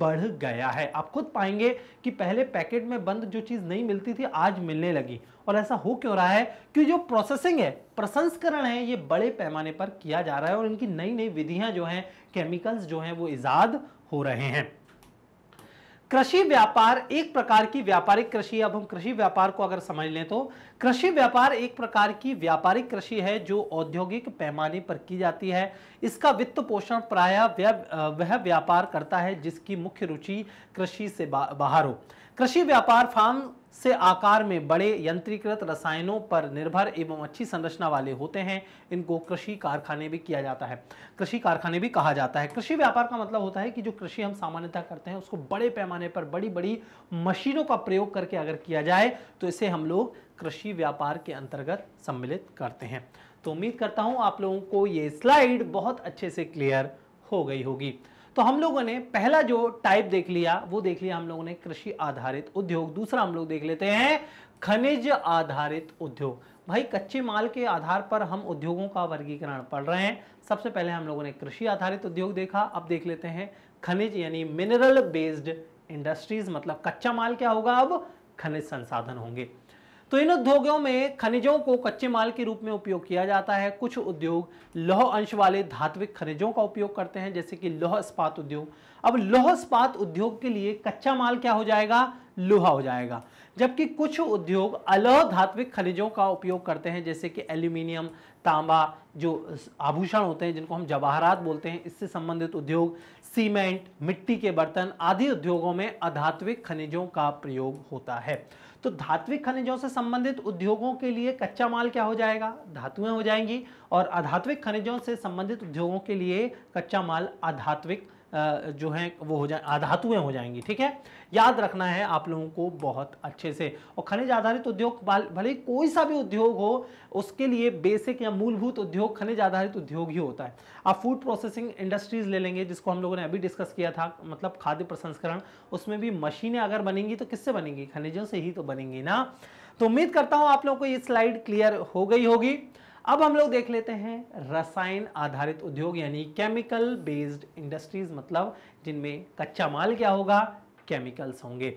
बढ़ गया है आप खुद पाएंगे कि पहले पैकेट में बंद जो चीज़ नहीं मिलती थी आज मिलने लगी और ऐसा हो क्यों रहा है कि जो प्रोसेसिंग है प्रसंस्करण है ये बड़े पैमाने पर किया जा रहा है और इनकी नई नई विधियां जो हैं केमिकल्स जो हैं वो ईजाद हो रहे हैं कृषि व्यापार एक प्रकार की व्यापारिक कृषि अब हम कृषि व्यापार को अगर समझ लें तो कृषि व्यापार एक प्रकार की व्यापारिक कृषि है जो औद्योगिक पैमाने पर की जाती है इसका वित्त पोषण प्रायः वह व्यापार करता है जिसकी मुख्य रुचि कृषि से बाहर हो कृषि व्यापार फार्म से आकार में बड़े यंत्रीकृत रसायनों पर निर्भर एवं अच्छी संरचना वाले होते हैं इनको कृषि कारखाने भी किया जाता है कृषि कारखाने भी कहा जाता है कृषि व्यापार का मतलब होता है कि जो कृषि हम सामान्यतः करते हैं उसको बड़े पैमाने पर बड़ी बड़ी मशीनों का प्रयोग करके अगर किया जाए तो इसे हम लोग कृषि व्यापार के अंतर्गत सम्मिलित करते हैं तो उम्मीद करता हूँ आप लोगों को ये स्लाइड बहुत अच्छे से क्लियर हो गई होगी तो हम लोगों ने पहला जो टाइप देख लिया वो देख लिया हम लोगों ने कृषि आधारित उद्योग दूसरा हम लोग देख लेते हैं खनिज आधारित उद्योग भाई कच्चे माल के आधार पर हम उद्योगों का वर्गीकरण पढ़ रहे हैं सबसे पहले हम लोगों ने कृषि आधारित उद्योग देखा अब देख लेते हैं खनिज यानी मिनरल बेस्ड इंडस्ट्रीज मतलब कच्चा माल क्या होगा अब खनिज संसाधन होंगे तो इन उद्योगों में खनिजों को कच्चे माल के रूप में उपयोग किया जाता है कुछ उद्योग लौह अंश वाले धात्विक खनिजों का उपयोग करते हैं जैसे कि लौह इस्पात उद्योग अब लौह इस्पात उद्योग के लिए कच्चा माल क्या हो जाएगा लोहा हो जाएगा जबकि कुछ उद्योग अलौह धात्विक खनिजों का उपयोग करते हैं जैसे कि एल्यूमिनियम तांबा जो आभूषण होते हैं जिनको हम जवाहरात बोलते हैं इससे संबंधित उद्योग सीमेंट मिट्टी के बर्तन आदि उद्योगों में अधात्विक खनिजों का प्रयोग होता है तो धात्विक खनिजों से संबंधित उद्योगों के लिए कच्चा माल क्या हो जाएगा धातुएं हो जाएंगी और अधात्विक खनिजों से संबंधित उद्योगों के लिए कच्चा माल अधात्विक जो है वो हो जाए अधातुएं हो जाएंगी ठीक है याद रखना है आप लोगों को बहुत अच्छे से और खनिज आधारित उद्योग भले कोई सा भी उद्योग हो उसके लिए बेसिक या मूलभूत उद्योग खनिज आधारित उद्योग ही होता है आप फूड प्रोसेसिंग इंडस्ट्रीज ले लेंगे जिसको हम लोगों ने अभी डिस्कस किया था मतलब खाद्य प्रसंस्करण उसमें भी मशीनें अगर बनेंगी तो किससे बनेंगी खनिजों से ही तो बनेंगी ना तो उम्मीद करता हूं आप लोगों को ये स्लाइड क्लियर हो गई होगी अब हम लोग देख लेते हैं रसायन आधारित उद्योग यानी केमिकल बेस्ड इंडस्ट्रीज मतलब जिनमें कच्चा माल क्या होगा केमिकल्स होंगे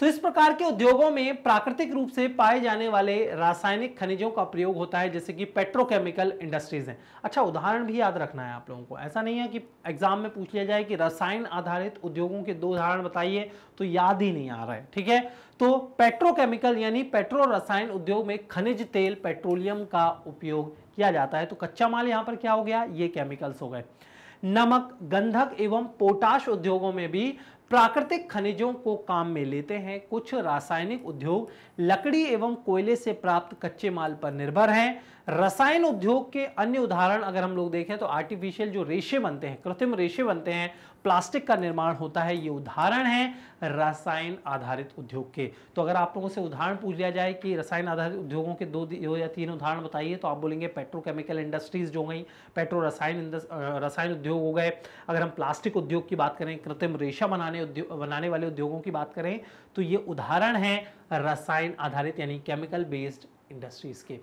तो इस प्रकार के उद्योगों में प्राकृतिक रूप से पाए जाने वाले रासायनिक खनिजों का प्रयोग होता है जैसे कि पेट्रोकेमिकल इंडस्ट्रीज हैं अच्छा उदाहरण भी याद रखना है आप लोगों को ऐसा नहीं है कि एग्जाम में पूछ लिया जाए कि रसायन आधारित उद्योगों के दो उदाहरण बताइए तो याद ही नहीं आ रहा है ठीक है तो पेट्रोकेमिकल यानी पेट्रो रसायन उद्योग में खनिज तेल पेट्रोलियम का उपयोग किया जाता है तो कच्चा माल यहाँ पर क्या हो गया ये केमिकल्स हो गए नमक गंधक एवं पोटाश उद्योगों में भी प्राकृतिक खनिजों को काम में लेते हैं कुछ रासायनिक उद्योग लकड़ी एवं कोयले से प्राप्त कच्चे माल पर निर्भर हैं रसायन उद्योग के अन्य उदाहरण अगर हम लोग देखें तो आर्टिफिशियल जो रेशे बनते हैं कृत्रिम रेशे बनते हैं प्लास्टिक का निर्माण होता है ये उदाहरण है रसायन आधारित उद्योग के तो अगर आप लोगों से उदाहरण पूछ लिया जाए कि रसायन आधारित उद्योगों के दो या तीन उदाहरण बताइए तो आप बोलेंगे पेट्रोकेमिकल इंडस्ट्रीज जो गई पेट्रो रसायन रसायन उद्योग हो गए अगर हम प्लास्टिक उद्योग की बात करें कृत्रिम रेशा बनाने उद्योग बनाने वाले उद्योगों की बात करें तो ये उदाहरण है रसायन आधारित यानी केमिकल बेस्ड इंडस्ट्रीज के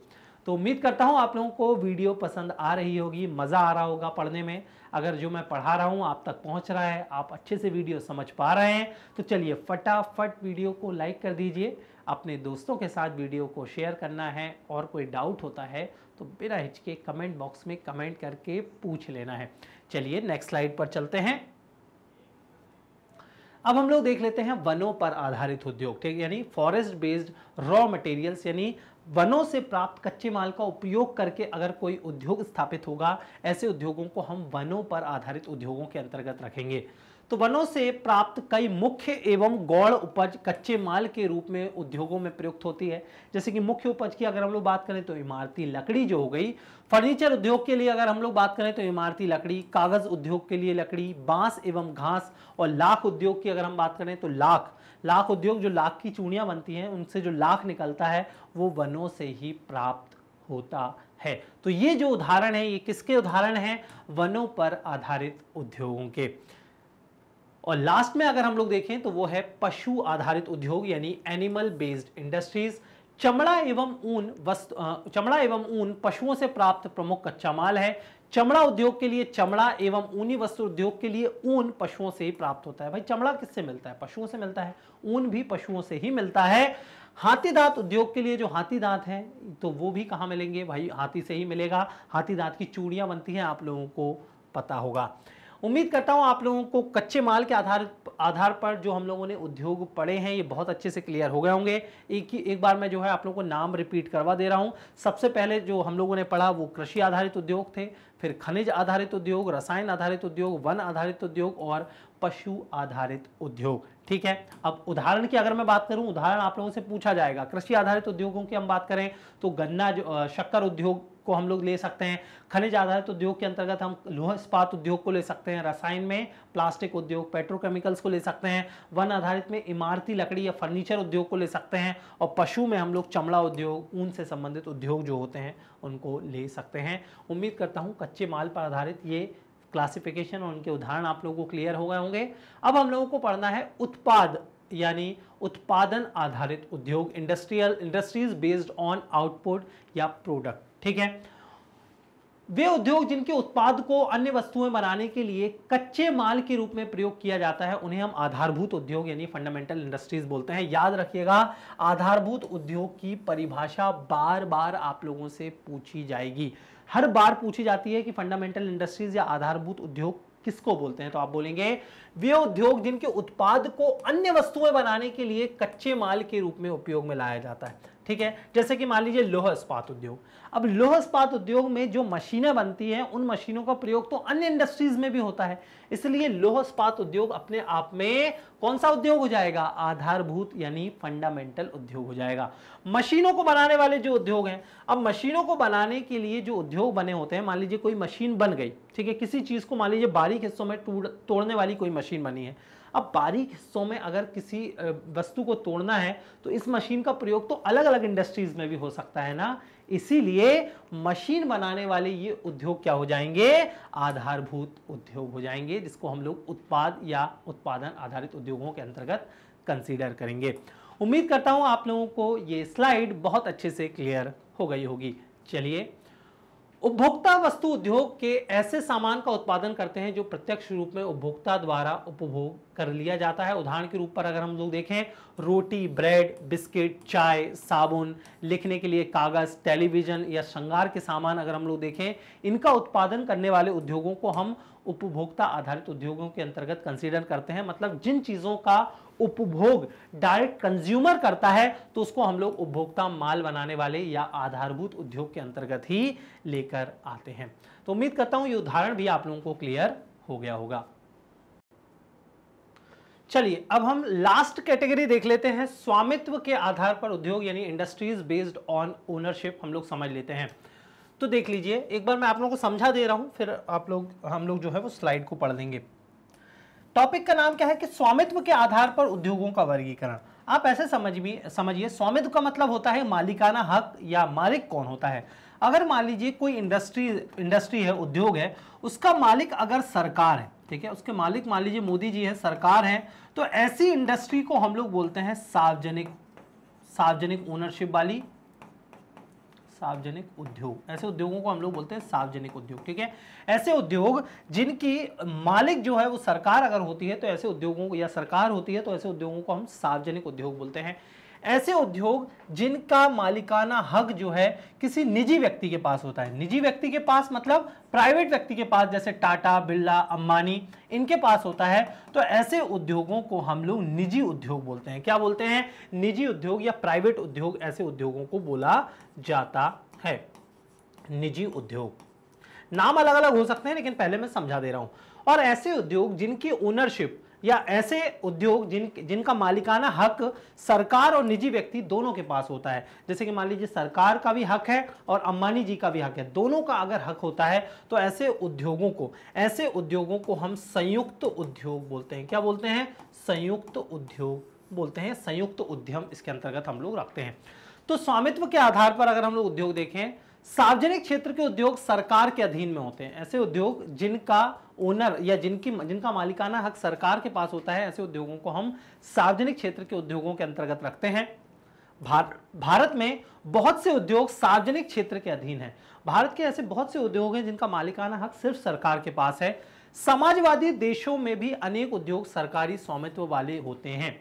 तो उम्मीद करता हूँ आप लोगों को वीडियो पसंद आ रही होगी मज़ा आ रहा होगा पढ़ने में अगर जो मैं पढ़ा रहा हूँ आप तक पहुँच रहा है आप अच्छे से वीडियो समझ पा रहे हैं तो चलिए फटाफट वीडियो को लाइक कर दीजिए अपने दोस्तों के साथ वीडियो को शेयर करना है और कोई डाउट होता है तो बिना हिचके कमेंट बॉक्स में कमेंट करके पूछ लेना है चलिए नेक्स्ट स्लाइड पर चलते हैं अब हम लोग देख लेते हैं वनों पर आधारित उद्योग ठीक यानी फॉरेस्ट बेस्ड रॉ मटेरियल्स यानी वनों से प्राप्त कच्चे माल का उपयोग करके अगर कोई उद्योग स्थापित होगा ऐसे उद्योगों को हम वनों पर आधारित उद्योगों के अंतर्गत रखेंगे तो वनों से प्राप्त कई मुख्य एवं गौड़ उपज कच्चे माल के रूप में उद्योगों में प्रयुक्त होती है जैसे कि मुख्य उपज की अगर हम लोग बात करें तो इमारती लकड़ी जो हो गई फर्नीचर उद्योग के लिए अगर हम लोग बात करें तो इमारती लकड़ी कागज उद्योग के लिए लकड़ी बांस एवं घास और लाख उद्योग की अगर हम बात करें तो लाख लाख उद्योग जो लाख की चूड़ियाँ बनती हैं उनसे जो लाख निकलता है वो वनों से ही प्राप्त होता है तो ये जो उदाहरण है ये किसके उदाहरण हैं वनों पर आधारित उद्योगों के और लास्ट में अगर हम लोग देखें तो वो है पशु आधारित उद्योग यानी एनिमल बेस्ड इंडस्ट्रीज चमड़ा एवं ऊन वस्तु चमड़ा एवं ऊन पशुओं से प्राप्त प्रमुख कच्चा माल है चमड़ा उद्योग के लिए चमड़ा एवं ऊनी वस्त्र उद्योग के लिए ऊन पशुओं से ही प्राप्त होता है भाई चमड़ा किससे मिलता है पशुओं से मिलता है ऊन भी पशुओं से ही मिलता है हाथी दांत उद्योग के लिए जो हाथी दांत है तो वो भी कहाँ मिलेंगे भाई हाथी से ही मिलेगा हाथी दांत की चूड़ियाँ बनती हैं आप लोगों को पता होगा उम्मीद करता हूँ आप लोगों को कच्चे माल के आधार आधार पर जो हम लोगों ने उद्योग पढ़े हैं ये बहुत अच्छे से क्लियर हो गए होंगे एक ही एक बार मैं जो है आप लोगों को नाम रिपीट करवा दे रहा हूँ सबसे पहले जो हम लोगों ने पढ़ा वो कृषि आधारित उद्योग थे फिर खनिज आधारित उद्योग रसायन आधारित उद्योग वन आधारित उद्योग और पशु आधारित उद्योग ठीक है अब उदाहरण की अगर मैं बात करूं उदाहरण आप लोगों से पूछा जाएगा कृषि आधारित उद्योगों की हम बात करें तो गन्ना जो शक्कर उद्योग को हम लोग ले सकते हैं खनिज आधारित उद्योग के अंतर्गत हम लोह इस्पात उद्योग को ले सकते हैं रसायन में प्लास्टिक उद्योग पेट्रोकेमिकल्स को ले सकते हैं वन आधारित में इमारती लकड़ी या फर्नीचर उद्योग को ले सकते हैं और पशु में हम लोग चमड़ा उद्योग ऊन से संबंधित उद्योग जो होते हैं उनको ले सकते हैं उम्मीद करता हूँ कच्चे माल पर आधारित ये क्लासिफिकेशन और उनके उदाहरण आप लोगों को क्लियर हो गए होंगे अब हम लोगों को पढ़ना है उत्पाद यानी उत्पादन आधारित उद्योग industrial industries based on output या प्रोडक्ट ठीक है वे उद्योग जिनके उत्पाद को अन्य वस्तुएं बनाने के लिए कच्चे माल के रूप में प्रयोग किया जाता है उन्हें हम आधारभूत उद्योग यानी फंडामेंटल इंडस्ट्रीज बोलते हैं याद रखिएगा आधारभूत उद्योग की परिभाषा बार बार आप लोगों से पूछी जाएगी हर बार पूछी जाती है कि फंडामेंटल इंडस्ट्रीज या आधारभूत उद्योग किसको बोलते हैं तो आप बोलेंगे वे उद्योग जिनके उत्पाद को अन्य वस्तुएं बनाने के लिए कच्चे माल के रूप में उपयोग में लाया जाता है ठीक है जैसे कि मान लीजिए लोह इस्पात उद्योग अब लोह इस्पात उद्योग में जो मशीनें बनती हैं उन मशीनों का प्रयोग तो अन्य इंडस्ट्रीज में भी होता है इसलिए लोह इस्पात उद्योग अपने आप में कौन सा उद्योग हो जाएगा आधारभूत यानी फंडामेंटल उद्योग हो जाएगा मशीनों को बनाने वाले जो उद्योग हैं अब मशीनों को बनाने के लिए जो उद्योग बने होते हैं मान लीजिए कोई मशीन बन गई ठीक है किसी चीज़ को मान लीजिए बारीक हिस्सों में तोड़ने वाली कोई मशीन बनी है अब बारीक हिस्सों में अगर किसी वस्तु को तोड़ना है तो इस मशीन का प्रयोग तो अलग अलग इंडस्ट्रीज में भी हो सकता है ना इसीलिए मशीन बनाने वाले ये उद्योग क्या हो जाएंगे आधारभूत उद्योग हो जाएंगे जिसको हम लोग उत्पाद या उत्पादन आधारित उद्योगों के अंतर्गत कंसीडर करेंगे उम्मीद करता हूँ आप लोगों को ये स्लाइड बहुत अच्छे से क्लियर हो गई होगी चलिए उपभोक्ता वस्तु उद्योग के ऐसे सामान का उत्पादन करते हैं जो प्रत्यक्ष रूप में उपभोक्ता द्वारा उपभोग कर लिया जाता है उदाहरण के रूप पर अगर हम लोग देखें रोटी ब्रेड बिस्किट चाय साबुन लिखने के लिए कागज टेलीविजन या श्रृंगार के सामान अगर हम लोग देखें इनका उत्पादन करने वाले उद्योगों को हम उपभोक्ता आधारित उद्योगों के अंतर्गत कंसिडर करते हैं मतलब जिन चीज़ों का उपभोग डायरेक्ट कंज्यूमर करता है तो उसको हम लोग उपभोक्ता माल बनाने वाले या आधारभूत उद्योग के अंतर्गत ही लेकर आते हैं तो उम्मीद करता हूं ये उदाहरण भी आप लोगों को क्लियर हो गया होगा चलिए अब हम लास्ट कैटेगरी देख लेते हैं स्वामित्व के आधार पर उद्योग यानी इंडस्ट्रीज बेस्ड ऑन ओनरशिप हम लोग समझ लेते हैं तो देख लीजिए एक बार मैं आप लोगों को समझा दे रहा हूं फिर आप लोग हम लोग जो है वो स्लाइड को पढ़ लेंगे टॉपिक का नाम क्या है कि स्वामित्व के आधार पर उद्योगों का वर्गीकरण आप ऐसे भी समझिए स्वामित्व का मतलब होता है मालिकाना हक या मालिक कौन होता है अगर मान लीजिए कोई इंडस्ट्री इंडस्ट्री है उद्योग है उसका मालिक अगर सरकार है ठीक है उसके मालिक मान लीजिए मोदी जी है सरकार है तो ऐसी इंडस्ट्री को हम लोग बोलते हैं सार्वजनिक सार्वजनिक ओनरशिप वाली सार्वजनिक उद्योग ऐसे उद्योगों को हम लोग बोलते हैं सार्वजनिक उद्योग ठीक है ऐसे उद्योग जिनकी मालिक जो है वो सरकार अगर होती है तो ऐसे उद्योगों या सरकार होती है तो ऐसे उद्योगों को हम सार्वजनिक उद्योग बोलते हैं ऐसे उद्योग जिनका मालिकाना हक जो है किसी निजी व्यक्ति के पास होता है निजी व्यक्ति के पास मतलब प्राइवेट व्यक्ति के पास जैसे टाटा बिरला अंबानी इनके पास होता है तो ऐसे उद्योगों को हम लोग निजी उद्योग बोलते हैं क्या बोलते हैं निजी उद्योग या प्राइवेट उद्योग ऐसे उद्योगों को बोला जाता है निजी उद्योग नाम अलग अलग हो सकते हैं लेकिन पहले मैं समझा दे रहा हूं और ऐसे उद्योग जिनकी ओनरशिप या ऐसे उद्योग जिन जिनका मालिकाना हक सरकार और निजी व्यक्ति दोनों के पास होता है जैसे कि मान लीजिए सरकार का भी हक है और अंबानी जी का भी हक है दोनों का अगर हक होता है तो ऐसे उद्योगों को ऐसे उद्योगों को हम संयुक्त उद्योग बोलते हैं क्या बोलते हैं संयुक्त उद्योग बोलते हैं संयुक्त उद्यम इसके अंतर्गत हम लोग रखते हैं तो स्वामित्व के आधार पर अगर हम लोग उद्योग देखें सार्वजनिक क्षेत्र के उद्योग सरकार के अधीन में होते हैं ऐसे उद्योग जिनका ओनर या जिनकी जिनका मालिकाना हक सरकार के पास होता है ऐसे उद्योगों को हम सार्वजनिक क्षेत्र के उद्योगों के अंतर्गत रखते हैं भार, भारत में बहुत से उद्योग सार्वजनिक क्षेत्र के अधीन है भारत के ऐसे बहुत से उद्योग हैं जिनका मालिकाना हक सिर्फ सरकार के पास है समाजवादी देशों में भी अनेक उद्योग सरकारी स्वामित्व वाले होते हैं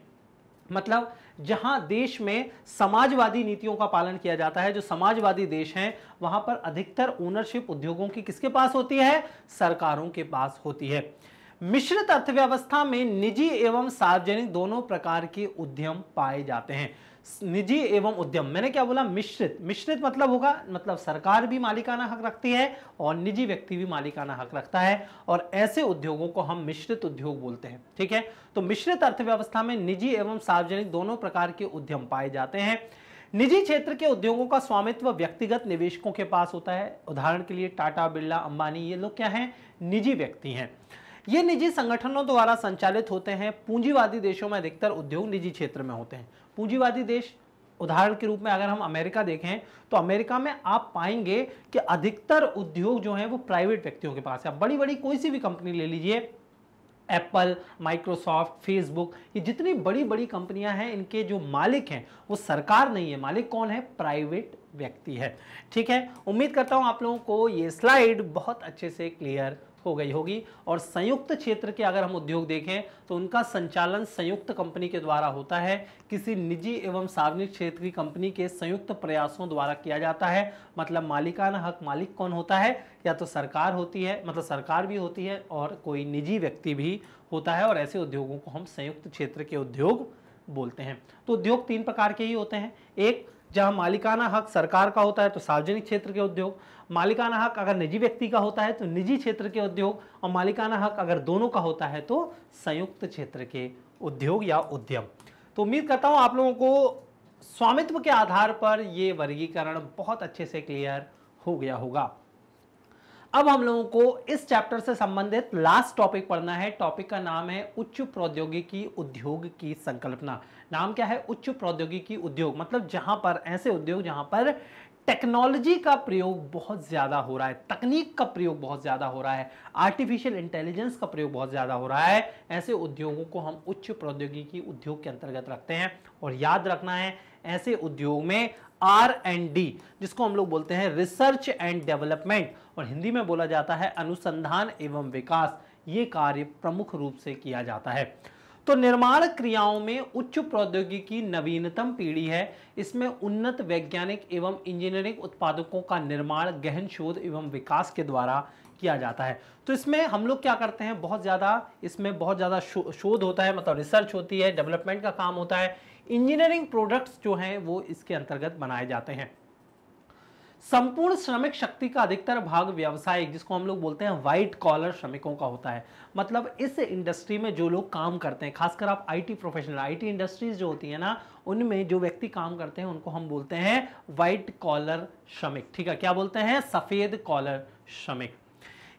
मतलब जहां देश में समाजवादी नीतियों का पालन किया जाता है जो समाजवादी देश हैं वहां पर अधिकतर ओनरशिप उद्योगों की किसके पास होती है सरकारों के पास होती है मिश्रित अर्थव्यवस्था में निजी एवं सार्वजनिक दोनों प्रकार के उद्यम पाए जाते हैं निजी एवं उद्यम मैंने क्या बोला मिश्रित मिश्रित मतलब होगा मतलब सरकार भी मालिकाना हक रखती है और निजी व्यक्ति भी मालिकाना हक रखता है और ऐसे उद्योगों को हम मिश्रित उद्योग बोलते हैं ठीक है तो मिश्रित अर्थव्यवस्था में निजी एवं सार्वजनिक दोनों प्रकार के उद्यम पाए जाते हैं निजी क्षेत्र के उद्योगों का स्वामित्व व्यक्तिगत निवेशकों के पास होता है उदाहरण के लिए टाटा बिरला अंबानी ये लोग क्या हैं निजी व्यक्ति हैं ये निजी संगठनों द्वारा संचालित होते हैं पूंजीवादी देशों में अधिकतर उद्योग निजी क्षेत्र में होते हैं पूंजीवादी देश उदाहरण के रूप में अगर हम अमेरिका देखें तो अमेरिका में आप पाएंगे कि अधिकतर उद्योग जो हैं वो प्राइवेट व्यक्तियों के पास है बड़ी बड़ी कोई सी भी कंपनी ले लीजिए एप्पल माइक्रोसॉफ्ट फेसबुक ये जितनी बड़ी बड़ी कंपनियां हैं इनके जो मालिक हैं वो सरकार नहीं है मालिक कौन है प्राइवेट व्यक्ति है ठीक है उम्मीद करता हूँ आप लोगों को ये स्लाइड बहुत अच्छे से क्लियर हो गई होगी और संयुक्त क्षेत्र के अगर हम उद्योग देखें तो उनका संचालन संयुक्त कंपनी के द्वारा होता है किसी निजी एवं सार्वजनिक क्षेत्र की कंपनी के संयुक्त प्रयासों द्वारा किया जाता है मतलब मालिकाना हक मालिक कौन होता है या तो सरकार होती है मतलब सरकार भी होती है और कोई निजी व्यक्ति भी होता है और ऐसे उद्योगों को हम संयुक्त क्षेत्र के उद्योग बोलते हैं तो उद्योग तीन प्रकार के ही होते हैं एक जहां मालिकाना हक सरकार का होता है तो सार्वजनिक क्षेत्र के उद्योग मालिकाना हक अगर निजी व्यक्ति का होता है तो निजी क्षेत्र के उद्योग और मालिकाना हक अगर दोनों का होता है तो संयुक्त क्षेत्र के उद्योग या उद्यम तो उम्मीद करता हूं आप लोगों को स्वामित्व के आधार पर यह वर्गीकरण बहुत अच्छे से क्लियर हो गया होगा अब हम लोगों को इस चैप्टर से संबंधित लास्ट टॉपिक पढ़ना है टॉपिक का नाम है उच्च प्रौद्योगिकी उद्योग की संकल्पना नाम क्या है उच्च प्रौद्योगिकी उद्योग मतलब जहां पर ऐसे उद्योग जहां पर टेक्नोलॉजी का प्रयोग बहुत ज़्यादा हो रहा है तकनीक का प्रयोग बहुत ज़्यादा हो रहा है आर्टिफिशियल इंटेलिजेंस का प्रयोग बहुत ज़्यादा हो रहा है ऐसे उद्योगों को हम उच्च प्रौद्योगिकी उद्योग के अंतर्गत रखते हैं और याद रखना है ऐसे उद्योग में आर एंड डी जिसको हम लोग बोलते हैं रिसर्च एंड डेवलपमेंट और हिंदी में बोला जाता है अनुसंधान एवं विकास ये कार्य प्रमुख रूप से किया जाता है तो निर्माण क्रियाओं में उच्च प्रौद्योगिकी नवीनतम पीढ़ी है इसमें उन्नत वैज्ञानिक एवं इंजीनियरिंग उत्पादकों का निर्माण गहन शोध एवं विकास के द्वारा किया जाता है तो इसमें हम लोग क्या करते हैं बहुत ज़्यादा इसमें बहुत ज़्यादा शो, शोध होता है मतलब रिसर्च होती है डेवलपमेंट का काम होता है इंजीनियरिंग प्रोडक्ट्स जो हैं वो इसके अंतर्गत बनाए जाते हैं संपूर्ण श्रमिक शक्ति का अधिकतर भाग व्यावसायिक जिसको हम लोग बोलते हैं व्हाइट कॉलर श्रमिकों का होता है मतलब इस इंडस्ट्री में जो लोग काम करते हैं खासकर आप आईटी प्रोफेशनल आईटी इंडस्ट्रीज जो होती है ना उनमें जो व्यक्ति काम करते हैं उनको हम बोलते हैं व्हाइट कॉलर श्रमिक ठीक है क्या बोलते हैं सफ़ेद कॉलर श्रमिक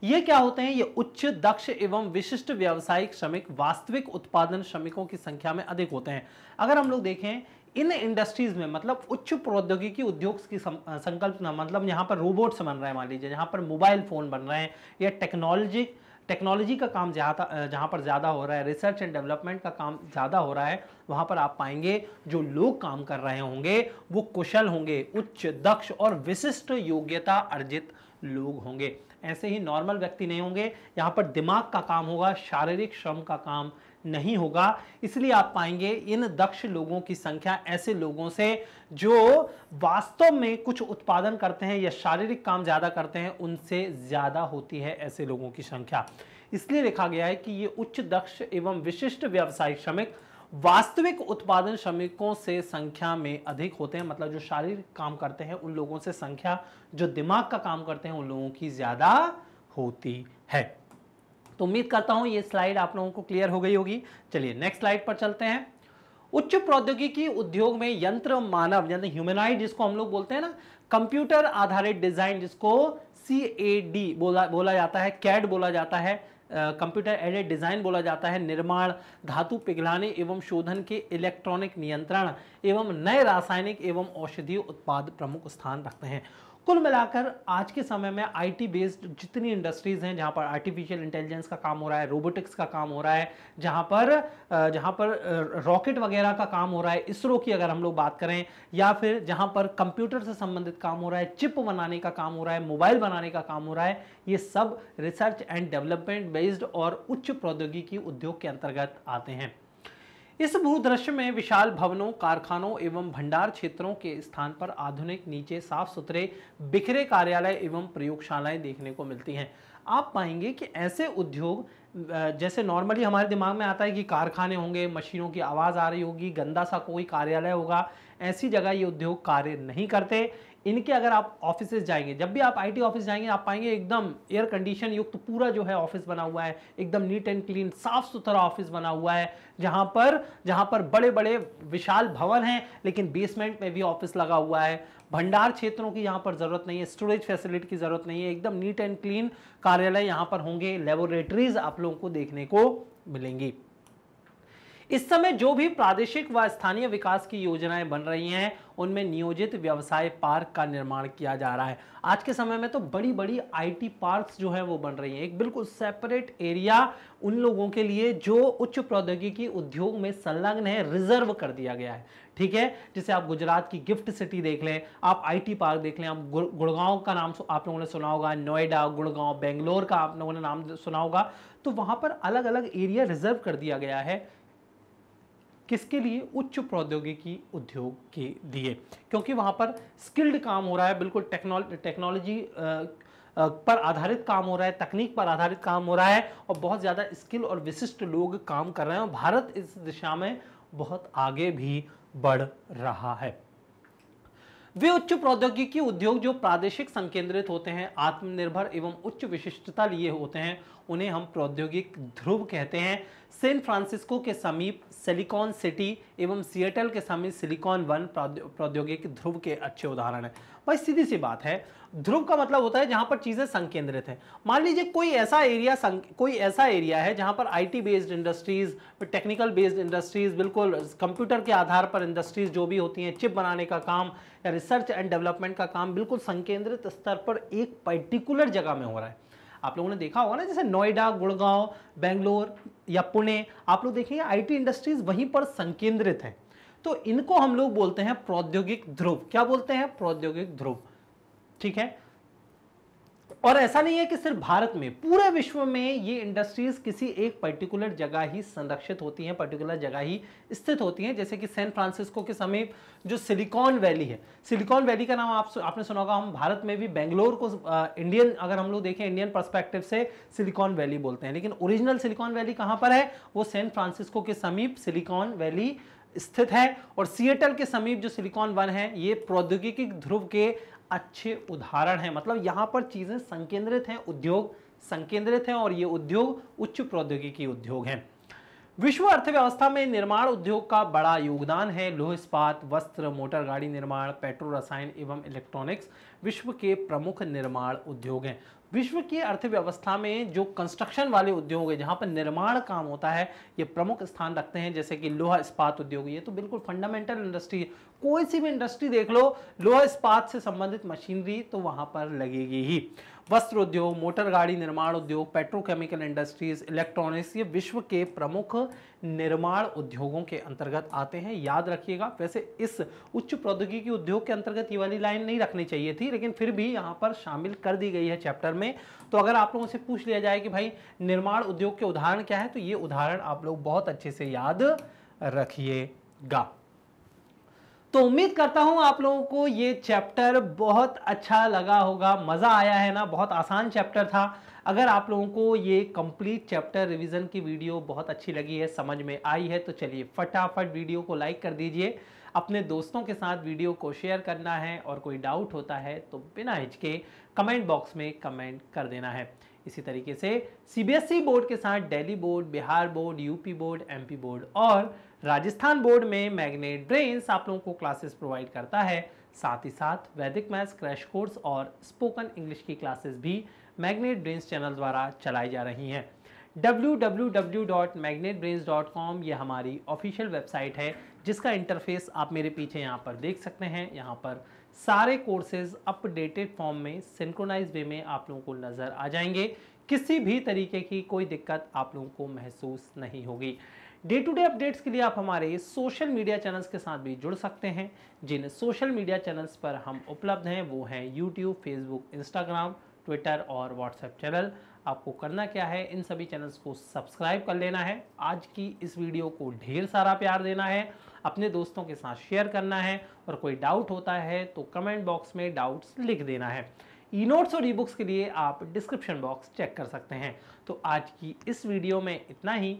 ये क्या होते हैं ये उच्च दक्ष एवं विशिष्ट व्यावसायिक श्रमिक वास्तविक उत्पादन श्रमिकों की संख्या में अधिक होते हैं अगर हम लोग देखें इन इंडस्ट्रीज में मतलब उच्च प्रौद्योगिकी उद्योग की संकल्पना मतलब यहाँ पर रोबोट्स बन रहे हैं मान लीजिए जहाँ पर मोबाइल फ़ोन बन रहे हैं या टेक्नोलॉजी टेक्नोलॉजी का काम ज़्यादा जहाँ पर ज़्यादा हो रहा है रिसर्च एंड डेवलपमेंट का काम ज़्यादा हो रहा है वहाँ पर आप पाएंगे जो लोग काम कर रहे होंगे वो कुशल होंगे उच्च दक्ष और विशिष्ट योग्यता अर्जित लोग होंगे ऐसे ही नॉर्मल व्यक्ति नहीं होंगे यहाँ पर दिमाग का काम होगा शारीरिक श्रम का काम नहीं होगा इसलिए आप पाएंगे इन दक्ष लोगों की संख्या ऐसे लोगों से जो वास्तव में कुछ उत्पादन करते हैं या शारीरिक काम ज़्यादा करते हैं उनसे ज़्यादा होती है ऐसे लोगों की संख्या इसलिए लिखा गया है कि ये उच्च दक्ष एवं विशिष्ट व्यवसायिक श्रमिक वास्तविक उत्पादन श्रमिकों से संख्या में अधिक होते हैं मतलब जो शारीरिक काम करते हैं उन लोगों से संख्या जो दिमाग का काम करते हैं उन लोगों की ज़्यादा होती है तो उम्मीद करता हूँ ये स्लाइड आप लोगों को क्लियर हो गई होगी चलिए नेक्स्ट स्लाइड पर चलते हैं उच्च प्रौद्योगिकी उद्योग में यंत्र मानव यानी ह्यूमेनाइड जिसको हम लोग बोलते हैं ना कंप्यूटर आधारित डिजाइन जिसको सी ए डी बोला बोला जाता है कैड बोला जाता है कंप्यूटर एडेड डिज़ाइन बोला जाता है निर्माण धातु पिघलाने एवं शोधन के इलेक्ट्रॉनिक नियंत्रण एवं नए रासायनिक एवं औषधीय उत्पाद प्रमुख स्थान रखते हैं कुल मिलाकर आज के समय में आईटी बेस्ड जितनी इंडस्ट्रीज हैं जहां पर आर्टिफिशियल इंटेलिजेंस का काम हो रहा है रोबोटिक्स का काम हो रहा है जहां पर जहां पर रॉकेट वगैरह का काम हो रहा है इसरो की अगर हम लोग बात करें या फिर जहां पर कंप्यूटर से संबंधित काम हो रहा है चिप बनाने का काम हो रहा है मोबाइल बनाने का काम हो रहा है ये सब रिसर्च एंड डेवलपमेंट बेस्ड और उच्च प्रौद्योगिकी उद्योग के अंतर्गत आते हैं इस भूदृश्य में विशाल भवनों कारखानों एवं भंडार क्षेत्रों के स्थान पर आधुनिक नीचे साफ सुथरे बिखरे कार्यालय एवं प्रयोगशालाएं देखने को मिलती हैं आप पाएंगे कि ऐसे उद्योग जैसे नॉर्मली हमारे दिमाग में आता है कि कारखाने होंगे मशीनों की आवाज़ आ रही होगी गंदा सा कोई कार्यालय होगा ऐसी जगह ये उद्योग कार्य नहीं करते इनके अगर आप ऑफिस जाएंगे जब भी आप आईटी ऑफिस जाएंगे आप पाएंगे एकदम एयर कंडीशन युक्त पूरा जो है ऑफिस बना हुआ है एकदम नीट एंड क्लीन साफ सुथरा ऑफिस बना हुआ है जहां पर जहां पर बड़े बड़े विशाल भवन हैं लेकिन बेसमेंट में भी ऑफिस लगा हुआ है भंडार क्षेत्रों की यहाँ पर ज़रूरत नहीं है स्टोरेज फैसिलिटी की ज़रूरत नहीं है एकदम नीट एंड क्लीन कार्यालय यहाँ पर होंगे लेबोरेटरीज आप लोगों को देखने को मिलेंगी इस समय जो भी प्रादेशिक व स्थानीय विकास की योजनाएं बन रही हैं उनमें नियोजित व्यवसाय पार्क का निर्माण किया जा रहा है आज के समय में तो बड़ी बड़ी आईटी पार्क्स जो है वो बन रही हैं एक बिल्कुल सेपरेट एरिया उन लोगों के लिए जो उच्च प्रौद्योगिकी उद्योग में संलग्न है रिजर्व कर दिया गया है ठीक है जैसे आप गुजरात की गिफ्ट सिटी देख लें आप आईटी पार्क देख लें आप गुड़गांव का नाम आप लोगों ने सुना होगा नोएडा गुड़गांव बेंगलोर का आप लोगों ने नाम सुना होगा तो वहां पर अलग अलग एरिया रिजर्व कर दिया गया है किसके लिए उच्च प्रौद्योगिकी उद्योग के लिए क्योंकि वहाँ पर स्किल्ड काम हो रहा है बिल्कुल टेक्नोलॉजी पर आधारित काम हो रहा है तकनीक पर आधारित काम हो रहा है और बहुत ज़्यादा स्किल और विशिष्ट लोग काम कर रहे हैं और भारत इस दिशा में बहुत आगे भी बढ़ रहा है वे उच्च प्रौद्योगिकी उद्योग जो प्रादेशिक संकेंद्रित होते हैं आत्मनिर्भर एवं उच्च विशिष्टता लिए होते हैं उन्हें हम प्रौद्योगिक ध्रुव कहते हैं सैन फ्रांसिस्को के समीप सिलिकॉन सिटी एवं सिएटल के समीप सिलिकॉन वन प्रौद्योगिक ध्रुव के अच्छे उदाहरण है भाई सीधी सी बात है ध्रुव का मतलब होता है जहां पर चीजें संकेंद्रित हैं मान लीजिए कोई ऐसा एरिया कोई ऐसा एरिया है जहां पर IT based industries technical based industries बिल्कुल कंप्यूटर के आधार पर इंडस्ट्रीज जो भी होती हैं चिप बनाने का काम या रिसर्च एंड डेवलपमेंट का काम बिल्कुल संकेंद्रित स्तर पर एक पर्टिकुलर जगह में हो रहा है आप लोगों ने देखा होगा ना जैसे नोएडा गुड़गांव बेंगलोर या पुणे आप लोग देखेंगे आईटी इंडस्ट्रीज वहीं पर संकेंद्रित है तो इनको हम लोग बोलते हैं प्रौद्योगिक ध्रुव क्या बोलते हैं प्रौद्योगिक ध्रुव ठीक है और ऐसा नहीं है कि सिर्फ भारत में पूरे विश्व में ये इंडस्ट्रीज किसी एक पर्टिकुलर जगह ही संरक्षित होती हैं पर्टिकुलर जगह ही स्थित होती हैं जैसे कि सैन फ्रांसिस्को के समीप जो सिलिकॉन वैली है सिलिकॉन वैली का नाम आप आपने सुना होगा हम भारत में भी बेंगलोर को आ, इंडियन अगर हम लोग देखें इंडियन परस्पेक्टिव से सिलिकॉन वैली बोलते हैं लेकिन ओरिजिनल सिलिकॉन वैली कहाँ पर है वो सैन फ्रांसिस्को के समीप सिलिकॉन वैली स्थित है और सिएटल के समीप जो सिलिकॉन वन है ये प्रौद्योगिकी ध्रुव के अच्छे उदाहरण हैं मतलब यहाँ पर चीज़ें संकेंद्रित हैं उद्योग संकेंद्रित हैं और ये उद्योग उच्च प्रौद्योगिकी उद्योग हैं विश्व अर्थव्यवस्था में निर्माण उद्योग का बड़ा योगदान है लोह इस्पात वस्त्र मोटर गाड़ी निर्माण पेट्रो रसायन एवं इलेक्ट्रॉनिक्स विश्व के प्रमुख निर्माण उद्योग हैं विश्व की अर्थव्यवस्था में जो कंस्ट्रक्शन वाले उद्योग है जहाँ पर निर्माण काम होता है ये प्रमुख स्थान रखते हैं जैसे कि लोहा इस्पात उद्योग ये तो बिल्कुल फंडामेंटल इंडस्ट्री है कोई सी भी इंडस्ट्री देख लो लोहा इस्पात से संबंधित मशीनरी तो वहाँ पर लगेगी ही वस्त्र उद्योग मोटर गाड़ी निर्माण उद्योग पेट्रोकेमिकल इंडस्ट्रीज इलेक्ट्रॉनिक्स ये विश्व के प्रमुख निर्माण उद्योगों के अंतर्गत आते हैं याद रखिएगा वैसे इस उच्च प्रौद्योगिकी उद्योग के अंतर्गत ये वाली लाइन नहीं रखनी चाहिए थी लेकिन फिर भी यहाँ पर शामिल कर दी गई है चैप्टर में तो अगर आप लोगों से पूछ लिया जाए कि भाई निर्माण उद्योग के उदाहरण क्या है तो ये उदाहरण आप लोग बहुत अच्छे से याद रखिएगा तो उम्मीद करता हूं आप लोगों को ये चैप्टर बहुत अच्छा लगा होगा मज़ा आया है ना बहुत आसान चैप्टर था अगर आप लोगों को ये कंप्लीट चैप्टर रिवीजन की वीडियो बहुत अच्छी लगी है समझ में आई है तो चलिए फटाफट वीडियो को लाइक कर दीजिए अपने दोस्तों के साथ वीडियो को शेयर करना है और कोई डाउट होता है तो बिना हिचके कमेंट बॉक्स में कमेंट कर देना है इसी तरीके से सीबीएसई बोर्ड e के साथ Delhi board Bihar board UP board MP board और राजस्थान बोर्ड में मैग्नेट ब्रेन्स आप लोगों को क्लासेस प्रोवाइड करता है साथ ही साथ वैदिक मैथ्स क्रैश कोर्स और स्पोकन इंग्लिश की क्लासेस भी मैग्नेट ब्रेन्स चैनल द्वारा चलाई जा रही हैं www.magnetbrains.com ये हमारी ऑफिशियल वेबसाइट है जिसका इंटरफेस आप मेरे पीछे यहाँ पर देख सकते हैं यहाँ पर सारे कोर्सेज अपडेटेड फॉर्म में सिंक्रोनाइज वे में आप लोगों को नज़र आ जाएंगे किसी भी तरीके की कोई दिक्कत आप लोगों को महसूस नहीं होगी डे टू डे अपडेट्स के लिए आप हमारे सोशल मीडिया चैनल्स के साथ भी जुड़ सकते हैं जिन सोशल मीडिया चैनल्स पर हम उपलब्ध हैं वो हैं यूट्यूब फेसबुक इंस्टाग्राम ट्विटर और व्हाट्सएप चैनल आपको करना क्या है इन सभी चैनल्स को सब्सक्राइब कर लेना है आज की इस वीडियो को ढेर सारा प्यार देना है अपने दोस्तों के साथ शेयर करना है और कोई डाउट होता है तो कमेंट बॉक्स में डाउट्स लिख देना है ई नोट्स और ई बुक्स के लिए आप डिस्क्रिप्शन बॉक्स चेक कर सकते हैं तो आज की इस वीडियो में इतना ही